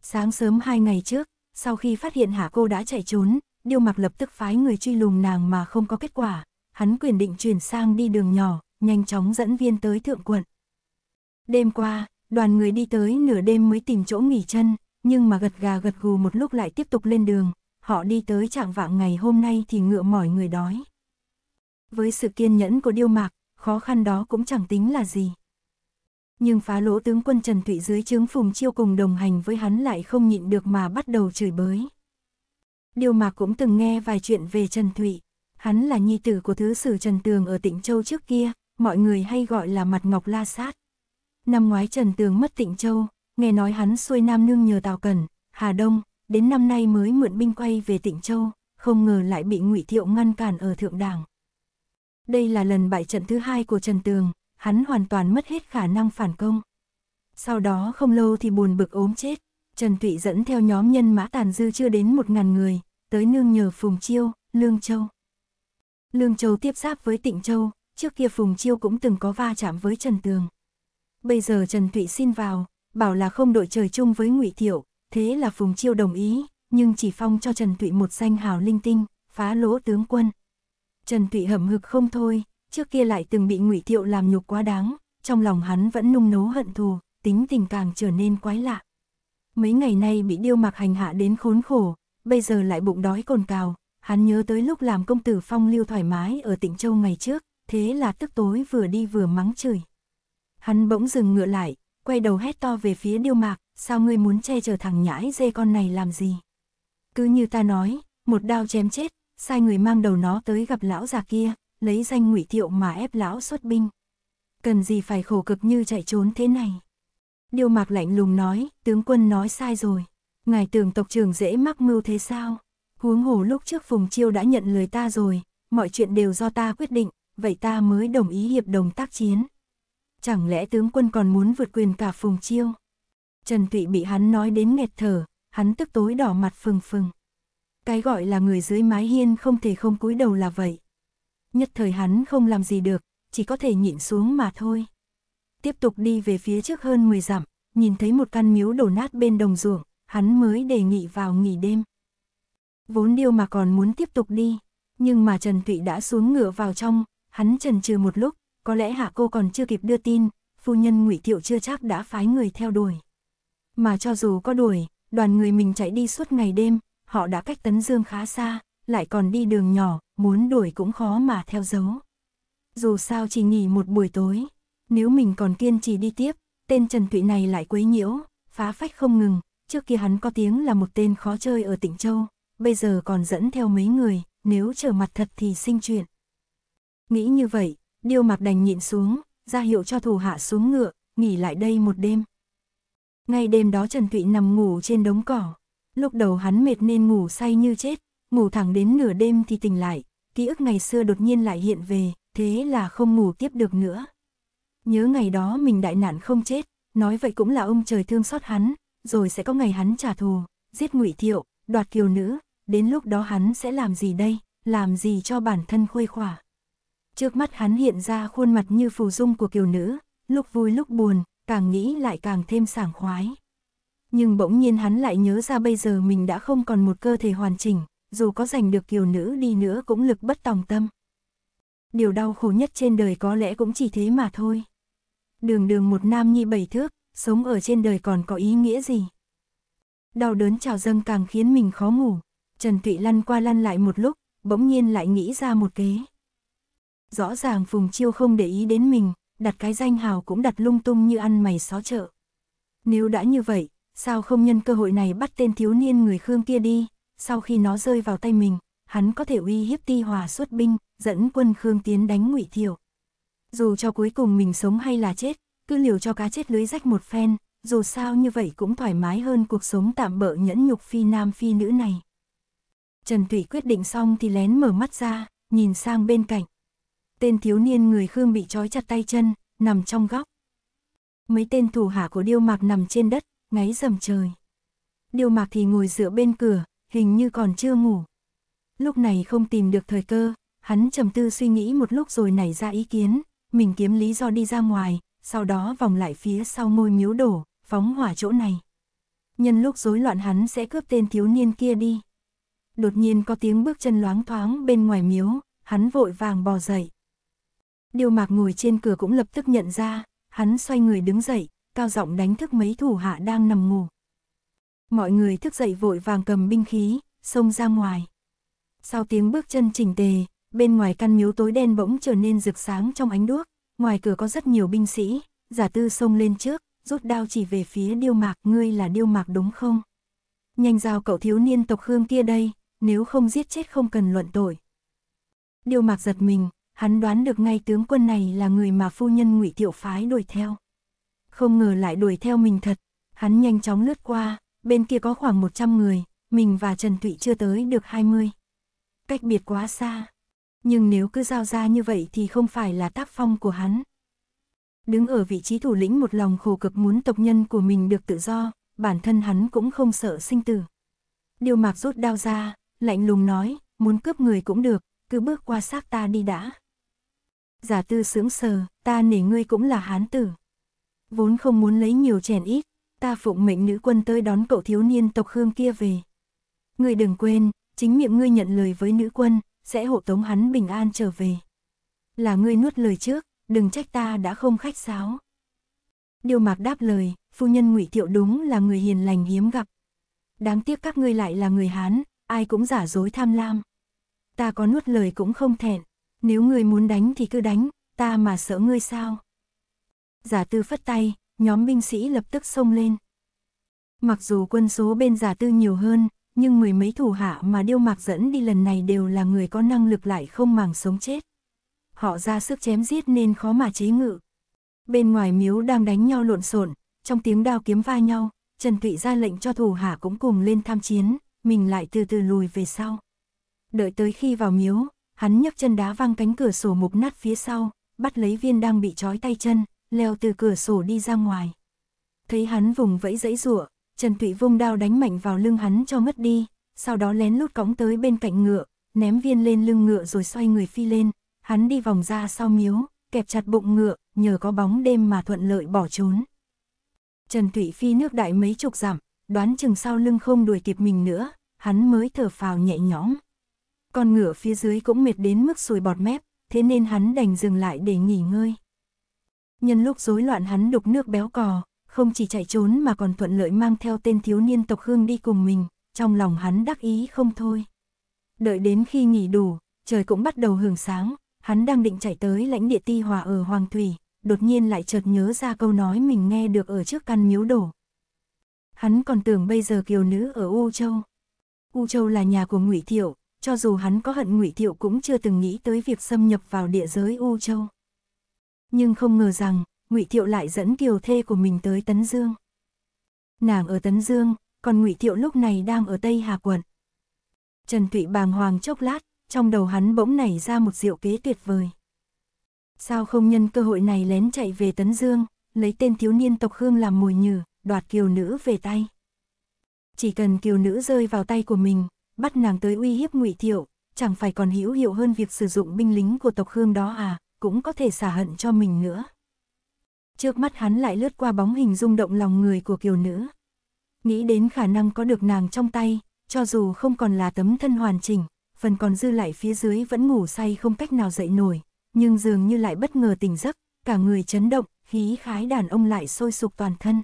Sáng sớm hai ngày trước, sau khi phát hiện hạ cô đã chạy trốn, Điêu Mặc lập tức phái người truy lùng nàng mà không có kết quả, hắn quyền định chuyển sang đi đường nhỏ, nhanh chóng dẫn viên tới thượng quận. Đêm qua, đoàn người đi tới nửa đêm mới tìm chỗ nghỉ chân, nhưng mà gật gà gật gù một lúc lại tiếp tục lên đường, họ đi tới trạng vạng ngày hôm nay thì ngựa mỏi người đói. Với sự kiên nhẫn của Điêu Mạc, khó khăn đó cũng chẳng tính là gì. Nhưng phá lỗ tướng quân Trần Thụy dưới chướng phùng chiêu cùng đồng hành với hắn lại không nhịn được mà bắt đầu chửi bới. điêu mạc cũng từng nghe vài chuyện về Trần Thụy, hắn là nhi tử của thứ sử Trần Tường ở tỉnh Châu trước kia, mọi người hay gọi là mặt ngọc la sát. Năm ngoái Trần Tường mất tỉnh Châu, nghe nói hắn xuôi Nam Nương nhờ Tào cần Hà Đông, đến năm nay mới mượn binh quay về tỉnh Châu, không ngờ lại bị Ngụy Thiệu ngăn cản ở thượng đảng. Đây là lần bại trận thứ hai của Trần Tường, hắn hoàn toàn mất hết khả năng phản công. Sau đó không lâu thì buồn bực ốm chết, Trần Tụy dẫn theo nhóm nhân mã tàn dư chưa đến một ngàn người, tới nương nhờ Phùng Chiêu, Lương Châu. Lương Châu tiếp giáp với Tịnh Châu, trước kia Phùng Chiêu cũng từng có va chạm với Trần Tường. Bây giờ Trần Tụy xin vào, bảo là không đội trời chung với Ngụy Thiệu, Thế là Phùng Chiêu đồng ý, nhưng chỉ phong cho Trần Tụy một danh hào linh tinh, phá lỗ tướng quân. Trần Tụy hậm hực không thôi, trước kia lại từng bị ngụy Thiệu làm nhục quá đáng, trong lòng hắn vẫn nung nấu hận thù, tính tình càng trở nên quái lạ. Mấy ngày nay bị điêu mặc hành hạ đến khốn khổ, bây giờ lại bụng đói cồn cào, hắn nhớ tới lúc làm công tử phong lưu thoải mái ở tỉnh Châu ngày trước, thế là tức tối vừa đi vừa mắng chửi. Hắn bỗng dừng ngựa lại, quay đầu hét to về phía điêu mạc, sao ngươi muốn che chở thằng nhãi dê con này làm gì? Cứ như ta nói, một đao chém chết, sai người mang đầu nó tới gặp lão già kia, lấy danh ngụy thiệu mà ép lão xuất binh. Cần gì phải khổ cực như chạy trốn thế này? điêu mạc lạnh lùng nói, tướng quân nói sai rồi. Ngài tưởng tộc trưởng dễ mắc mưu thế sao? Huống hồ lúc trước Phùng Chiêu đã nhận lời ta rồi, mọi chuyện đều do ta quyết định, vậy ta mới đồng ý hiệp đồng tác chiến. Chẳng lẽ tướng quân còn muốn vượt quyền cả Phùng Chiêu? Trần Thụy bị hắn nói đến nghẹt thở, hắn tức tối đỏ mặt phừng phừng. Cái gọi là người dưới mái hiên không thể không cúi đầu là vậy. Nhất thời hắn không làm gì được, chỉ có thể nhịn xuống mà thôi. Tiếp tục đi về phía trước hơn 10 dặm, nhìn thấy một căn miếu đổ nát bên đồng ruộng, hắn mới đề nghị vào nghỉ đêm. Vốn điêu mà còn muốn tiếp tục đi, nhưng mà Trần Thụy đã xuống ngựa vào trong, hắn trần trừ một lúc, có lẽ hạ cô còn chưa kịp đưa tin, phu nhân ngụy Thiệu chưa chắc đã phái người theo đuổi. Mà cho dù có đuổi, đoàn người mình chạy đi suốt ngày đêm, họ đã cách Tấn Dương khá xa, lại còn đi đường nhỏ, muốn đuổi cũng khó mà theo dấu. Dù sao chỉ nghỉ một buổi tối, nếu mình còn kiên trì đi tiếp, tên Trần Thụy này lại quấy nhiễu, phá phách không ngừng, trước kia hắn có tiếng là một tên khó chơi ở tỉnh Châu, bây giờ còn dẫn theo mấy người, nếu trở mặt thật thì sinh chuyện. Nghĩ như vậy, Điêu Mạc đành nhịn xuống, ra hiệu cho thủ hạ xuống ngựa, nghỉ lại đây một đêm. Ngay đêm đó Trần Thụy nằm ngủ trên đống cỏ. Lúc đầu hắn mệt nên ngủ say như chết, ngủ thẳng đến nửa đêm thì tỉnh lại, ký ức ngày xưa đột nhiên lại hiện về, thế là không ngủ tiếp được nữa. Nhớ ngày đó mình đại nạn không chết, nói vậy cũng là ông trời thương xót hắn, rồi sẽ có ngày hắn trả thù, giết ngụy thiệu, đoạt kiều nữ, đến lúc đó hắn sẽ làm gì đây, làm gì cho bản thân khuây khỏa. Trước mắt hắn hiện ra khuôn mặt như phù dung của kiều nữ, lúc vui lúc buồn, càng nghĩ lại càng thêm sảng khoái. Nhưng bỗng nhiên hắn lại nhớ ra bây giờ mình đã không còn một cơ thể hoàn chỉnh, dù có giành được kiều nữ đi nữa cũng lực bất tòng tâm. Điều đau khổ nhất trên đời có lẽ cũng chỉ thế mà thôi. Đường đường một nam nhi bảy thước, sống ở trên đời còn có ý nghĩa gì? Đau đớn trào dâng càng khiến mình khó ngủ, Trần Thụy lăn qua lăn lại một lúc, bỗng nhiên lại nghĩ ra một kế. Rõ ràng Phùng Chiêu không để ý đến mình, đặt cái danh hào cũng đặt lung tung như ăn mày xó chợ. Nếu đã như vậy, sao không nhân cơ hội này bắt tên thiếu niên người Khương kia đi, sau khi nó rơi vào tay mình, hắn có thể uy hiếp ti hòa xuất binh, dẫn quân Khương tiến đánh ngụy Thiệu. Dù cho cuối cùng mình sống hay là chết, cứ liều cho cá chết lưới rách một phen, dù sao như vậy cũng thoải mái hơn cuộc sống tạm bỡ nhẫn nhục phi nam phi nữ này. Trần Thủy quyết định xong thì lén mở mắt ra, nhìn sang bên cạnh, tên thiếu niên người Khương bị trói chặt tay chân, nằm trong góc. Mấy tên thủ hạ của Điêu Mạc nằm trên đất, ngáy dầm trời. Điêu Mạc thì ngồi dựa bên cửa, hình như còn chưa ngủ. Lúc này không tìm được thời cơ, hắn trầm tư suy nghĩ một lúc rồi nảy ra ý kiến, mình kiếm lý do đi ra ngoài, sau đó vòng lại phía sau môi miếu đổ, phóng hỏa chỗ này. Nhân lúc rối loạn hắn sẽ cướp tên thiếu niên kia đi. Đột nhiên có tiếng bước chân loáng thoáng bên ngoài miếu, hắn vội vàng bò dậy. Điêu mạc ngồi trên cửa cũng lập tức nhận ra, hắn xoay người đứng dậy, cao giọng đánh thức mấy thủ hạ đang nằm ngủ. Mọi người thức dậy vội vàng cầm binh khí, xông ra ngoài. Sau tiếng bước chân chỉnh tề, bên ngoài căn miếu tối đen bỗng trở nên rực sáng trong ánh đuốc, ngoài cửa có rất nhiều binh sĩ, giả tư xông lên trước, rút đao chỉ về phía điêu mạc, ngươi là điêu mạc đúng không? Nhanh giao cậu thiếu niên tộc Khương kia đây, nếu không giết chết không cần luận tội. Điêu mạc giật mình, hắn đoán được ngay tướng quân này là người mà phu nhân ngụy Thiệu phái đuổi theo. Không ngờ lại đuổi theo mình thật, hắn nhanh chóng lướt qua, bên kia có khoảng 100 người, mình và Trần Thụy chưa tới được 20. Cách biệt quá xa, nhưng nếu cứ giao ra như vậy thì không phải là tác phong của hắn. Đứng ở vị trí thủ lĩnh một lòng khổ cực muốn tộc nhân của mình được tự do, bản thân hắn cũng không sợ sinh tử. điêu mạc rút đao ra, lạnh lùng nói, muốn cướp người cũng được, cứ bước qua xác ta đi đã giả tư sướng sờ, ta nể ngươi cũng là hán tử. Vốn không muốn lấy nhiều chèn ít, ta phụng mệnh nữ quân tới đón cậu thiếu niên tộc Khương kia về. Ngươi đừng quên, chính miệng ngươi nhận lời với nữ quân, sẽ hộ tống hắn bình an trở về. Là ngươi nuốt lời trước, đừng trách ta đã không khách sáo. Điều mạc đáp lời, phu nhân ngụy Thiệu đúng là người hiền lành hiếm gặp. Đáng tiếc các ngươi lại là người Hán, ai cũng giả dối tham lam. Ta có nuốt lời cũng không thẹn. Nếu ngươi muốn đánh thì cứ đánh, ta mà sợ ngươi sao? Giả tư phất tay, nhóm binh sĩ lập tức xông lên. Mặc dù quân số bên giả tư nhiều hơn, nhưng mười mấy thủ hạ mà điêu mạc dẫn đi lần này đều là người có năng lực lại không màng sống chết. Họ ra sức chém giết nên khó mà chế ngự. Bên ngoài miếu đang đánh nhau lộn xộn, trong tiếng đao kiếm va nhau, Trần Thụy ra lệnh cho thủ hạ cũng cùng lên tham chiến, mình lại từ từ lùi về sau. Đợi tới khi vào miếu, hắn nhấc chân đá văng cánh cửa sổ mục nát phía sau, bắt lấy viên đang bị trói tay chân, leo từ cửa sổ đi ra ngoài. Thấy hắn vùng vẫy dãy rủa Trần Tụy vung đao đánh mạnh vào lưng hắn cho ngất đi, sau đó lén lút cõng tới bên cạnh ngựa, ném viên lên lưng ngựa rồi xoay người phi lên, hắn đi vòng ra sau miếu, kẹp chặt bụng ngựa, nhờ có bóng đêm mà thuận lợi bỏ trốn. Trần Tụy phi nước đại mấy chục dặm, đoán chừng sau lưng không đuổi kịp mình nữa, hắn mới thở phào nhẹ nhõm. Con ngựa phía dưới cũng mệt đến mức sùi bọt mép, thế nên hắn đành dừng lại để nghỉ ngơi. Nhân lúc rối loạn hắn đục nước béo cò, không chỉ chạy trốn mà còn thuận lợi mang theo tên thiếu niên tộc hương đi cùng mình, trong lòng hắn đắc ý không thôi. Đợi đến khi nghỉ đủ, trời cũng bắt đầu hưởng sáng, hắn đang định chạy tới lãnh địa ti hòa ở Hoàng Thủy, đột nhiên lại chợt nhớ ra câu nói mình nghe được ở trước căn miếu đổ. Hắn còn tưởng bây giờ kiều nữ ở U Châu. U Châu là nhà của Ngụy Thiệu, cho dù hắn có hận ngụy Thiệu cũng chưa từng nghĩ tới việc xâm nhập vào địa giới U Châu. Nhưng không ngờ rằng, ngụy Thiệu lại dẫn kiều thê của mình tới Tấn Dương. Nàng ở Tấn Dương, còn ngụy Thiệu lúc này đang ở Tây Hà Quận. Trần Thụy bàng hoàng chốc lát, trong đầu hắn bỗng nảy ra một diệu kế tuyệt vời. Sao không nhân cơ hội này lén chạy về Tấn Dương, lấy tên thiếu niên tộc Hương làm mồi nhử, đoạt kiều nữ về tay. Chỉ cần kiều nữ rơi vào tay của mình, bắt nàng tới uy hiếp ngụy thiệu, chẳng phải còn hữu hiệu hơn việc sử dụng binh lính của tộc hương đó à, cũng có thể xả hận cho mình nữa. Trước mắt hắn lại lướt qua bóng hình rung động lòng người của kiều nữ. Nghĩ đến khả năng có được nàng trong tay, cho dù không còn là tấm thân hoàn chỉnh, phần còn dư lại phía dưới vẫn ngủ say không cách nào dậy nổi, nhưng dường như lại bất ngờ tỉnh giấc, cả người chấn động, khí khái đàn ông lại sôi sục toàn thân.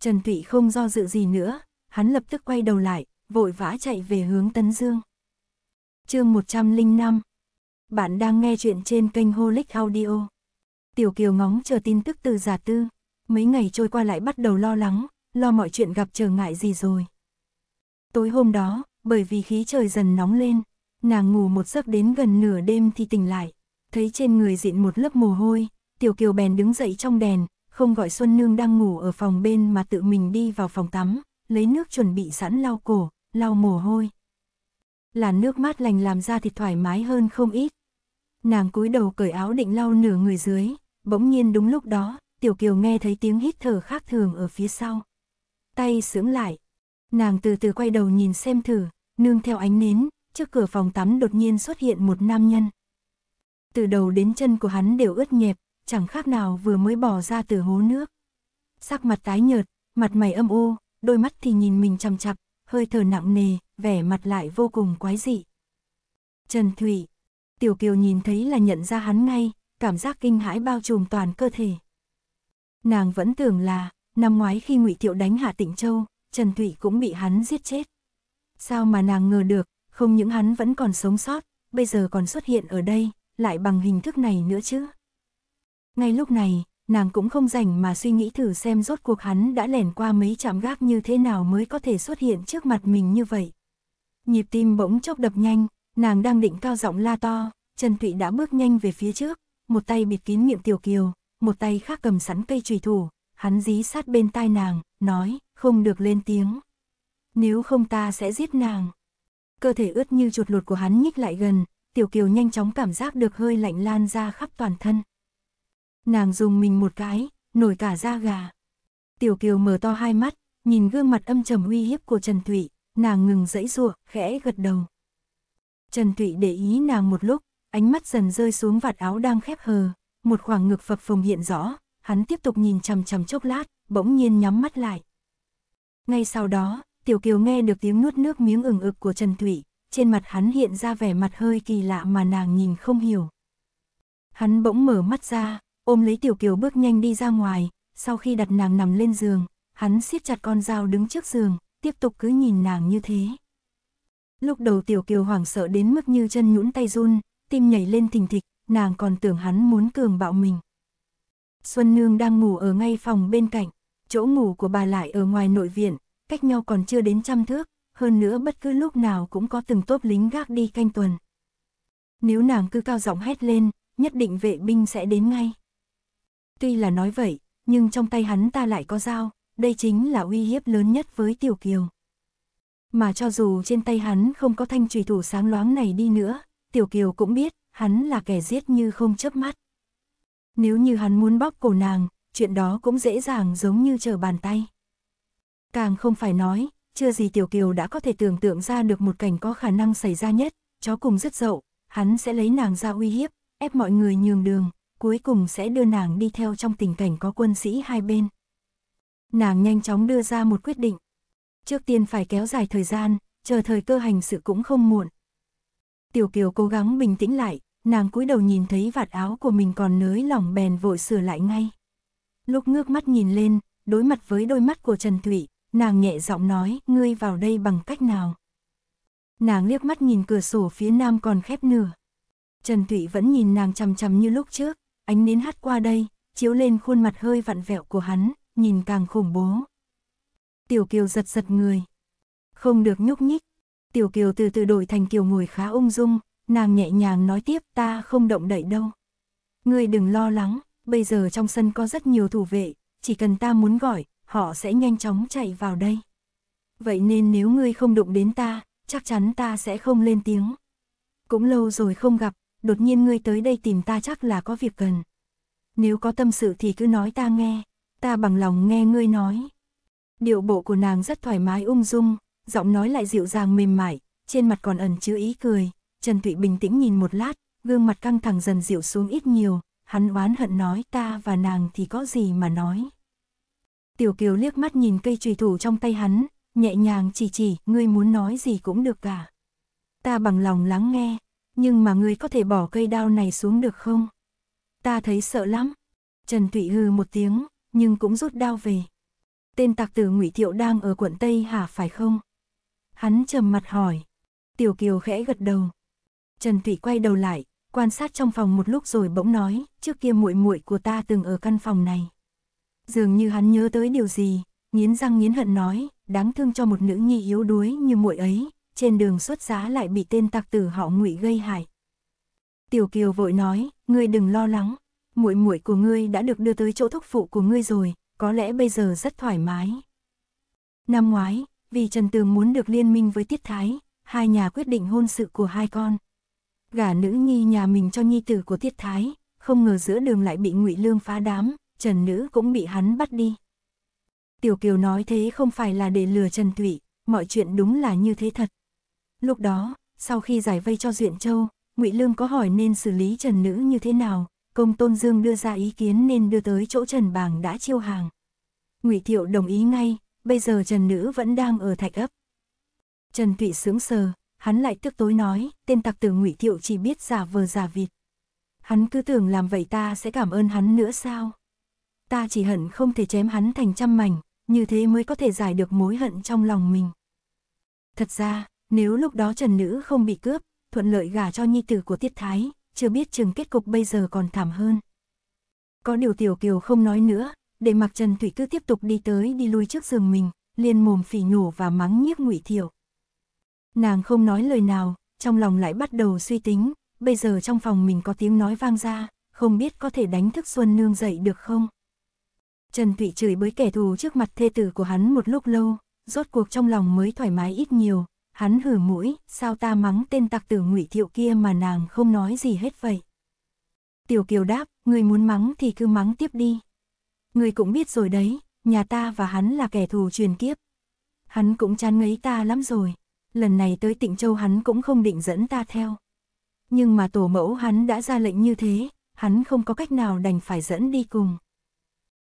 Trần Tụy không do dự gì nữa, hắn lập tức quay đầu lại, vội vã chạy về hướng Tân Dương. Chương 105 Bạn đang nghe chuyện trên kênh Holic Audio. Tiểu Kiều ngóng chờ tin tức từ giả tư, mấy ngày trôi qua lại bắt đầu lo lắng, lo mọi chuyện gặp trở ngại gì rồi. Tối hôm đó, bởi vì khí trời dần nóng lên, nàng ngủ một giấc đến gần nửa đêm thì tỉnh lại, thấy trên người diện một lớp mồ hôi, Tiểu Kiều bèn đứng dậy trong đèn, không gọi Xuân Nương đang ngủ ở phòng bên mà tự mình đi vào phòng tắm, lấy nước chuẩn bị sẵn lau cổ, lau mồ hôi. Là nước mát lành làm da thịt thoải mái hơn không ít. Nàng cúi đầu cởi áo định lau nửa người dưới, bỗng nhiên đúng lúc đó, Tiểu Kiều nghe thấy tiếng hít thở khác thường ở phía sau. Tay sướng lại, nàng từ từ quay đầu nhìn xem thử, nương theo ánh nến, trước cửa phòng tắm đột nhiên xuất hiện một nam nhân. Từ đầu đến chân của hắn đều ướt nhẹp, chẳng khác nào vừa mới bỏ ra từ hố nước. Sắc mặt tái nhợt, mặt mày âm u đôi mắt thì nhìn mình chằm chặp, hơi thở nặng nề, vẻ mặt lại vô cùng quái dị. Trần Thụy, Tiểu Kiều nhìn thấy là nhận ra hắn ngay, cảm giác kinh hãi bao trùm toàn cơ thể. Nàng vẫn tưởng là, năm ngoái khi ngụy Thiệu đánh Hạ Tịnh Châu, Trần Thụy cũng bị hắn giết chết. Sao mà nàng ngờ được, không những hắn vẫn còn sống sót, bây giờ còn xuất hiện ở đây, lại bằng hình thức này nữa chứ. Ngay lúc này, nàng cũng không rảnh mà suy nghĩ thử xem rốt cuộc hắn đã lẻn qua mấy chạm gác như thế nào mới có thể xuất hiện trước mặt mình như vậy. Nhịp tim bỗng chốc đập nhanh, nàng đang định cao giọng la to, Trần Thụy đã bước nhanh về phía trước, một tay bịt kín miệng Tiểu Kiều, một tay khác cầm sẵn cây chùy thủ, hắn dí sát bên tai nàng, nói, không được lên tiếng. Nếu không ta sẽ giết nàng. Cơ thể ướt như chuột lột của hắn nhích lại gần, Tiểu Kiều nhanh chóng cảm giác được hơi lạnh lan ra khắp toàn thân. Nàng dùng mình một cái, nổi cả da gà. Tiểu Kiều mở to hai mắt, nhìn gương mặt âm trầm uy hiếp của Trần Thụy, nàng ngừng dãy giụa, khẽ gật đầu. Trần Thụy để ý nàng một lúc, ánh mắt dần rơi xuống vạt áo đang khép hờ, một khoảng ngực phập phồng hiện rõ, hắn tiếp tục nhìn chằm chằm chốc lát, bỗng nhiên nhắm mắt lại. Ngay sau đó, Tiểu Kiều nghe được tiếng nuốt nước miếng ửng ực của Trần Thụy, trên mặt hắn hiện ra vẻ mặt hơi kỳ lạ mà nàng nhìn không hiểu. Hắn bỗng mở mắt ra, ôm lấy Tiểu Kiều bước nhanh đi ra ngoài, sau khi đặt nàng nằm lên giường, hắn siết chặt con dao đứng trước giường, tiếp tục cứ nhìn nàng như thế. Lúc đầu Tiểu Kiều hoảng sợ đến mức như chân nhũn tay run, tim nhảy lên thình thịch, nàng còn tưởng hắn muốn cường bạo mình. Xuân Nương đang ngủ ở ngay phòng bên cạnh, chỗ ngủ của bà lại ở ngoài nội viện, cách nhau còn chưa đến trăm thước, hơn nữa bất cứ lúc nào cũng có từng tốp lính gác đi canh tuần. Nếu nàng cứ cao giọng hét lên, nhất định vệ binh sẽ đến ngay. Tuy là nói vậy, nhưng trong tay hắn ta lại có dao, đây chính là uy hiếp lớn nhất với Tiểu Kiều. Mà cho dù trên tay hắn không có thanh trùy thủ sáng loáng này đi nữa, Tiểu Kiều cũng biết, hắn là kẻ giết như không chớp mắt. Nếu như hắn muốn bóp cổ nàng, chuyện đó cũng dễ dàng giống như chờ bàn tay. Càng không phải nói, chưa gì Tiểu Kiều đã có thể tưởng tượng ra được một cảnh có khả năng xảy ra nhất, chó cùng rất dậu, hắn sẽ lấy nàng ra uy hiếp, ép mọi người nhường đường, cuối cùng sẽ đưa nàng đi theo trong tình cảnh có quân sĩ hai bên. Nàng nhanh chóng đưa ra một quyết định. Trước tiên phải kéo dài thời gian, chờ thời cơ hành sự cũng không muộn. Tiểu Kiều cố gắng bình tĩnh lại, nàng cúi đầu nhìn thấy vạt áo của mình còn nới lỏng bèn vội sửa lại ngay. Lúc ngước mắt nhìn lên, đối mặt với đôi mắt của Trần Thụy, nàng nhẹ giọng nói, ngươi vào đây bằng cách nào? Nàng liếc mắt nhìn cửa sổ phía nam còn khép nửa. Trần Thụy vẫn nhìn nàng chằm chằm như lúc trước, ánh nến hắt qua đây, chiếu lên khuôn mặt hơi vặn vẹo của hắn, nhìn càng khủng bố. Tiểu Kiều giật giật người. Không được nhúc nhích. Tiểu Kiều từ từ đổi thành Kiều ngồi khá ung dung, nàng nhẹ nhàng nói tiếp ta không động đậy đâu. người đừng lo lắng, bây giờ trong sân có rất nhiều thủ vệ, chỉ cần ta muốn gọi, họ sẽ nhanh chóng chạy vào đây. Vậy nên nếu ngươi không đụng đến ta, chắc chắn ta sẽ không lên tiếng. Cũng lâu rồi không gặp, đột nhiên ngươi tới đây tìm ta chắc là có việc cần. Nếu có tâm sự thì cứ nói ta nghe, ta bằng lòng nghe ngươi nói. Điệu bộ của nàng rất thoải mái ung dung, giọng nói lại dịu dàng mềm mại, trên mặt còn ẩn chứa ý cười. Trần thụy bình tĩnh nhìn một lát, gương mặt căng thẳng dần dịu xuống ít nhiều, hắn oán hận nói ta và nàng thì có gì mà nói. Tiểu Kiều liếc mắt nhìn cây chùy thủ trong tay hắn, nhẹ nhàng chỉ chỉ, ngươi muốn nói gì cũng được cả. Ta bằng lòng lắng nghe, nhưng mà ngươi có thể bỏ cây đao này xuống được không? Ta thấy sợ lắm. Trần Thụy hư một tiếng, nhưng cũng rút đao về. Tên tạc tử ngụy Thiệu đang ở quận Tây hả phải không? Hắn trầm mặt hỏi. Tiểu Kiều khẽ gật đầu. Trần Thụy quay đầu lại, quan sát trong phòng một lúc rồi bỗng nói, trước kia muội muội của ta từng ở căn phòng này. Dường như hắn nhớ tới điều gì, nghiến răng nghiến hận nói, đáng thương cho một nữ nhi yếu đuối như muội ấy, trên đường xuất giá lại bị tên tặc tử họ ngụy gây hại. Tiểu Kiều vội nói, ngươi đừng lo lắng, muội muội của ngươi đã được đưa tới chỗ thúc phụ của ngươi rồi, có lẽ bây giờ rất thoải mái. Năm ngoái, vì Trần Tường muốn được liên minh với Tiết Thái, hai nhà quyết định hôn sự của hai con. Gả nữ nhi nhà mình cho nhi tử của Tiết Thái, không ngờ giữa đường lại bị Ngụy Lương phá đám, Trần Nữ cũng bị hắn bắt đi. Tiểu Kiều nói thế không phải là để lừa Trần Thụy, mọi chuyện đúng là như thế thật. Lúc đó, sau khi giải vây cho Duyện Châu, Ngụy Lương có hỏi nên xử lý Trần Nữ như thế nào, công Tôn Dương đưa ra ý kiến nên đưa tới chỗ Trần Bàng đã chiêu hàng. Ngụy Thiệu đồng ý ngay, bây giờ Trần Nữ vẫn đang ở thạch ấp. Trần Thụy sướng sờ, hắn lại tức tối nói, tên tặc tử Ngụy Thiệu chỉ biết giả vờ giả vịt. Hắn cứ tưởng làm vậy ta sẽ cảm ơn hắn nữa sao? Ta chỉ hận không thể chém hắn thành trăm mảnh, như thế mới có thể giải được mối hận trong lòng mình. Thật ra, nếu lúc đó Trần Nữ không bị cướp, thuận lợi gả cho nhi tử của Tiết Thái, chưa biết chừng kết cục bây giờ còn thảm hơn. Có điều Tiểu Kiều không nói nữa, để mặc Trần Thủy cứ tiếp tục đi tới đi lui trước giường mình, liền mồm phỉ nhổ và mắng nhiếc ngụy Thiệu. Nàng không nói lời nào, trong lòng lại bắt đầu suy tính, bây giờ trong phòng mình có tiếng nói vang ra, không biết có thể đánh thức Xuân Nương dậy được không? Trần thủy chửi bới kẻ thù trước mặt thê tử của hắn một lúc lâu, rốt cuộc trong lòng mới thoải mái ít nhiều, Hắn hử mũi, sao ta mắng tên tặc tử ngụy thiệu kia mà nàng không nói gì hết vậy? Tiểu Kiều đáp, người muốn mắng thì cứ mắng tiếp đi. Người cũng biết rồi đấy, nhà ta và hắn là kẻ thù truyền kiếp. Hắn cũng chán ngấy ta lắm rồi, lần này tới tịnh châu hắn cũng không định dẫn ta theo. Nhưng mà tổ mẫu hắn đã ra lệnh như thế, hắn không có cách nào đành phải dẫn đi cùng.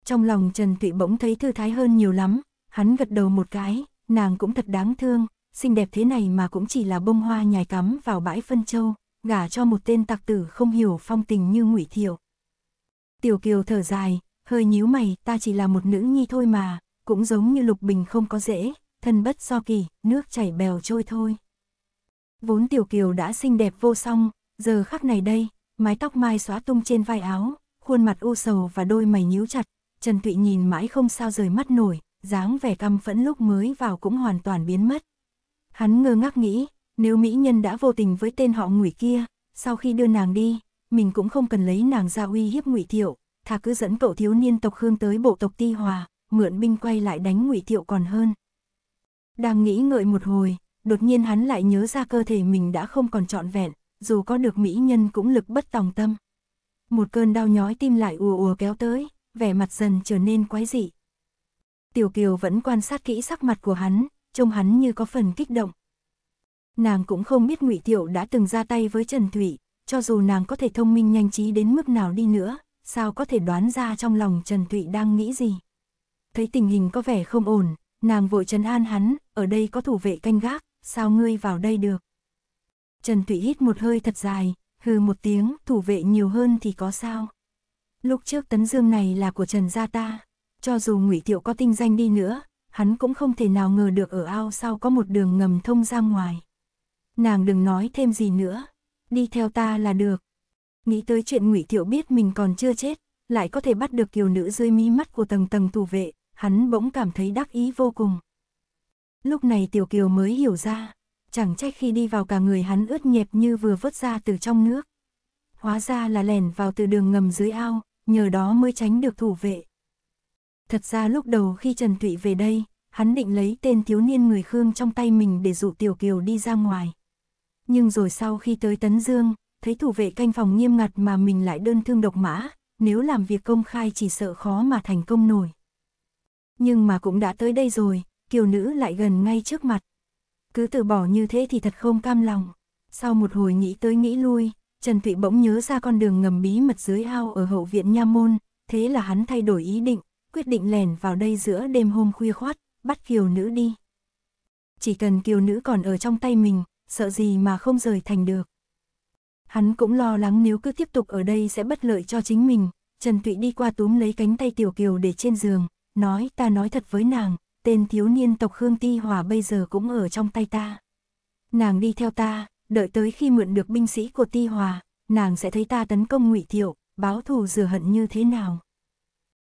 Trong lòng Trần Thụy bỗng thấy thư thái hơn nhiều lắm, hắn gật đầu một cái, nàng cũng thật đáng thương, xinh đẹp thế này mà cũng chỉ là bông hoa nhài cắm vào bãi phân châu, gả cho một tên tặc tử không hiểu phong tình như ngụy thiệu. Tiểu Kiều thở dài, hơi nhíu mày, ta chỉ là một nữ nhi thôi mà, cũng giống như Lục Bình không có dễ, thân bất do kỳ, nước chảy bèo trôi thôi. Vốn Tiểu Kiều đã xinh đẹp vô song, giờ khắc này đây, mái tóc mai xóa tung trên vai áo, khuôn mặt u sầu và đôi mày nhíu chặt, Trần Thụy nhìn mãi không sao rời mắt nổi, dáng vẻ căm phẫn lúc mới vào cũng hoàn toàn biến mất. Hắn ngơ ngác nghĩ, nếu mỹ nhân đã vô tình với tên họ ngụy kia, sau khi đưa nàng đi, mình cũng không cần lấy nàng ra uy hiếp ngụy thiệu, thà cứ dẫn cậu thiếu niên tộc Khương tới bộ tộc Ti Hòa, mượn binh quay lại đánh ngụy thiệu còn hơn. Đang nghĩ ngợi một hồi, đột nhiên hắn lại nhớ ra cơ thể mình đã không còn trọn vẹn, dù có được mỹ nhân cũng lực bất tòng tâm. Một cơn đau nhói tim lại ùa ùa kéo tới, vẻ mặt dần trở nên quái dị. Tiểu Kiều vẫn quan sát kỹ sắc mặt của hắn, trông hắn như có phần kích động. Nàng cũng không biết ngụy Tiểu đã từng ra tay với Trần Thủy, cho dù nàng có thể thông minh nhanh trí đến mức nào đi nữa, sao có thể đoán ra trong lòng Trần thủy đang nghĩ gì. Thấy tình hình có vẻ không ổn, nàng vội trấn an hắn, ở đây có thủ vệ canh gác, sao ngươi vào đây được. Trần thủy hít một hơi thật dài, hừ một tiếng, thủ vệ nhiều hơn thì có sao. Lúc trước tấn dương này là của Trần gia ta, cho dù ngụy Tiểu có tinh danh đi nữa, hắn cũng không thể nào ngờ được ở ao sau có một đường ngầm thông ra ngoài. Nàng đừng nói thêm gì nữa, đi theo ta là được. Nghĩ tới chuyện ngụy Thiệu biết mình còn chưa chết, lại có thể bắt được kiều nữ dưới mí mắt của tầng tầng tù vệ, hắn bỗng cảm thấy đắc ý vô cùng. Lúc này Tiểu Kiều mới hiểu ra, chẳng trách khi đi vào cả người hắn ướt nhẹp như vừa vớt ra từ trong nước. Hóa ra là lẻn vào từ đường ngầm dưới ao, nhờ đó mới tránh được thủ vệ. Thật ra lúc đầu khi Trần Thụy về đây, hắn định lấy tên thiếu niên người Khương trong tay mình để dụ Tiểu Kiều đi ra ngoài. Nhưng rồi sau khi tới Tấn Dương, thấy thủ vệ canh phòng nghiêm ngặt mà mình lại đơn thương độc mã, nếu làm việc công khai chỉ sợ khó mà thành công nổi. Nhưng mà cũng đã tới đây rồi, kiều nữ lại gần ngay trước mặt. Cứ từ bỏ như thế thì thật không cam lòng. Sau một hồi nghĩ tới nghĩ lui, Trần Thụy bỗng nhớ ra con đường ngầm bí mật dưới ao ở hậu viện Nha Môn, thế là hắn thay đổi ý định, quyết định lẻn vào đây giữa đêm hôm khuya khoát, bắt kiều nữ đi. Chỉ cần kiều nữ còn ở trong tay mình, sợ gì mà không rời thành được. Hắn cũng lo lắng nếu cứ tiếp tục ở đây sẽ bất lợi cho chính mình, Trần Tụy đi qua túm lấy cánh tay Tiểu Kiều để trên giường, nói ta nói thật với nàng, tên thiếu niên tộc Khương Ti Hòa bây giờ cũng ở trong tay ta. Nàng đi theo ta, đợi tới khi mượn được binh sĩ của Ti Hòa, nàng sẽ thấy ta tấn công ngụy Thiệu, báo thù rửa hận như thế nào.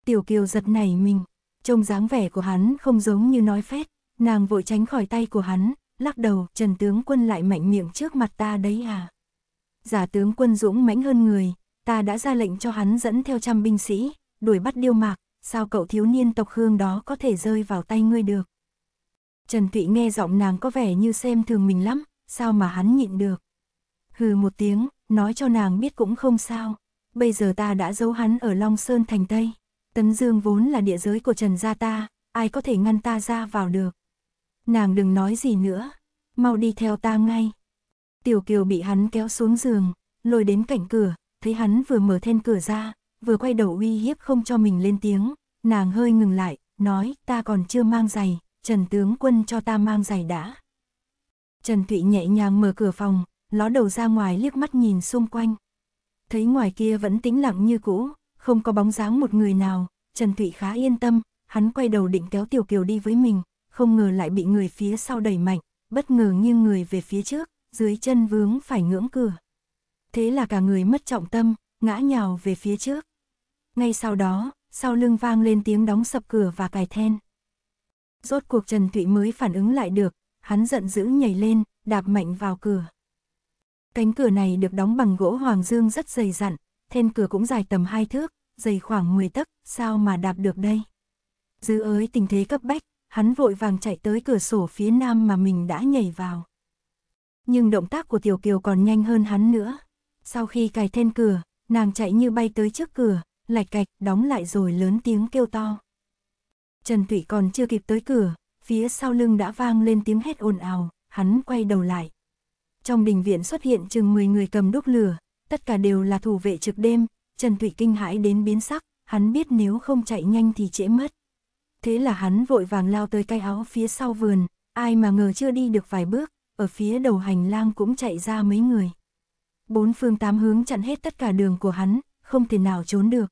Tiểu Kiều giật nảy mình, trông dáng vẻ của hắn không giống như nói phét, nàng vội tránh khỏi tay của hắn, lắc đầu, Trần tướng quân lại mạnh miệng trước mặt ta đấy à. Giả tướng quân dũng mãnh hơn người, ta đã ra lệnh cho hắn dẫn theo trăm binh sĩ, đuổi bắt điêu mạc, sao cậu thiếu niên tộc hương đó có thể rơi vào tay ngươi được. Trần Thụy nghe giọng nàng có vẻ như xem thường mình lắm, sao mà hắn nhịn được. Hừ một tiếng, nói cho nàng biết cũng không sao, bây giờ ta đã giấu hắn ở Long Sơn thành Tây. Tấn Dương vốn là địa giới của Trần gia ta, ai có thể ngăn ta ra vào được. Nàng đừng nói gì nữa, mau đi theo ta ngay. Tiểu Kiều bị hắn kéo xuống giường, lôi đến cạnh cửa, thấy hắn vừa mở then cửa ra, vừa quay đầu uy hiếp không cho mình lên tiếng, nàng hơi ngừng lại, nói ta còn chưa mang giày, Trần tướng quân cho ta mang giày đã. Trần Thụy nhẹ nhàng mở cửa phòng, ló đầu ra ngoài liếc mắt nhìn xung quanh. Thấy ngoài kia vẫn tĩnh lặng như cũ, không có bóng dáng một người nào, Trần Thụy khá yên tâm, hắn quay đầu định kéo Tiểu Kiều đi với mình, không ngờ lại bị người phía sau đẩy mạnh, bất ngờ nghiêng người về phía trước, dưới chân vướng phải ngưỡng cửa. Thế là cả người mất trọng tâm, ngã nhào về phía trước. Ngay sau đó, sau lưng vang lên tiếng đóng sập cửa và cài then. Rốt cuộc Trần Thụy mới phản ứng lại được, hắn giận dữ nhảy lên, đạp mạnh vào cửa. Cánh cửa này được đóng bằng gỗ hoàng dương rất dày dặn, then cửa cũng dài tầm hai thước, dày khoảng 10 tấc, sao mà đạp được đây? Dư ới tình thế cấp bách, hắn vội vàng chạy tới cửa sổ phía nam mà mình đã nhảy vào. Nhưng động tác của Tiểu Kiều còn nhanh hơn hắn nữa. Sau khi cài then cửa, nàng chạy như bay tới trước cửa, lạch cạch, đóng lại rồi lớn tiếng kêu to. Trần Tụy còn chưa kịp tới cửa, phía sau lưng đã vang lên tiếng hét ồn ào, hắn quay đầu lại. Trong đình viện xuất hiện chừng 10 người cầm đúc lửa, tất cả đều là thủ vệ trực đêm, Trần Thủy kinh hãi đến biến sắc, hắn biết nếu không chạy nhanh thì trễ mất. Thế là hắn vội vàng lao tới cây áo phía sau vườn, ai mà ngờ chưa đi được vài bước, ở phía đầu hành lang cũng chạy ra mấy người. Bốn phương tám hướng chặn hết tất cả đường của hắn, không thể nào trốn được.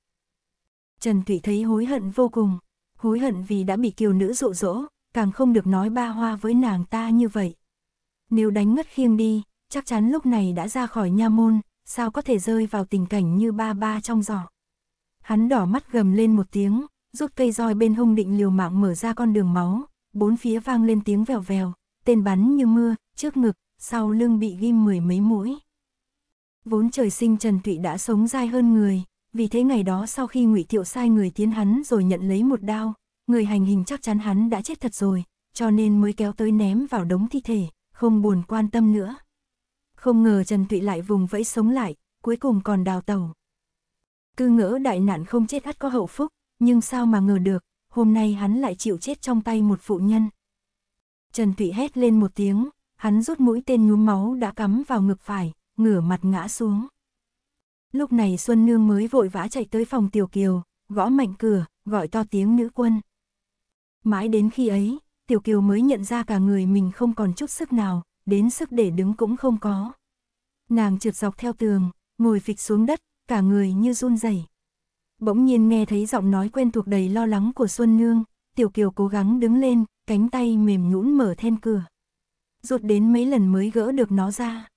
Trần Thủy thấy hối hận vô cùng, hối hận vì đã bị kiều nữ dụ dỗ, càng không được nói ba hoa với nàng ta như vậy. Nếu đánh ngất khiêng đi, chắc chắn lúc này đã ra khỏi nha môn, sao có thể rơi vào tình cảnh như ba ba trong giỏ. Hắn đỏ mắt gầm lên một tiếng, rút cây roi bên hông định liều mạng mở ra con đường máu, bốn phía vang lên tiếng vèo vèo, tên bắn như mưa, trước ngực, sau lưng bị ghim mười mấy mũi. Vốn trời sinh Trần Thụy đã sống dai hơn người, vì thế ngày đó sau khi ngụy Thiệu sai người tiến hắn rồi nhận lấy một đao, người hành hình chắc chắn hắn đã chết thật rồi, cho nên mới kéo tới ném vào đống thi thể, không buồn quan tâm nữa. Không ngờ Trần Tụy lại vùng vẫy sống lại, cuối cùng còn đào tàu. Cứ ngỡ đại nạn không chết hắt có hậu phúc, nhưng sao mà ngờ được, hôm nay hắn lại chịu chết trong tay một phụ nhân. Trần Tụy hét lên một tiếng, hắn rút mũi tên nhúm máu đã cắm vào ngực phải, ngửa mặt ngã xuống. Lúc này Xuân Nương mới vội vã chạy tới phòng Tiểu Kiều, gõ mạnh cửa, gọi to tiếng nữ quân. Mãi đến khi ấy, Tiểu Kiều mới nhận ra cả người mình không còn chút sức nào, đến sức để đứng cũng không có. Nàng trượt dọc theo tường, ngồi phịch xuống đất, cả người như run rẩy. Bỗng nhiên nghe thấy giọng nói quen thuộc đầy lo lắng của Xuân Nương, Tiểu Kiều cố gắng đứng lên, cánh tay mềm nhũn mở then cửa. Rụt đến mấy lần mới gỡ được nó ra.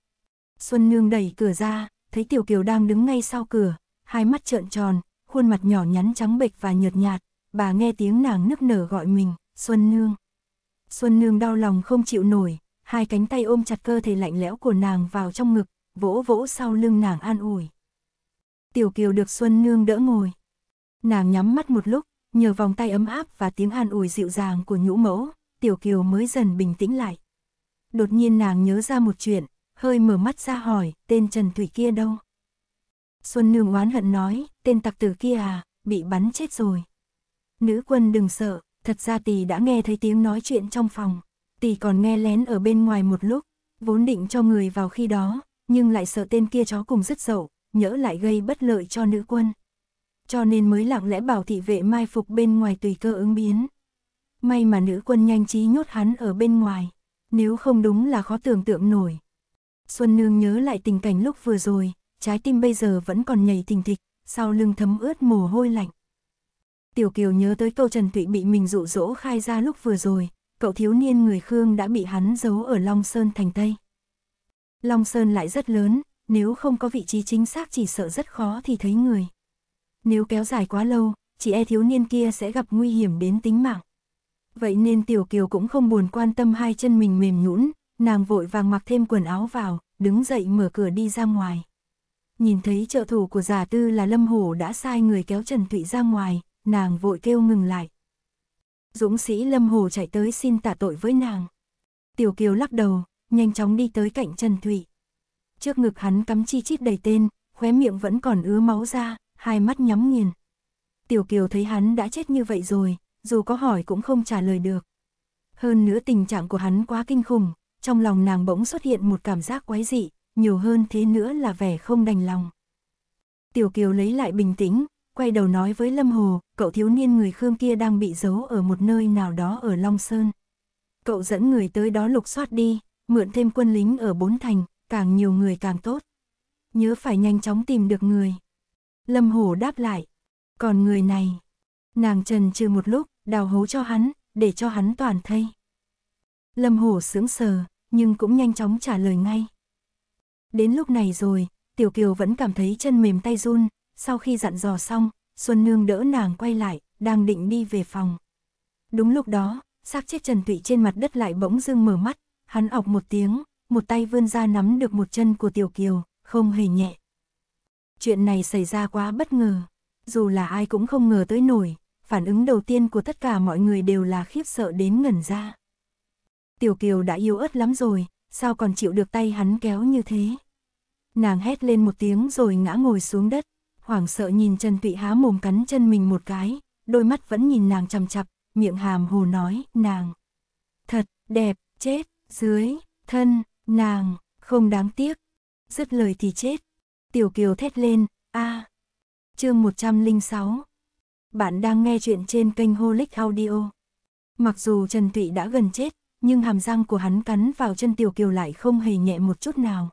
Xuân Nương đẩy cửa ra, thấy Tiểu Kiều đang đứng ngay sau cửa, hai mắt trợn tròn, khuôn mặt nhỏ nhắn trắng bệch và nhợt nhạt, bà nghe tiếng nàng nức nở gọi mình, Xuân Nương. Xuân Nương đau lòng không chịu nổi, hai cánh tay ôm chặt cơ thể lạnh lẽo của nàng vào trong ngực, vỗ vỗ sau lưng nàng an ủi. Tiểu Kiều được Xuân Nương đỡ ngồi. Nàng nhắm mắt một lúc, nhờ vòng tay ấm áp và tiếng an ủi dịu dàng của nhũ mẫu, Tiểu Kiều mới dần bình tĩnh lại. Đột nhiên nàng nhớ ra một chuyện, hơi mở mắt ra hỏi, tên Trần Thủy kia đâu? Xuân Nương oán hận nói, tên tặc tử kia à, bị bắn chết rồi. Nữ quân đừng sợ, thật ra tỳ đã nghe thấy tiếng nói chuyện trong phòng tỷ còn nghe lén ở bên ngoài một lúc, vốn định cho người vào khi đó, nhưng lại sợ tên kia chó cùng rất dậu, nhỡ lại gây bất lợi cho nữ quân. Cho nên mới lặng lẽ bảo thị vệ mai phục bên ngoài tùy cơ ứng biến. May mà nữ quân nhanh trí nhốt hắn ở bên ngoài, nếu không đúng là khó tưởng tượng nổi. Xuân Nương nhớ lại tình cảnh lúc vừa rồi, trái tim bây giờ vẫn còn nhảy thình thịch, sau lưng thấm ướt mồ hôi lạnh. Tiểu Kiều nhớ tới câu Trần Thụy bị mình dụ dỗ khai ra lúc vừa rồi, cậu thiếu niên người Khương đã bị hắn giấu ở Long Sơn thành Tây. Long Sơn lại rất lớn, nếu không có vị trí chính xác chỉ sợ rất khó thì thấy người. Nếu kéo dài quá lâu, chỉ e thiếu niên kia sẽ gặp nguy hiểm đến tính mạng. Vậy nên Tiểu Kiều cũng không buồn quan tâm hai chân mình mềm nhũn, nàng vội vàng mặc thêm quần áo vào, đứng dậy mở cửa đi ra ngoài. Nhìn thấy trợ thủ của giả tư là Lâm Hổ đã sai người kéo Trần Thụy ra ngoài, nàng vội kêu ngừng lại dũng sĩ Lâm Hồ chạy tới xin tạ tội với nàng. Tiểu Kiều lắc đầu, nhanh chóng đi tới cạnh Trần Thụy. Trước ngực hắn cắm chi chít đầy tên, khóe miệng vẫn còn ứa máu ra, hai mắt nhắm nghiền. Tiểu Kiều thấy hắn đã chết như vậy rồi, dù có hỏi cũng không trả lời được. Hơn nữa tình trạng của hắn quá kinh khủng, trong lòng nàng bỗng xuất hiện một cảm giác quái dị, nhiều hơn thế nữa là vẻ không đành lòng. Tiểu Kiều lấy lại bình tĩnh, quay đầu nói với Lâm Hồ, cậu thiếu niên người Khương kia đang bị giấu ở một nơi nào đó ở Long Sơn. Cậu dẫn người tới đó lục soát đi, mượn thêm quân lính ở Bốn Thành, càng nhiều người càng tốt. Nhớ phải nhanh chóng tìm được người. Lâm Hồ đáp lại, còn người này, nàng trần trừ một lúc, đào hố cho hắn, để cho hắn toàn thây. Lâm Hồ sướng sờ, nhưng cũng nhanh chóng trả lời ngay. Đến lúc này rồi, Tiểu Kiều vẫn cảm thấy chân mềm tay run, sau khi dặn dò xong, Xuân Nương đỡ nàng quay lại, đang định đi về phòng. Đúng lúc đó, xác chết Trần Tụy trên mặt đất lại bỗng dưng mở mắt, hắn ọc một tiếng, một tay vươn ra nắm được một chân của Tiểu Kiều, không hề nhẹ. Chuyện này xảy ra quá bất ngờ, dù là ai cũng không ngờ tới nổi, phản ứng đầu tiên của tất cả mọi người đều là khiếp sợ đến ngẩn ra. Tiểu Kiều đã yếu ớt lắm rồi, sao còn chịu được tay hắn kéo như thế? Nàng hét lên một tiếng rồi ngã ngồi xuống đất hoảng sợ nhìn Trần Tụy há mồm cắn chân mình một cái, đôi mắt vẫn nhìn nàng chằm chặp, miệng hàm hồ nói, nàng. Thật, đẹp, chết, dưới, thân, nàng, không đáng tiếc. Dứt lời thì chết. Tiểu Kiều thét lên, a à. chương 106. Bạn đang nghe chuyện trên kênh Holic Audio. Mặc dù Trần Tụy đã gần chết, nhưng hàm răng của hắn cắn vào chân Tiểu Kiều lại không hề nhẹ một chút nào.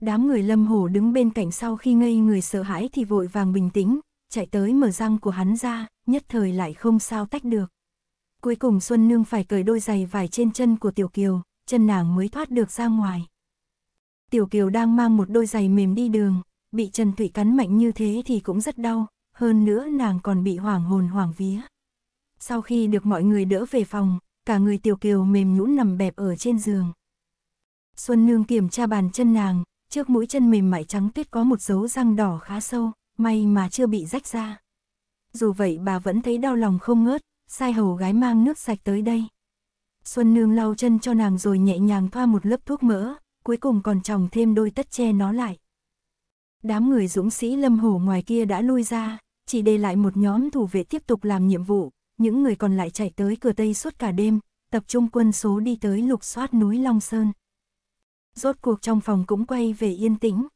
Đám người lâm hồ đứng bên cạnh sau khi ngây người sợ hãi thì vội vàng bình tĩnh, chạy tới mở răng của hắn ra, nhất thời lại không sao tách được. Cuối cùng Xuân Nương phải cởi đôi giày vải trên chân của Tiểu Kiều, chân nàng mới thoát được ra ngoài. Tiểu Kiều đang mang một đôi giày mềm đi đường, bị Trần Thủy cắn mạnh như thế thì cũng rất đau, hơn nữa nàng còn bị hoảng hồn hoảng vía. Sau khi được mọi người đỡ về phòng, cả người Tiểu Kiều mềm nhũn nằm bẹp ở trên giường. Xuân Nương kiểm tra bàn chân nàng, trước mũi chân mềm mại trắng tuyết có một dấu răng đỏ khá sâu, may mà chưa bị rách ra. Dù vậy bà vẫn thấy đau lòng không ngớt, sai hầu gái mang nước sạch tới đây. Xuân Nương lau chân cho nàng rồi nhẹ nhàng thoa một lớp thuốc mỡ, cuối cùng còn trồng thêm đôi tất che nó lại. Đám người dũng sĩ lâm hổ ngoài kia đã lui ra, chỉ để lại một nhóm thủ vệ tiếp tục làm nhiệm vụ, những người còn lại chạy tới cửa Tây suốt cả đêm, tập trung quân số đi tới lục soát núi Long Sơn rốt cuộc trong phòng cũng quay về yên tĩnh.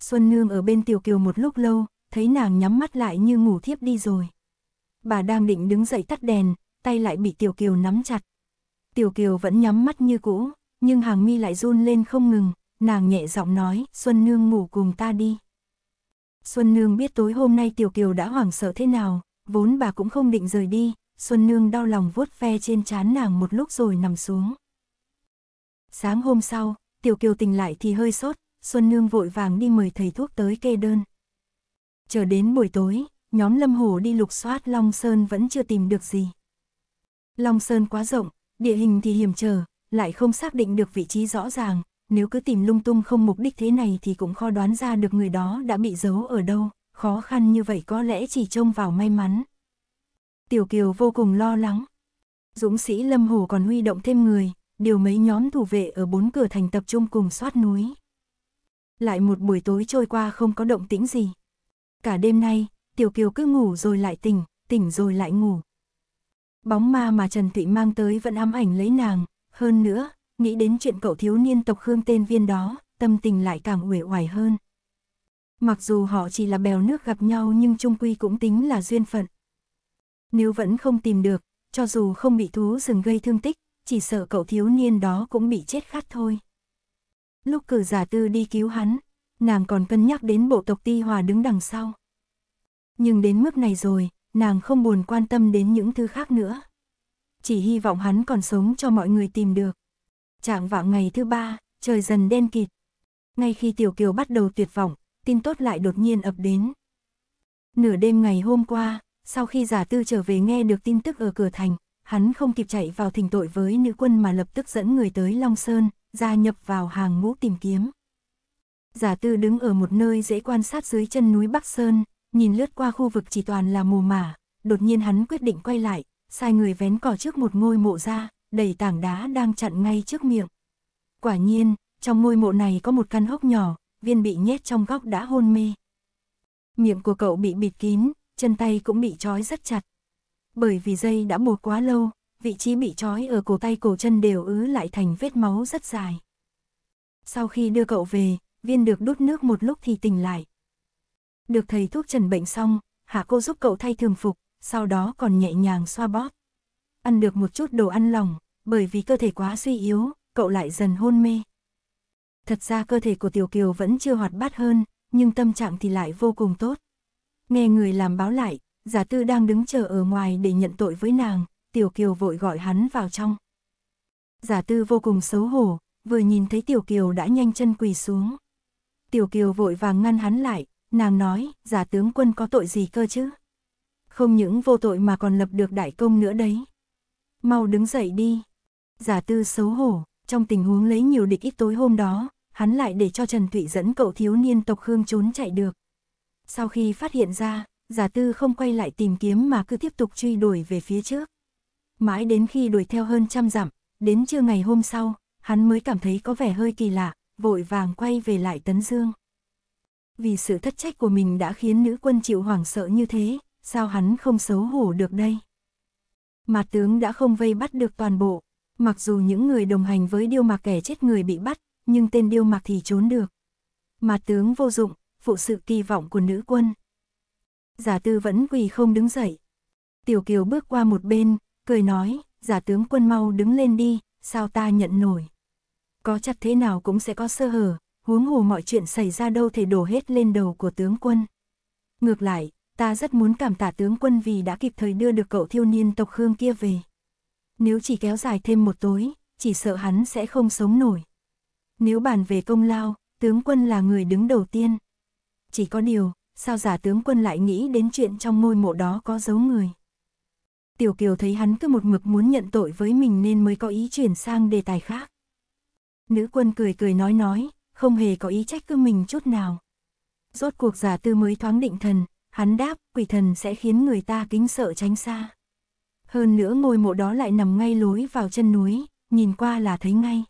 Xuân Nương ở bên Tiểu Kiều một lúc lâu, thấy nàng nhắm mắt lại như ngủ thiếp đi rồi. Bà đang định đứng dậy tắt đèn, tay lại bị Tiểu Kiều nắm chặt. Tiểu Kiều vẫn nhắm mắt như cũ, nhưng hàng mi lại run lên không ngừng, nàng nhẹ giọng nói, Xuân Nương ngủ cùng ta đi. Xuân Nương biết tối hôm nay Tiểu Kiều đã hoảng sợ thế nào, vốn bà cũng không định rời đi, Xuân Nương đau lòng vuốt ve trên trán nàng một lúc rồi nằm xuống. Sáng hôm sau, Tiểu Kiều tỉnh lại thì hơi sốt, Xuân Nương vội vàng đi mời thầy thuốc tới kê đơn. Chờ đến buổi tối, nhóm Lâm Hồ đi lục soát Long Sơn vẫn chưa tìm được gì. Long Sơn quá rộng, địa hình thì hiểm trở, lại không xác định được vị trí rõ ràng, nếu cứ tìm lung tung không mục đích thế này thì cũng khó đoán ra được người đó đã bị giấu ở đâu, khó khăn như vậy có lẽ chỉ trông vào may mắn. Tiểu Kiều vô cùng lo lắng. Dũng sĩ Lâm Hồ còn huy động thêm người, điều mấy nhóm thủ vệ ở bốn cửa thành tập trung cùng soát núi. Lại một buổi tối trôi qua không có động tĩnh gì. Cả đêm nay, Tiểu Kiều cứ ngủ rồi lại tỉnh, tỉnh rồi lại ngủ. Bóng ma mà Trần Thụy mang tới vẫn ám ảnh lấy nàng, hơn nữa, nghĩ đến chuyện cậu thiếu niên tộc Khương tên viên đó, tâm tình lại càng uể oải hơn. Mặc dù họ chỉ là bèo nước gặp nhau nhưng trung quy cũng tính là duyên phận. Nếu vẫn không tìm được, cho dù không bị thú rừng gây thương tích, chỉ sợ cậu thiếu niên đó cũng bị chết khát thôi. Lúc cử giả tư đi cứu hắn, nàng còn cân nhắc đến bộ tộc ti hòa đứng đằng sau. Nhưng đến mức này rồi, nàng không buồn quan tâm đến những thứ khác nữa. Chỉ hy vọng hắn còn sống cho mọi người tìm được. Trạng vạng ngày thứ ba, trời dần đen kịt. Ngay khi Tiểu Kiều bắt đầu tuyệt vọng, tin tốt lại đột nhiên ập đến. Nửa đêm ngày hôm qua, sau khi giả tư trở về nghe được tin tức ở cửa thành, hắn không kịp chạy vào thỉnh tội với nữ quân mà lập tức dẫn người tới Long Sơn, gia nhập vào hàng ngũ tìm kiếm. Giả tư đứng ở một nơi dễ quan sát dưới chân núi Bắc Sơn, nhìn lướt qua khu vực chỉ toàn là mù mả, đột nhiên hắn quyết định quay lại, sai người vén cỏ trước một ngôi mộ ra, đầy tảng đá đang chặn ngay trước miệng. Quả nhiên, trong ngôi mộ này có một căn hốc nhỏ, viên bị nhét trong góc đã hôn mê. Miệng của cậu bị bịt kín, chân tay cũng bị trói rất chặt bởi vì dây đã buộc quá lâu, vị trí bị trói ở cổ tay cổ chân đều ứ lại thành vết máu rất dài. Sau khi đưa cậu về, viên được đút nước một lúc thì tỉnh lại. Được thầy thuốc trần bệnh xong, hạ cô giúp cậu thay thường phục, sau đó còn nhẹ nhàng xoa bóp. Ăn được một chút đồ ăn lòng, bởi vì cơ thể quá suy yếu, cậu lại dần hôn mê. Thật ra cơ thể của Tiểu Kiều vẫn chưa hoạt bát hơn, nhưng tâm trạng thì lại vô cùng tốt. Nghe người làm báo lại, giả tư đang đứng chờ ở ngoài để nhận tội với nàng, Tiểu Kiều vội gọi hắn vào trong. Giả tư vô cùng xấu hổ, vừa nhìn thấy Tiểu Kiều đã nhanh chân quỳ xuống. Tiểu Kiều vội vàng ngăn hắn lại, nàng nói, giả tướng quân có tội gì cơ chứ? Không những vô tội mà còn lập được đại công nữa đấy. Mau đứng dậy đi. Giả tư xấu hổ, trong tình huống lấy nhiều địch ít tối hôm đó, hắn lại để cho Trần Thụy dẫn cậu thiếu niên tộc khương trốn chạy được. Sau khi phát hiện ra, giả tư không quay lại tìm kiếm mà cứ tiếp tục truy đuổi về phía trước. Mãi đến khi đuổi theo hơn trăm dặm, đến trưa ngày hôm sau, hắn mới cảm thấy có vẻ hơi kỳ lạ, vội vàng quay về lại Tấn Dương. Vì sự thất trách của mình đã khiến nữ quân chịu hoảng sợ như thế, sao hắn không xấu hổ được đây? Mà tướng đã không vây bắt được toàn bộ, mặc dù những người đồng hành với điêu mạc kẻ chết người bị bắt, nhưng tên điêu mạc thì trốn được. Mà tướng vô dụng, phụ sự kỳ vọng của nữ quân, giả tư vẫn quỳ không đứng dậy. Tiểu Kiều bước qua một bên, cười nói, giả tướng quân mau đứng lên đi, sao ta nhận nổi. Có chặt thế nào cũng sẽ có sơ hở, huống hồ mọi chuyện xảy ra đâu thể đổ hết lên đầu của tướng quân. Ngược lại, ta rất muốn cảm tạ tướng quân vì đã kịp thời đưa được cậu thiêu niên tộc Khương kia về. Nếu chỉ kéo dài thêm một tối, chỉ sợ hắn sẽ không sống nổi. Nếu bàn về công lao, tướng quân là người đứng đầu tiên. Chỉ có điều, sao giả tướng quân lại nghĩ đến chuyện trong ngôi mộ đó có dấu người. Tiểu Kiều thấy hắn cứ một mực muốn nhận tội với mình nên mới có ý chuyển sang đề tài khác. Nữ quân cười cười nói nói, không hề có ý trách cứ mình chút nào. Rốt cuộc giả tư mới thoáng định thần, hắn đáp, quỷ thần sẽ khiến người ta kính sợ tránh xa. Hơn nữa ngôi mộ đó lại nằm ngay lối vào chân núi, nhìn qua là thấy ngay.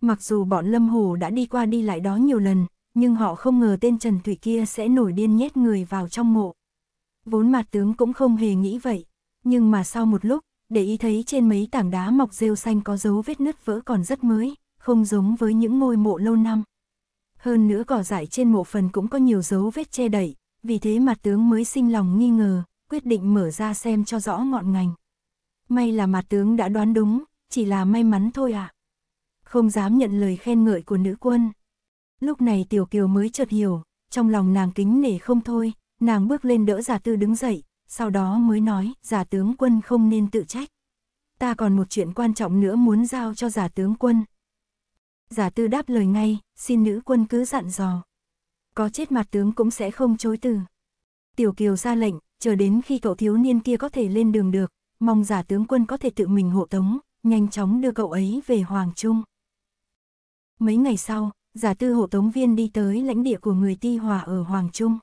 Mặc dù bọn Lâm Hồ đã đi qua đi lại đó nhiều lần, nhưng họ không ngờ tên Trần Thủy kia sẽ nổi điên nhét người vào trong mộ. Vốn mặt tướng cũng không hề nghĩ vậy, nhưng mà sau một lúc, để ý thấy trên mấy tảng đá mọc rêu xanh có dấu vết nứt vỡ còn rất mới, không giống với những ngôi mộ lâu năm. Hơn nữa cỏ dại trên mộ phần cũng có nhiều dấu vết che đậy, vì thế mặt tướng mới sinh lòng nghi ngờ, quyết định mở ra xem cho rõ ngọn ngành. May là mặt tướng đã đoán đúng, chỉ là may mắn thôi ạ. À. Không dám nhận lời khen ngợi của nữ quân. Lúc này Tiểu Kiều mới chợt hiểu, trong lòng nàng kính nể không thôi, nàng bước lên đỡ giả tư đứng dậy, sau đó mới nói giả tướng quân không nên tự trách. Ta còn một chuyện quan trọng nữa muốn giao cho giả tướng quân. Giả tư đáp lời ngay, xin nữ quân cứ dặn dò. Có chết mặt tướng cũng sẽ không chối từ. Tiểu Kiều ra lệnh, chờ đến khi cậu thiếu niên kia có thể lên đường được, mong giả tướng quân có thể tự mình hộ tống, nhanh chóng đưa cậu ấy về Hoàng Trung. Mấy ngày sau, giả tư hộ tống viên đi tới lãnh địa của người Ti Hòa ở Hoàng Trung.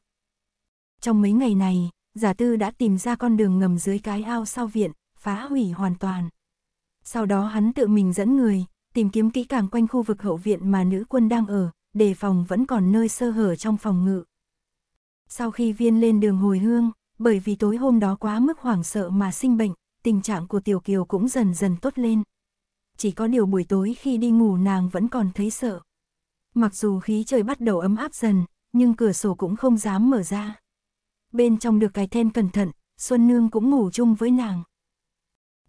Trong mấy ngày này, giả tư đã tìm ra con đường ngầm dưới cái ao sau viện, phá hủy hoàn toàn. Sau đó hắn tự mình dẫn người, tìm kiếm kỹ càng quanh khu vực hậu viện mà nữ quân đang ở, đề phòng vẫn còn nơi sơ hở trong phòng ngự. Sau khi viên lên đường hồi hương, bởi vì tối hôm đó quá mức hoảng sợ mà sinh bệnh, tình trạng của Tiểu Kiều cũng dần dần tốt lên. Chỉ có điều buổi tối khi đi ngủ nàng vẫn còn thấy sợ. Mặc dù khí trời bắt đầu ấm áp dần, nhưng cửa sổ cũng không dám mở ra. Bên trong được cái then cẩn thận, Xuân Nương cũng ngủ chung với nàng.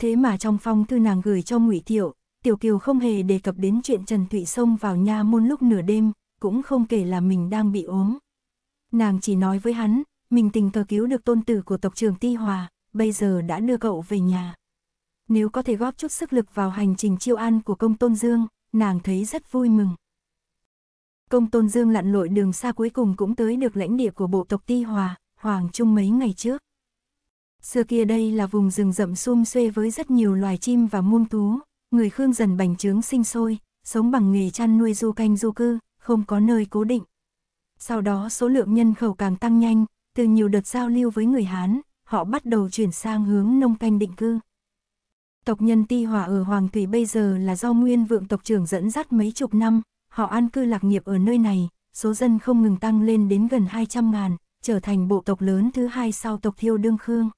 Thế mà trong phong thư nàng gửi cho ngụy Tiểu, Tiểu Kiều không hề đề cập đến chuyện Trần Thụy Sông vào nha môn lúc nửa đêm, cũng không kể là mình đang bị ốm. Nàng chỉ nói với hắn, mình tình cờ cứu được tôn tử của tộc trưởng Ti Hòa, bây giờ đã đưa cậu về nhà. Nếu có thể góp chút sức lực vào hành trình chiêu an của công tôn dương, nàng thấy rất vui mừng. Công Tôn Dương lặn lội đường xa cuối cùng cũng tới được lãnh địa của bộ tộc Ti Hòa, Hoàng Trung mấy ngày trước. Xưa kia đây là vùng rừng rậm sum xuê với rất nhiều loài chim và muông tú, người Khương dần bành trướng sinh sôi, sống bằng nghề chăn nuôi du canh du cư, không có nơi cố định. Sau đó số lượng nhân khẩu càng tăng nhanh, từ nhiều đợt giao lưu với người Hán, họ bắt đầu chuyển sang hướng nông canh định cư. Tộc nhân Ti Hòa ở Hoàng Thủy bây giờ là do Nguyên Vượng tộc trưởng dẫn dắt mấy chục năm, họ an cư lạc nghiệp ở nơi này, số dân không ngừng tăng lên đến gần 200 ngàn, trở thành bộ tộc lớn thứ hai sau tộc Thiêu Đương Khương.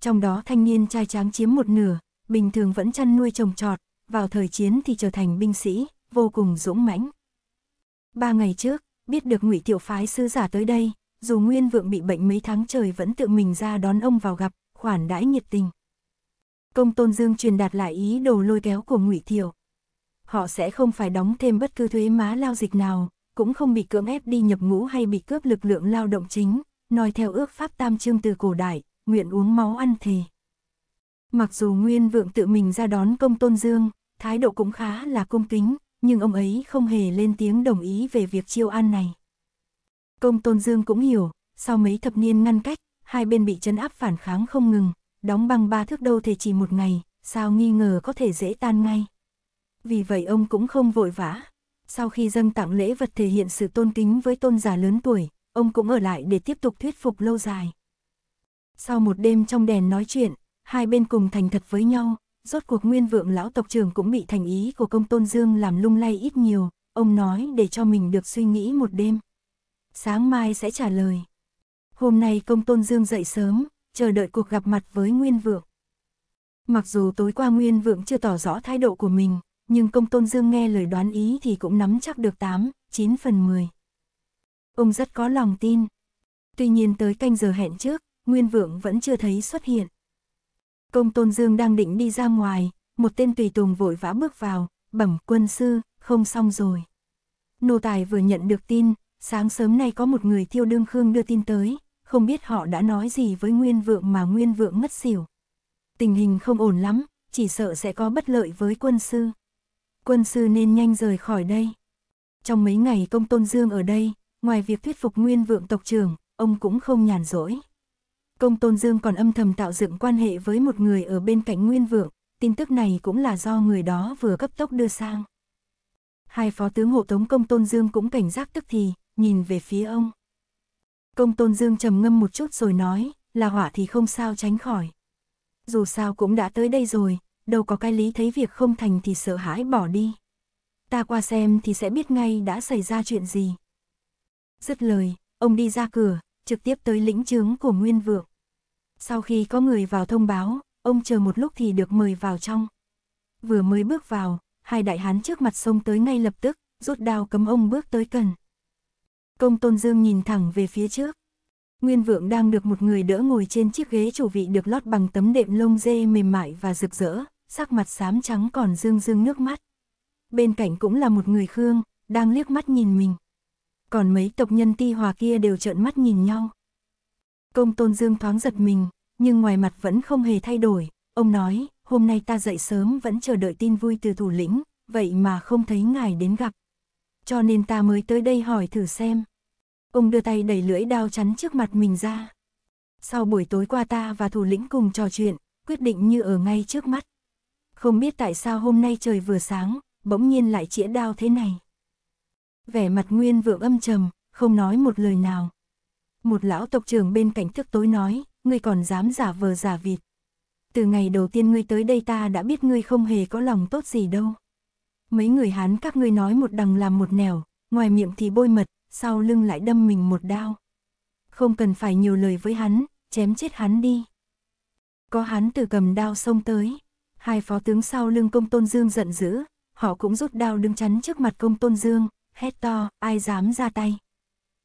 Trong đó thanh niên trai tráng chiếm một nửa, bình thường vẫn chăn nuôi trồng trọt, vào thời chiến thì trở thành binh sĩ, vô cùng dũng mãnh. Ba ngày trước, biết được ngụy Tiểu Phái sứ giả tới đây, dù Nguyên Vượng bị bệnh mấy tháng trời vẫn tự mình ra đón ông vào gặp, khoản đãi nhiệt tình. Công Tôn Dương truyền đạt lại ý đồ lôi kéo của ngụy Tiểu, họ sẽ không phải đóng thêm bất cứ thuế má lao dịch nào, cũng không bị cưỡng ép đi nhập ngũ hay bị cướp lực lượng lao động chính, nói theo ước pháp tam chương từ cổ đại, nguyện uống máu ăn thề. Mặc dù Nguyên Vượng tự mình ra đón công tôn dương, thái độ cũng khá là cung kính, nhưng ông ấy không hề lên tiếng đồng ý về việc chiêu an này. Công tôn dương cũng hiểu, sau mấy thập niên ngăn cách, hai bên bị chấn áp phản kháng không ngừng, đóng băng ba thước đâu thể chỉ một ngày, sao nghi ngờ có thể dễ tan ngay vì vậy ông cũng không vội vã. Sau khi dâng tặng lễ vật thể hiện sự tôn kính với tôn giả lớn tuổi, ông cũng ở lại để tiếp tục thuyết phục lâu dài. Sau một đêm trong đèn nói chuyện, hai bên cùng thành thật với nhau, rốt cuộc nguyên vượng lão tộc trưởng cũng bị thành ý của công tôn dương làm lung lay ít nhiều, ông nói để cho mình được suy nghĩ một đêm. Sáng mai sẽ trả lời. Hôm nay công tôn dương dậy sớm, chờ đợi cuộc gặp mặt với nguyên vượng. Mặc dù tối qua nguyên vượng chưa tỏ rõ thái độ của mình, nhưng công tôn dương nghe lời đoán ý thì cũng nắm chắc được 8, 9 phần 10. Ông rất có lòng tin. Tuy nhiên tới canh giờ hẹn trước, Nguyên Vượng vẫn chưa thấy xuất hiện. Công tôn dương đang định đi ra ngoài, một tên tùy tùng vội vã bước vào, bẩm quân sư, không xong rồi. Nô tài vừa nhận được tin, sáng sớm nay có một người thiêu đương khương đưa tin tới, không biết họ đã nói gì với Nguyên Vượng mà Nguyên Vượng ngất xỉu. Tình hình không ổn lắm, chỉ sợ sẽ có bất lợi với quân sư quân sư nên nhanh rời khỏi đây. Trong mấy ngày công tôn dương ở đây, ngoài việc thuyết phục nguyên vượng tộc trưởng, ông cũng không nhàn rỗi. Công tôn dương còn âm thầm tạo dựng quan hệ với một người ở bên cạnh nguyên vượng, tin tức này cũng là do người đó vừa cấp tốc đưa sang. Hai phó tướng hộ tống công tôn dương cũng cảnh giác tức thì, nhìn về phía ông. Công tôn dương trầm ngâm một chút rồi nói, là hỏa thì không sao tránh khỏi. Dù sao cũng đã tới đây rồi, đâu có cái lý thấy việc không thành thì sợ hãi bỏ đi. Ta qua xem thì sẽ biết ngay đã xảy ra chuyện gì. Dứt lời, ông đi ra cửa, trực tiếp tới lĩnh trướng của Nguyên Vượng. Sau khi có người vào thông báo, ông chờ một lúc thì được mời vào trong. Vừa mới bước vào, hai đại hán trước mặt sông tới ngay lập tức, rút đao cấm ông bước tới cần. Công Tôn Dương nhìn thẳng về phía trước. Nguyên Vượng đang được một người đỡ ngồi trên chiếc ghế chủ vị được lót bằng tấm đệm lông dê mềm mại và rực rỡ, sắc mặt xám trắng còn dương dương nước mắt. Bên cạnh cũng là một người Khương, đang liếc mắt nhìn mình. Còn mấy tộc nhân ti hòa kia đều trợn mắt nhìn nhau. Công tôn dương thoáng giật mình, nhưng ngoài mặt vẫn không hề thay đổi. Ông nói, hôm nay ta dậy sớm vẫn chờ đợi tin vui từ thủ lĩnh, vậy mà không thấy ngài đến gặp. Cho nên ta mới tới đây hỏi thử xem. Ông đưa tay đẩy lưỡi đao chắn trước mặt mình ra. Sau buổi tối qua ta và thủ lĩnh cùng trò chuyện, quyết định như ở ngay trước mắt. Không biết tại sao hôm nay trời vừa sáng, bỗng nhiên lại chĩa đao thế này. Vẻ mặt nguyên vượng âm trầm, không nói một lời nào. Một lão tộc trưởng bên cạnh thức tối nói, ngươi còn dám giả vờ giả vịt. Từ ngày đầu tiên ngươi tới đây ta đã biết ngươi không hề có lòng tốt gì đâu. Mấy người Hán các ngươi nói một đằng làm một nẻo, ngoài miệng thì bôi mật, sau lưng lại đâm mình một đao. Không cần phải nhiều lời với hắn, chém chết hắn đi. Có hắn từ cầm đao xông tới, Hai phó tướng sau lưng công tôn dương giận dữ, họ cũng rút đao đứng chắn trước mặt công tôn dương, hét to, ai dám ra tay.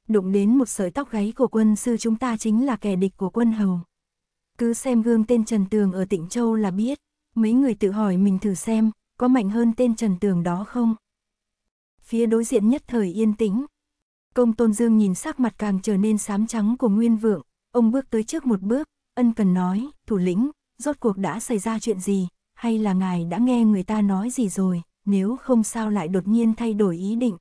Đụng đến một sợi tóc gáy của quân sư chúng ta chính là kẻ địch của quân hầu. Cứ xem gương tên Trần Tường ở tỉnh Châu là biết, mấy người tự hỏi mình thử xem, có mạnh hơn tên Trần Tường đó không? Phía đối diện nhất thời yên tĩnh. Công Tôn Dương nhìn sắc mặt càng trở nên xám trắng của Nguyên Vượng, ông bước tới trước một bước, ân cần nói, thủ lĩnh, rốt cuộc đã xảy ra chuyện gì, hay là ngài đã nghe người ta nói gì rồi, nếu không sao lại đột nhiên thay đổi ý định.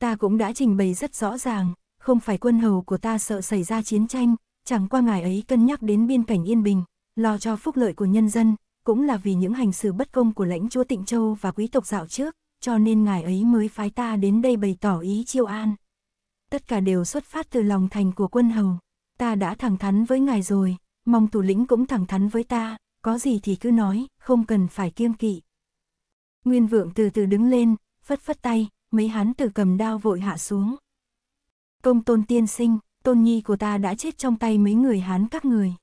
Ta cũng đã trình bày rất rõ ràng, không phải quân hầu của ta sợ xảy ra chiến tranh, chẳng qua ngài ấy cân nhắc đến biên cảnh yên bình, lo cho phúc lợi của nhân dân, cũng là vì những hành xử bất công của lãnh chúa Tịnh Châu và quý tộc dạo trước, cho nên ngài ấy mới phái ta đến đây bày tỏ ý chiêu an. Tất cả đều xuất phát từ lòng thành của quân hầu. Ta đã thẳng thắn với ngài rồi, mong thủ lĩnh cũng thẳng thắn với ta, có gì thì cứ nói, không cần phải kiêng kỵ. Nguyên vượng từ từ đứng lên, phất phất tay, mấy hán từ cầm đao vội hạ xuống. Công tôn tiên sinh, tôn nhi của ta đã chết trong tay mấy người hán các người.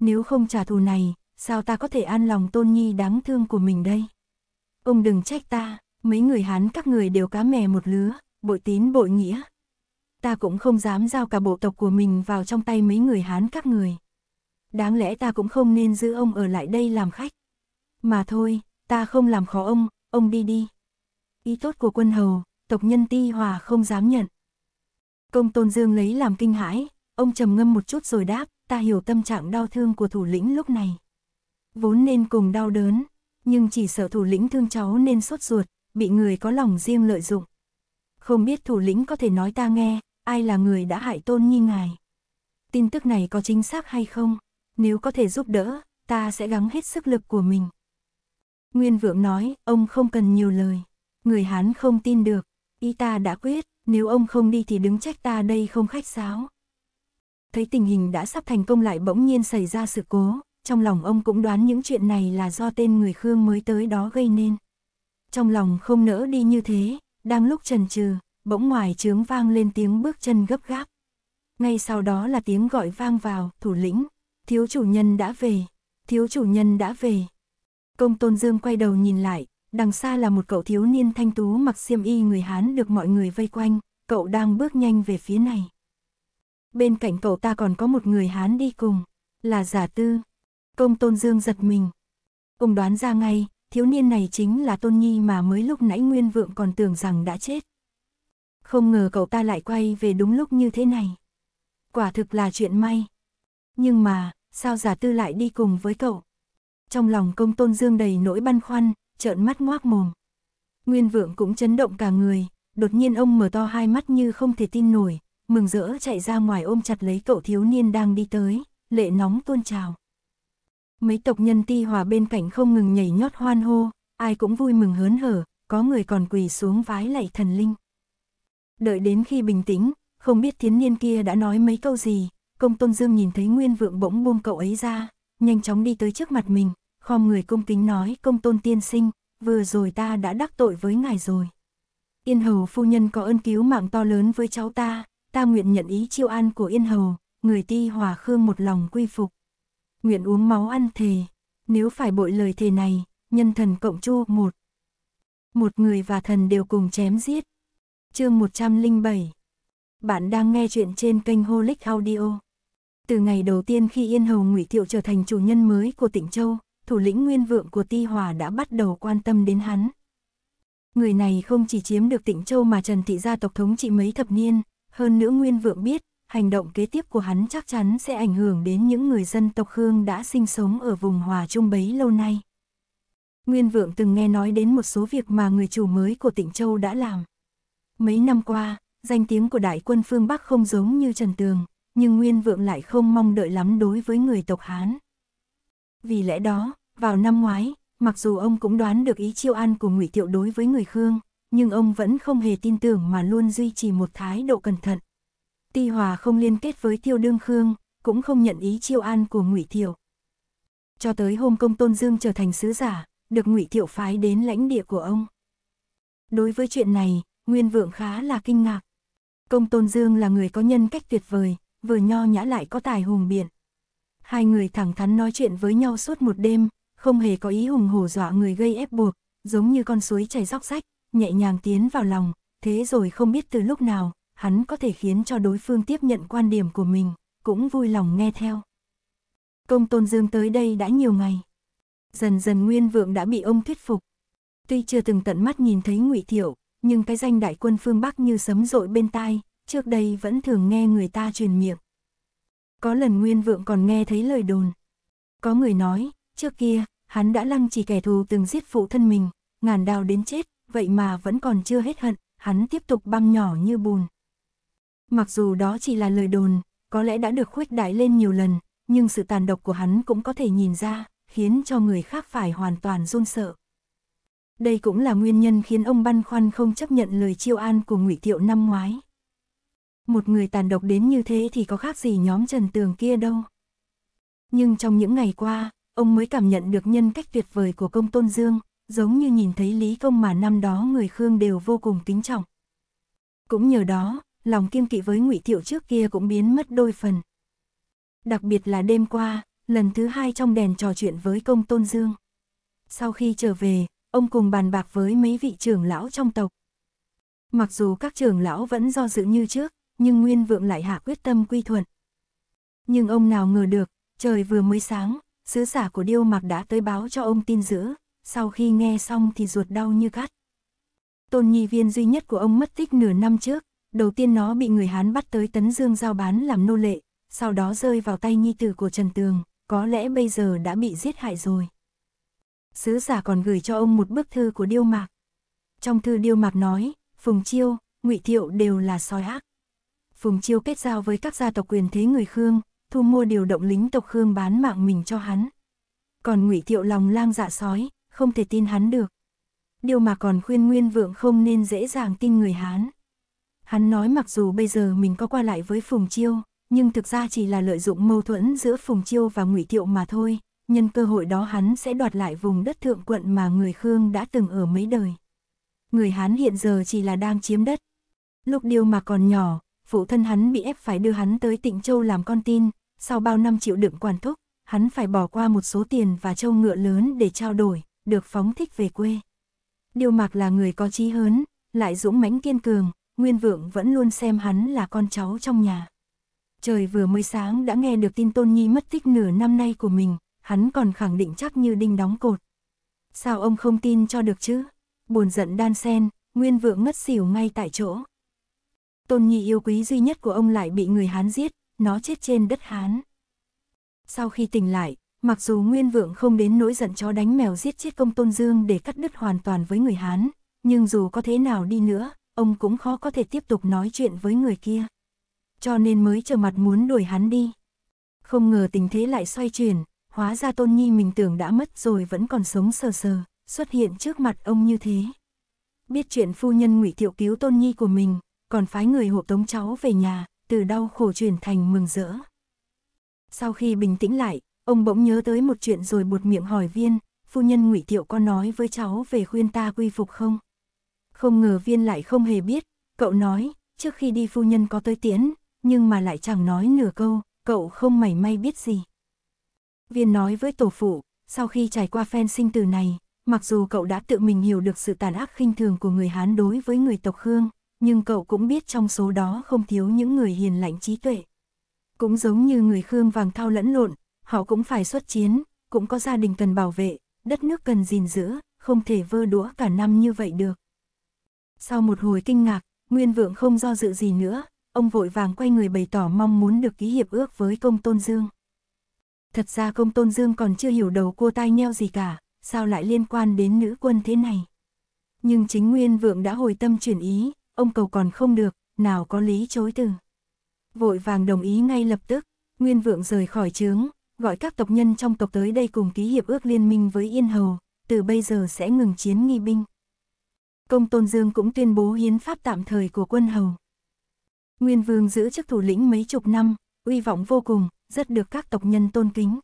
Nếu không trả thù này, sao ta có thể an lòng tôn nhi đáng thương của mình đây? Ông đừng trách ta, mấy người hán các người đều cá mè một lứa, bội tín bội nghĩa. Ta cũng không dám giao cả bộ tộc của mình vào trong tay mấy người hán các người. Đáng lẽ ta cũng không nên giữ ông ở lại đây làm khách. Mà thôi, ta không làm khó ông, ông đi đi. Ý tốt của quân hầu, tộc nhân ti hòa không dám nhận. Công Tôn Dương lấy làm kinh hãi, ông trầm ngâm một chút rồi đáp, ta hiểu tâm trạng đau thương của thủ lĩnh lúc này. Vốn nên cùng đau đớn, nhưng chỉ sợ thủ lĩnh thương cháu nên sốt ruột, bị người có lòng riêng lợi dụng. Không biết thủ lĩnh có thể nói ta nghe, ai là người đã hại tôn nhi ngài. Tin tức này có chính xác hay không? nếu có thể giúp đỡ, ta sẽ gắng hết sức lực của mình. Nguyên vượng nói, ông không cần nhiều lời. Người Hán không tin được, y ta đã quyết, nếu ông không đi thì đứng trách ta đây không khách sáo. Thấy tình hình đã sắp thành công lại bỗng nhiên xảy ra sự cố, trong lòng ông cũng đoán những chuyện này là do tên người Khương mới tới đó gây nên. Trong lòng không nỡ đi như thế, đang lúc trần trừ, bỗng ngoài trướng vang lên tiếng bước chân gấp gáp. Ngay sau đó là tiếng gọi vang vào, thủ lĩnh, Thiếu chủ nhân đã về, thiếu chủ nhân đã về. Công Tôn Dương quay đầu nhìn lại, đằng xa là một cậu thiếu niên thanh tú mặc xiêm y người Hán được mọi người vây quanh, cậu đang bước nhanh về phía này. Bên cạnh cậu ta còn có một người Hán đi cùng, là Giả Tư. Công Tôn Dương giật mình. Ông đoán ra ngay, thiếu niên này chính là Tôn Nhi mà mới lúc nãy Nguyên Vượng còn tưởng rằng đã chết. Không ngờ cậu ta lại quay về đúng lúc như thế này. Quả thực là chuyện may. Nhưng mà, sao giả tư lại đi cùng với cậu? Trong lòng công tôn dương đầy nỗi băn khoăn, trợn mắt ngoác mồm. Nguyên vượng cũng chấn động cả người, đột nhiên ông mở to hai mắt như không thể tin nổi, mừng rỡ chạy ra ngoài ôm chặt lấy cậu thiếu niên đang đi tới, lệ nóng tuôn trào. Mấy tộc nhân ti hòa bên cạnh không ngừng nhảy nhót hoan hô, ai cũng vui mừng hớn hở, có người còn quỳ xuống vái lạy thần linh. Đợi đến khi bình tĩnh, không biết thiến niên kia đã nói mấy câu gì, Công Tôn Dương nhìn thấy Nguyên Vượng bỗng buông cậu ấy ra, nhanh chóng đi tới trước mặt mình, khom người cung kính nói Công Tôn Tiên Sinh, vừa rồi ta đã đắc tội với ngài rồi. Yên Hầu phu nhân có ơn cứu mạng to lớn với cháu ta, ta nguyện nhận ý chiêu an của Yên Hầu, người ti hòa khương một lòng quy phục. Nguyện uống máu ăn thề, nếu phải bội lời thề này, nhân thần cộng chu một. Một người và thần đều cùng chém giết. Chương 107 Bạn đang nghe chuyện trên kênh Holic Audio từ ngày đầu tiên khi Yên Hầu Ngụy Thiệu trở thành chủ nhân mới của tỉnh Châu, thủ lĩnh nguyên vượng của Ti Hòa đã bắt đầu quan tâm đến hắn. Người này không chỉ chiếm được tỉnh Châu mà Trần Thị gia tộc thống trị mấy thập niên, hơn nữa nguyên vượng biết, hành động kế tiếp của hắn chắc chắn sẽ ảnh hưởng đến những người dân tộc Khương đã sinh sống ở vùng Hòa Trung bấy lâu nay. Nguyên Vượng từng nghe nói đến một số việc mà người chủ mới của tỉnh Châu đã làm. Mấy năm qua, danh tiếng của đại quân phương Bắc không giống như Trần Tường, nhưng Nguyên Vượng lại không mong đợi lắm đối với người tộc Hán. Vì lẽ đó, vào năm ngoái, mặc dù ông cũng đoán được ý chiêu an của Ngụy Tiệu đối với người Khương, nhưng ông vẫn không hề tin tưởng mà luôn duy trì một thái độ cẩn thận. Ti Hòa không liên kết với Tiêu Đương Khương, cũng không nhận ý chiêu an của Ngụy Thiệu. Cho tới hôm Công Tôn Dương trở thành sứ giả, được Ngụy Thiệu phái đến lãnh địa của ông. Đối với chuyện này, Nguyên Vượng khá là kinh ngạc. Công Tôn Dương là người có nhân cách tuyệt vời, vừa nho nhã lại có tài hùng biện. Hai người thẳng thắn nói chuyện với nhau suốt một đêm, không hề có ý hùng hổ dọa người gây ép buộc, giống như con suối chảy róc rách, nhẹ nhàng tiến vào lòng, thế rồi không biết từ lúc nào, hắn có thể khiến cho đối phương tiếp nhận quan điểm của mình, cũng vui lòng nghe theo. Công Tôn Dương tới đây đã nhiều ngày. Dần dần Nguyên Vượng đã bị ông thuyết phục. Tuy chưa từng tận mắt nhìn thấy Ngụy Thiệu, nhưng cái danh đại quân phương Bắc như sấm rội bên tai, trước đây vẫn thường nghe người ta truyền miệng. Có lần Nguyên Vượng còn nghe thấy lời đồn. Có người nói, trước kia, hắn đã lăng chỉ kẻ thù từng giết phụ thân mình, ngàn đào đến chết, vậy mà vẫn còn chưa hết hận, hắn tiếp tục băm nhỏ như bùn. Mặc dù đó chỉ là lời đồn, có lẽ đã được khuếch đại lên nhiều lần, nhưng sự tàn độc của hắn cũng có thể nhìn ra, khiến cho người khác phải hoàn toàn run sợ. Đây cũng là nguyên nhân khiến ông băn khoăn không chấp nhận lời chiêu an của Ngụy Thiệu năm ngoái một người tàn độc đến như thế thì có khác gì nhóm Trần Tường kia đâu. Nhưng trong những ngày qua, ông mới cảm nhận được nhân cách tuyệt vời của công Tôn Dương, giống như nhìn thấy Lý Công mà năm đó người Khương đều vô cùng kính trọng. Cũng nhờ đó, lòng kiêng kỵ với ngụy Thiệu trước kia cũng biến mất đôi phần. Đặc biệt là đêm qua, lần thứ hai trong đèn trò chuyện với công Tôn Dương. Sau khi trở về, ông cùng bàn bạc với mấy vị trưởng lão trong tộc. Mặc dù các trưởng lão vẫn do dự như trước, nhưng Nguyên Vượng lại hạ quyết tâm quy thuận. Nhưng ông nào ngờ được, trời vừa mới sáng, sứ giả của Điêu mặc đã tới báo cho ông tin dữ, sau khi nghe xong thì ruột đau như cắt. Tôn nhi viên duy nhất của ông mất tích nửa năm trước, đầu tiên nó bị người Hán bắt tới Tấn Dương giao bán làm nô lệ, sau đó rơi vào tay nhi tử của Trần Tường, có lẽ bây giờ đã bị giết hại rồi. Sứ giả còn gửi cho ông một bức thư của Điêu Mạc. Trong thư Điêu Mạc nói, Phùng Chiêu, ngụy Thiệu đều là sói ác. Phùng Chiêu kết giao với các gia tộc quyền thế người Khương, thu mua điều động lính tộc Khương bán mạng mình cho hắn. Còn Ngụy Thiệu lòng lang dạ sói, không thể tin hắn được. Điều mà còn khuyên Nguyên Vượng không nên dễ dàng tin người Hán. Hắn nói mặc dù bây giờ mình có qua lại với Phùng Chiêu, nhưng thực ra chỉ là lợi dụng mâu thuẫn giữa Phùng Chiêu và Ngụy Thiệu mà thôi, nhân cơ hội đó hắn sẽ đoạt lại vùng đất thượng quận mà người Khương đã từng ở mấy đời. Người Hán hiện giờ chỉ là đang chiếm đất. Lúc điều mà còn nhỏ, phụ thân hắn bị ép phải đưa hắn tới Tịnh Châu làm con tin, sau bao năm chịu đựng quản thúc, hắn phải bỏ qua một số tiền và châu ngựa lớn để trao đổi, được phóng thích về quê. điều Mạc là người có trí hớn, lại dũng mãnh kiên cường, Nguyên Vượng vẫn luôn xem hắn là con cháu trong nhà. Trời vừa mới sáng đã nghe được tin Tôn Nhi mất tích nửa năm nay của mình, hắn còn khẳng định chắc như đinh đóng cột. Sao ông không tin cho được chứ? Buồn giận đan sen, Nguyên Vượng ngất xỉu ngay tại chỗ tôn nhi yêu quý duy nhất của ông lại bị người Hán giết, nó chết trên đất Hán. Sau khi tỉnh lại, mặc dù Nguyên Vượng không đến nỗi giận chó đánh mèo giết chết công tôn dương để cắt đứt hoàn toàn với người Hán, nhưng dù có thế nào đi nữa, ông cũng khó có thể tiếp tục nói chuyện với người kia. Cho nên mới trở mặt muốn đuổi hắn đi. Không ngờ tình thế lại xoay chuyển, hóa ra tôn nhi mình tưởng đã mất rồi vẫn còn sống sờ sờ, xuất hiện trước mặt ông như thế. Biết chuyện phu nhân ngụy Thiệu cứu tôn nhi của mình, còn phái người hộ tống cháu về nhà, từ đau khổ chuyển thành mừng rỡ. Sau khi bình tĩnh lại, ông bỗng nhớ tới một chuyện rồi buột miệng hỏi viên, phu nhân ngụy thiệu có nói với cháu về khuyên ta quy phục không? Không ngờ viên lại không hề biết, cậu nói, trước khi đi phu nhân có tới tiễn, nhưng mà lại chẳng nói nửa câu, cậu không mảy may biết gì. Viên nói với tổ phụ, sau khi trải qua phen sinh tử này, mặc dù cậu đã tự mình hiểu được sự tàn ác khinh thường của người Hán đối với người tộc Khương, nhưng cậu cũng biết trong số đó không thiếu những người hiền lạnh trí tuệ. Cũng giống như người Khương vàng thao lẫn lộn, họ cũng phải xuất chiến, cũng có gia đình cần bảo vệ, đất nước cần gìn giữ, không thể vơ đũa cả năm như vậy được. Sau một hồi kinh ngạc, Nguyên Vượng không do dự gì nữa, ông vội vàng quay người bày tỏ mong muốn được ký hiệp ước với Công Tôn Dương. Thật ra Công Tôn Dương còn chưa hiểu đầu cua tai nheo gì cả, sao lại liên quan đến nữ quân thế này. Nhưng chính Nguyên Vượng đã hồi tâm chuyển ý, ông cầu còn không được, nào có lý chối từ. Vội vàng đồng ý ngay lập tức, Nguyên Vượng rời khỏi trướng, gọi các tộc nhân trong tộc tới đây cùng ký hiệp ước liên minh với Yên Hầu, từ bây giờ sẽ ngừng chiến nghi binh. Công Tôn Dương cũng tuyên bố hiến pháp tạm thời của quân hầu. Nguyên Vương giữ chức thủ lĩnh mấy chục năm, uy vọng vô cùng, rất được các tộc nhân tôn kính.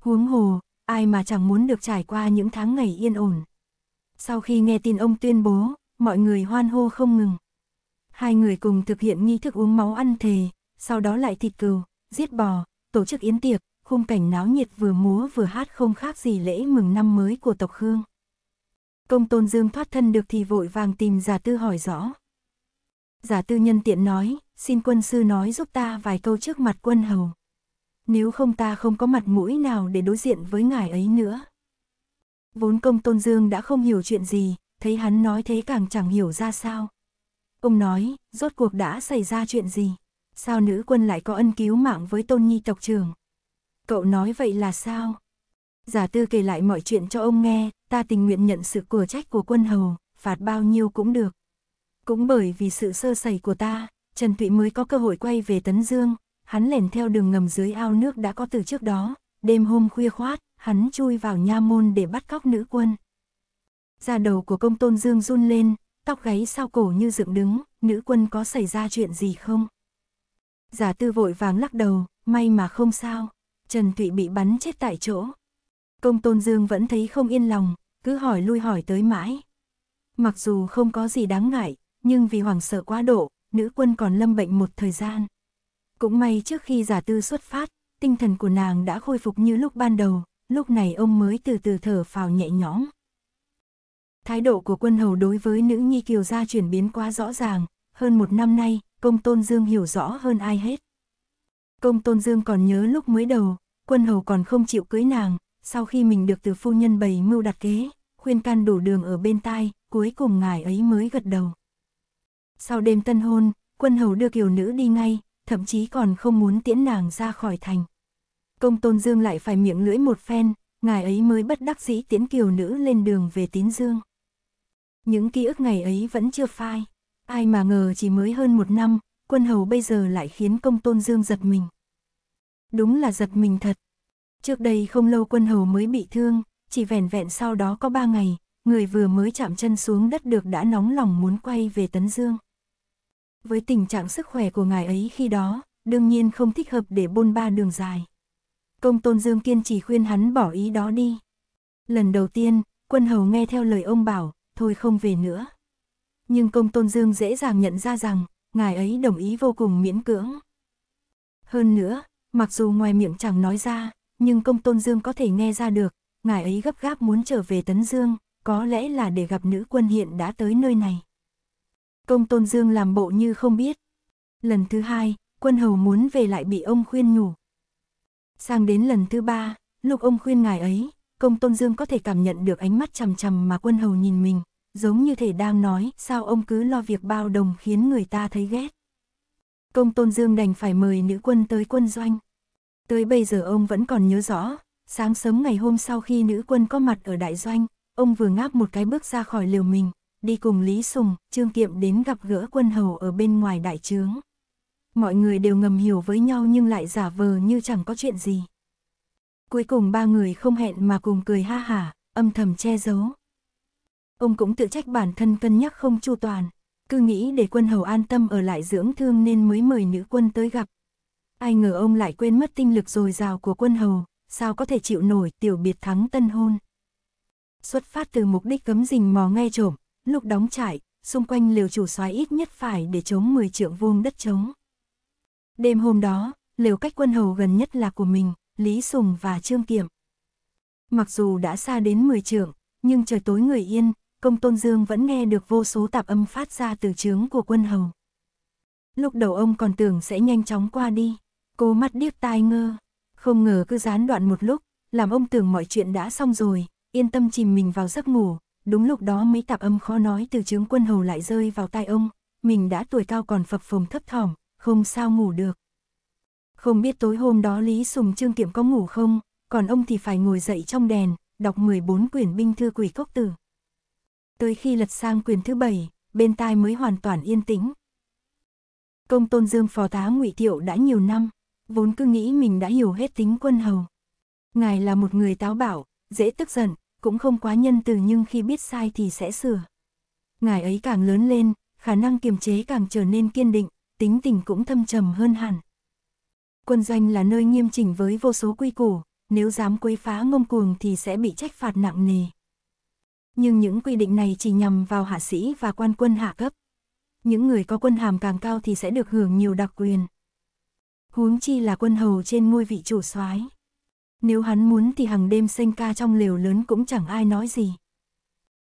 Huống hồ, ai mà chẳng muốn được trải qua những tháng ngày yên ổn. Sau khi nghe tin ông tuyên bố, mọi người hoan hô không ngừng. Hai người cùng thực hiện nghi thức uống máu ăn thề, sau đó lại thịt cừu, giết bò, tổ chức yến tiệc, khung cảnh náo nhiệt vừa múa vừa hát không khác gì lễ mừng năm mới của tộc Khương. Công Tôn Dương thoát thân được thì vội vàng tìm giả tư hỏi rõ. Giả tư nhân tiện nói, xin quân sư nói giúp ta vài câu trước mặt quân hầu. Nếu không ta không có mặt mũi nào để đối diện với ngài ấy nữa. Vốn công Tôn Dương đã không hiểu chuyện gì, thấy hắn nói thế càng chẳng hiểu ra sao. Ông nói, rốt cuộc đã xảy ra chuyện gì? Sao nữ quân lại có ân cứu mạng với tôn nhi tộc trường? Cậu nói vậy là sao? Giả tư kể lại mọi chuyện cho ông nghe, ta tình nguyện nhận sự của trách của quân hầu, phạt bao nhiêu cũng được. Cũng bởi vì sự sơ sẩy của ta, Trần Thụy mới có cơ hội quay về Tấn Dương, hắn lẻn theo đường ngầm dưới ao nước đã có từ trước đó, đêm hôm khuya khoát, hắn chui vào nha môn để bắt cóc nữ quân da đầu của công tôn dương run lên, tóc gáy sau cổ như dựng đứng, nữ quân có xảy ra chuyện gì không? Giả tư vội vàng lắc đầu, may mà không sao, Trần Thụy bị bắn chết tại chỗ. Công tôn dương vẫn thấy không yên lòng, cứ hỏi lui hỏi tới mãi. Mặc dù không có gì đáng ngại, nhưng vì hoảng sợ quá độ, nữ quân còn lâm bệnh một thời gian. Cũng may trước khi giả tư xuất phát, tinh thần của nàng đã khôi phục như lúc ban đầu, lúc này ông mới từ từ thở phào nhẹ nhõm. Thái độ của quân hầu đối với nữ nhi kiều gia chuyển biến quá rõ ràng, hơn một năm nay, công tôn dương hiểu rõ hơn ai hết. Công tôn dương còn nhớ lúc mới đầu, quân hầu còn không chịu cưới nàng, sau khi mình được từ phu nhân bày mưu đặt kế, khuyên can đủ đường ở bên tai, cuối cùng ngài ấy mới gật đầu. Sau đêm tân hôn, quân hầu đưa kiều nữ đi ngay, thậm chí còn không muốn tiễn nàng ra khỏi thành. Công tôn dương lại phải miệng lưỡi một phen, ngài ấy mới bất đắc dĩ tiễn kiều nữ lên đường về tín dương. Những ký ức ngày ấy vẫn chưa phai. Ai mà ngờ chỉ mới hơn một năm, quân hầu bây giờ lại khiến công tôn dương giật mình. Đúng là giật mình thật. Trước đây không lâu quân hầu mới bị thương, chỉ vẻn vẹn sau đó có ba ngày, người vừa mới chạm chân xuống đất được đã nóng lòng muốn quay về Tấn Dương. Với tình trạng sức khỏe của ngài ấy khi đó, đương nhiên không thích hợp để bôn ba đường dài. Công Tôn Dương kiên trì khuyên hắn bỏ ý đó đi. Lần đầu tiên, quân hầu nghe theo lời ông bảo, thôi không về nữa. Nhưng công tôn dương dễ dàng nhận ra rằng, ngài ấy đồng ý vô cùng miễn cưỡng. Hơn nữa, mặc dù ngoài miệng chẳng nói ra, nhưng công tôn dương có thể nghe ra được, ngài ấy gấp gáp muốn trở về Tấn Dương, có lẽ là để gặp nữ quân hiện đã tới nơi này. Công tôn dương làm bộ như không biết. Lần thứ hai, quân hầu muốn về lại bị ông khuyên nhủ. Sang đến lần thứ ba, lúc ông khuyên ngài ấy, công tôn dương có thể cảm nhận được ánh mắt chằm chằm mà quân hầu nhìn mình, giống như thể đang nói sao ông cứ lo việc bao đồng khiến người ta thấy ghét. Công tôn dương đành phải mời nữ quân tới quân doanh. Tới bây giờ ông vẫn còn nhớ rõ, sáng sớm ngày hôm sau khi nữ quân có mặt ở đại doanh, ông vừa ngáp một cái bước ra khỏi liều mình, đi cùng Lý Sùng, Trương Kiệm đến gặp gỡ quân hầu ở bên ngoài đại trướng. Mọi người đều ngầm hiểu với nhau nhưng lại giả vờ như chẳng có chuyện gì. Cuối cùng ba người không hẹn mà cùng cười ha hả, âm thầm che giấu. Ông cũng tự trách bản thân cân nhắc không chu toàn, cứ nghĩ để quân hầu an tâm ở lại dưỡng thương nên mới mời nữ quân tới gặp. Ai ngờ ông lại quên mất tinh lực dồi dào của quân hầu, sao có thể chịu nổi tiểu biệt thắng tân hôn. Xuất phát từ mục đích cấm rình mò nghe trộm, lúc đóng trại, xung quanh liều chủ soái ít nhất phải để chống 10 trượng vuông đất trống. Đêm hôm đó, liều cách quân hầu gần nhất là của mình, Lý Sùng và Trương Kiểm. Mặc dù đã xa đến 10 trưởng, nhưng trời tối người yên, công tôn dương vẫn nghe được vô số tạp âm phát ra từ trướng của quân hầu. Lúc đầu ông còn tưởng sẽ nhanh chóng qua đi, cố mắt điếc tai ngơ, không ngờ cứ gián đoạn một lúc, làm ông tưởng mọi chuyện đã xong rồi, yên tâm chìm mình vào giấc ngủ, đúng lúc đó mấy tạp âm khó nói từ trướng quân hầu lại rơi vào tai ông, mình đã tuổi cao còn phập phồng thấp thỏm, không sao ngủ được. Không biết tối hôm đó Lý Sùng Trương Kiệm có ngủ không, còn ông thì phải ngồi dậy trong đèn, đọc 14 quyển binh thư quỷ cốc tử. Tới khi lật sang quyển thứ bảy, bên tai mới hoàn toàn yên tĩnh. Công Tôn Dương phó tá ngụy Thiệu đã nhiều năm, vốn cứ nghĩ mình đã hiểu hết tính quân hầu. Ngài là một người táo bạo, dễ tức giận, cũng không quá nhân từ nhưng khi biết sai thì sẽ sửa. Ngài ấy càng lớn lên, khả năng kiềm chế càng trở nên kiên định, tính tình cũng thâm trầm hơn hẳn quân doanh là nơi nghiêm chỉnh với vô số quy củ, nếu dám quấy phá ngông cuồng thì sẽ bị trách phạt nặng nề. Nhưng những quy định này chỉ nhằm vào hạ sĩ và quan quân hạ cấp. Những người có quân hàm càng cao thì sẽ được hưởng nhiều đặc quyền. Huống chi là quân hầu trên ngôi vị chủ soái. Nếu hắn muốn thì hàng đêm xanh ca trong lều lớn cũng chẳng ai nói gì.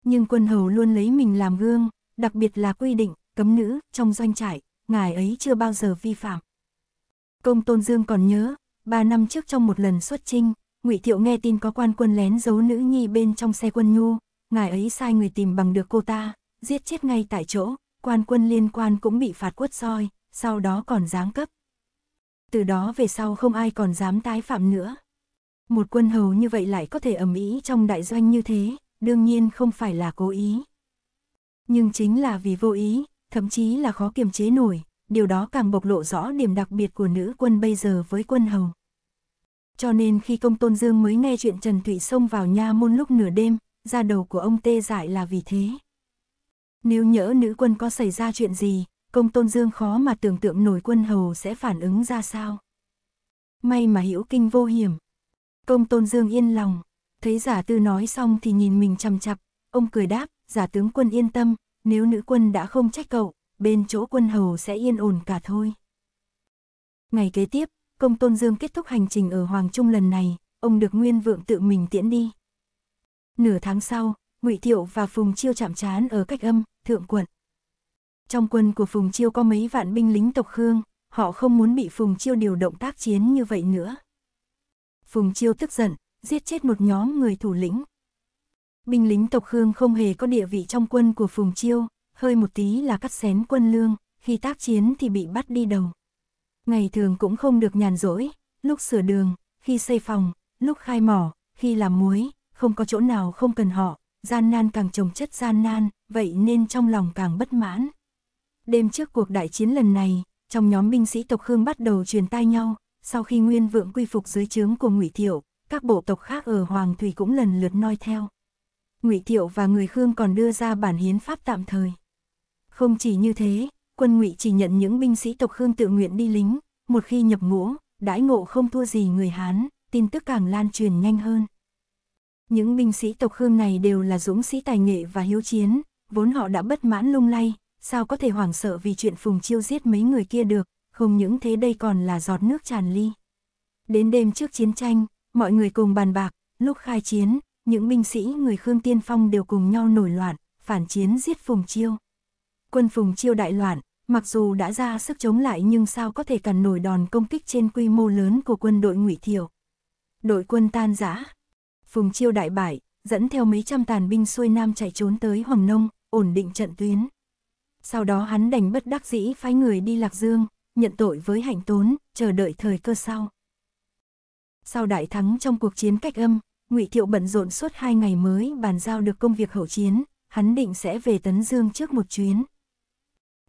Nhưng quân hầu luôn lấy mình làm gương, đặc biệt là quy định, cấm nữ, trong doanh trại, ngài ấy chưa bao giờ vi phạm. Công Tôn Dương còn nhớ, ba năm trước trong một lần xuất trinh, Ngụy Thiệu nghe tin có quan quân lén giấu nữ nhi bên trong xe quân nhu, ngài ấy sai người tìm bằng được cô ta, giết chết ngay tại chỗ, quan quân liên quan cũng bị phạt quất soi. sau đó còn giáng cấp. Từ đó về sau không ai còn dám tái phạm nữa. Một quân hầu như vậy lại có thể ầm ĩ trong đại doanh như thế, đương nhiên không phải là cố ý. Nhưng chính là vì vô ý, thậm chí là khó kiềm chế nổi, điều đó càng bộc lộ rõ điểm đặc biệt của nữ quân bây giờ với quân hầu. Cho nên khi công tôn dương mới nghe chuyện Trần Thụy xông vào nha môn lúc nửa đêm, ra đầu của ông tê dại là vì thế. Nếu nhỡ nữ quân có xảy ra chuyện gì, công tôn dương khó mà tưởng tượng nổi quân hầu sẽ phản ứng ra sao. May mà hữu kinh vô hiểm. Công tôn dương yên lòng, thấy giả tư nói xong thì nhìn mình chằm chặp, ông cười đáp, giả tướng quân yên tâm, nếu nữ quân đã không trách cậu, bên chỗ quân hầu sẽ yên ổn cả thôi. Ngày kế tiếp, công tôn dương kết thúc hành trình ở Hoàng Trung lần này, ông được Nguyên Vượng tự mình tiễn đi. Nửa tháng sau, Ngụy Thiệu và Phùng Chiêu chạm trán ở cách âm, thượng quận. Trong quân của Phùng Chiêu có mấy vạn binh lính tộc Khương, họ không muốn bị Phùng Chiêu điều động tác chiến như vậy nữa. Phùng Chiêu tức giận, giết chết một nhóm người thủ lĩnh. Binh lính tộc Khương không hề có địa vị trong quân của Phùng Chiêu, hơi một tí là cắt xén quân lương, khi tác chiến thì bị bắt đi đầu. Ngày thường cũng không được nhàn rỗi, lúc sửa đường, khi xây phòng, lúc khai mỏ, khi làm muối, không có chỗ nào không cần họ, gian nan càng trồng chất gian nan, vậy nên trong lòng càng bất mãn. Đêm trước cuộc đại chiến lần này, trong nhóm binh sĩ tộc Khương bắt đầu truyền tai nhau, sau khi Nguyên Vượng quy phục dưới trướng của Ngụy Thiệu, các bộ tộc khác ở Hoàng Thủy cũng lần lượt noi theo. Ngụy Thiệu và người Khương còn đưa ra bản hiến pháp tạm thời. Không chỉ như thế, quân ngụy chỉ nhận những binh sĩ tộc Khương tự nguyện đi lính, một khi nhập ngũ, đãi ngộ không thua gì người Hán, tin tức càng lan truyền nhanh hơn. Những binh sĩ tộc Khương này đều là dũng sĩ tài nghệ và hiếu chiến, vốn họ đã bất mãn lung lay, sao có thể hoảng sợ vì chuyện Phùng Chiêu giết mấy người kia được, không những thế đây còn là giọt nước tràn ly. Đến đêm trước chiến tranh, mọi người cùng bàn bạc, lúc khai chiến, những binh sĩ người Khương Tiên Phong đều cùng nhau nổi loạn, phản chiến giết Phùng Chiêu quân phùng chiêu đại loạn, mặc dù đã ra sức chống lại nhưng sao có thể cản nổi đòn công kích trên quy mô lớn của quân đội ngụy Thiều. Đội quân tan rã, phùng chiêu đại bại, dẫn theo mấy trăm tàn binh xuôi nam chạy trốn tới Hoàng Nông, ổn định trận tuyến. Sau đó hắn đành bất đắc dĩ phái người đi Lạc Dương, nhận tội với hạnh tốn, chờ đợi thời cơ sau. Sau đại thắng trong cuộc chiến cách âm, Ngụy Thiệu bận rộn suốt hai ngày mới bàn giao được công việc hậu chiến, hắn định sẽ về Tấn Dương trước một chuyến,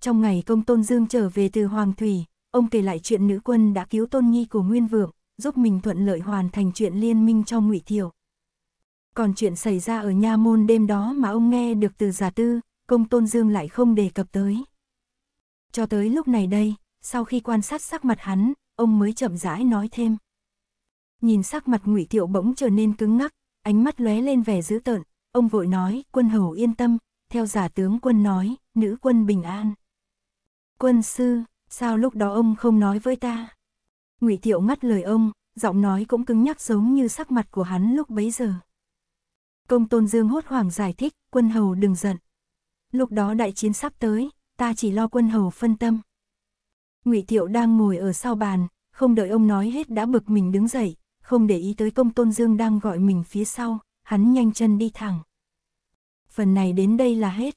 trong ngày công Tôn Dương trở về từ Hoàng Thủy, ông kể lại chuyện nữ quân đã cứu Tôn Nhi của Nguyên Vượng, giúp mình thuận lợi hoàn thành chuyện liên minh cho ngụy Thiểu. Còn chuyện xảy ra ở nha môn đêm đó mà ông nghe được từ giả tư, công Tôn Dương lại không đề cập tới. Cho tới lúc này đây, sau khi quan sát sắc mặt hắn, ông mới chậm rãi nói thêm. Nhìn sắc mặt ngụy Thiệu bỗng trở nên cứng ngắc, ánh mắt lóe lên vẻ dữ tợn, ông vội nói, quân hầu yên tâm, theo giả tướng quân nói, nữ quân bình an. Quân sư, sao lúc đó ông không nói với ta? Ngụy Thiệu ngắt lời ông, giọng nói cũng cứng nhắc giống như sắc mặt của hắn lúc bấy giờ. Công Tôn Dương hốt hoảng giải thích, quân hầu đừng giận. Lúc đó đại chiến sắp tới, ta chỉ lo quân hầu phân tâm. Ngụy Thiệu đang ngồi ở sau bàn, không đợi ông nói hết đã bực mình đứng dậy, không để ý tới Công Tôn Dương đang gọi mình phía sau, hắn nhanh chân đi thẳng. Phần này đến đây là hết.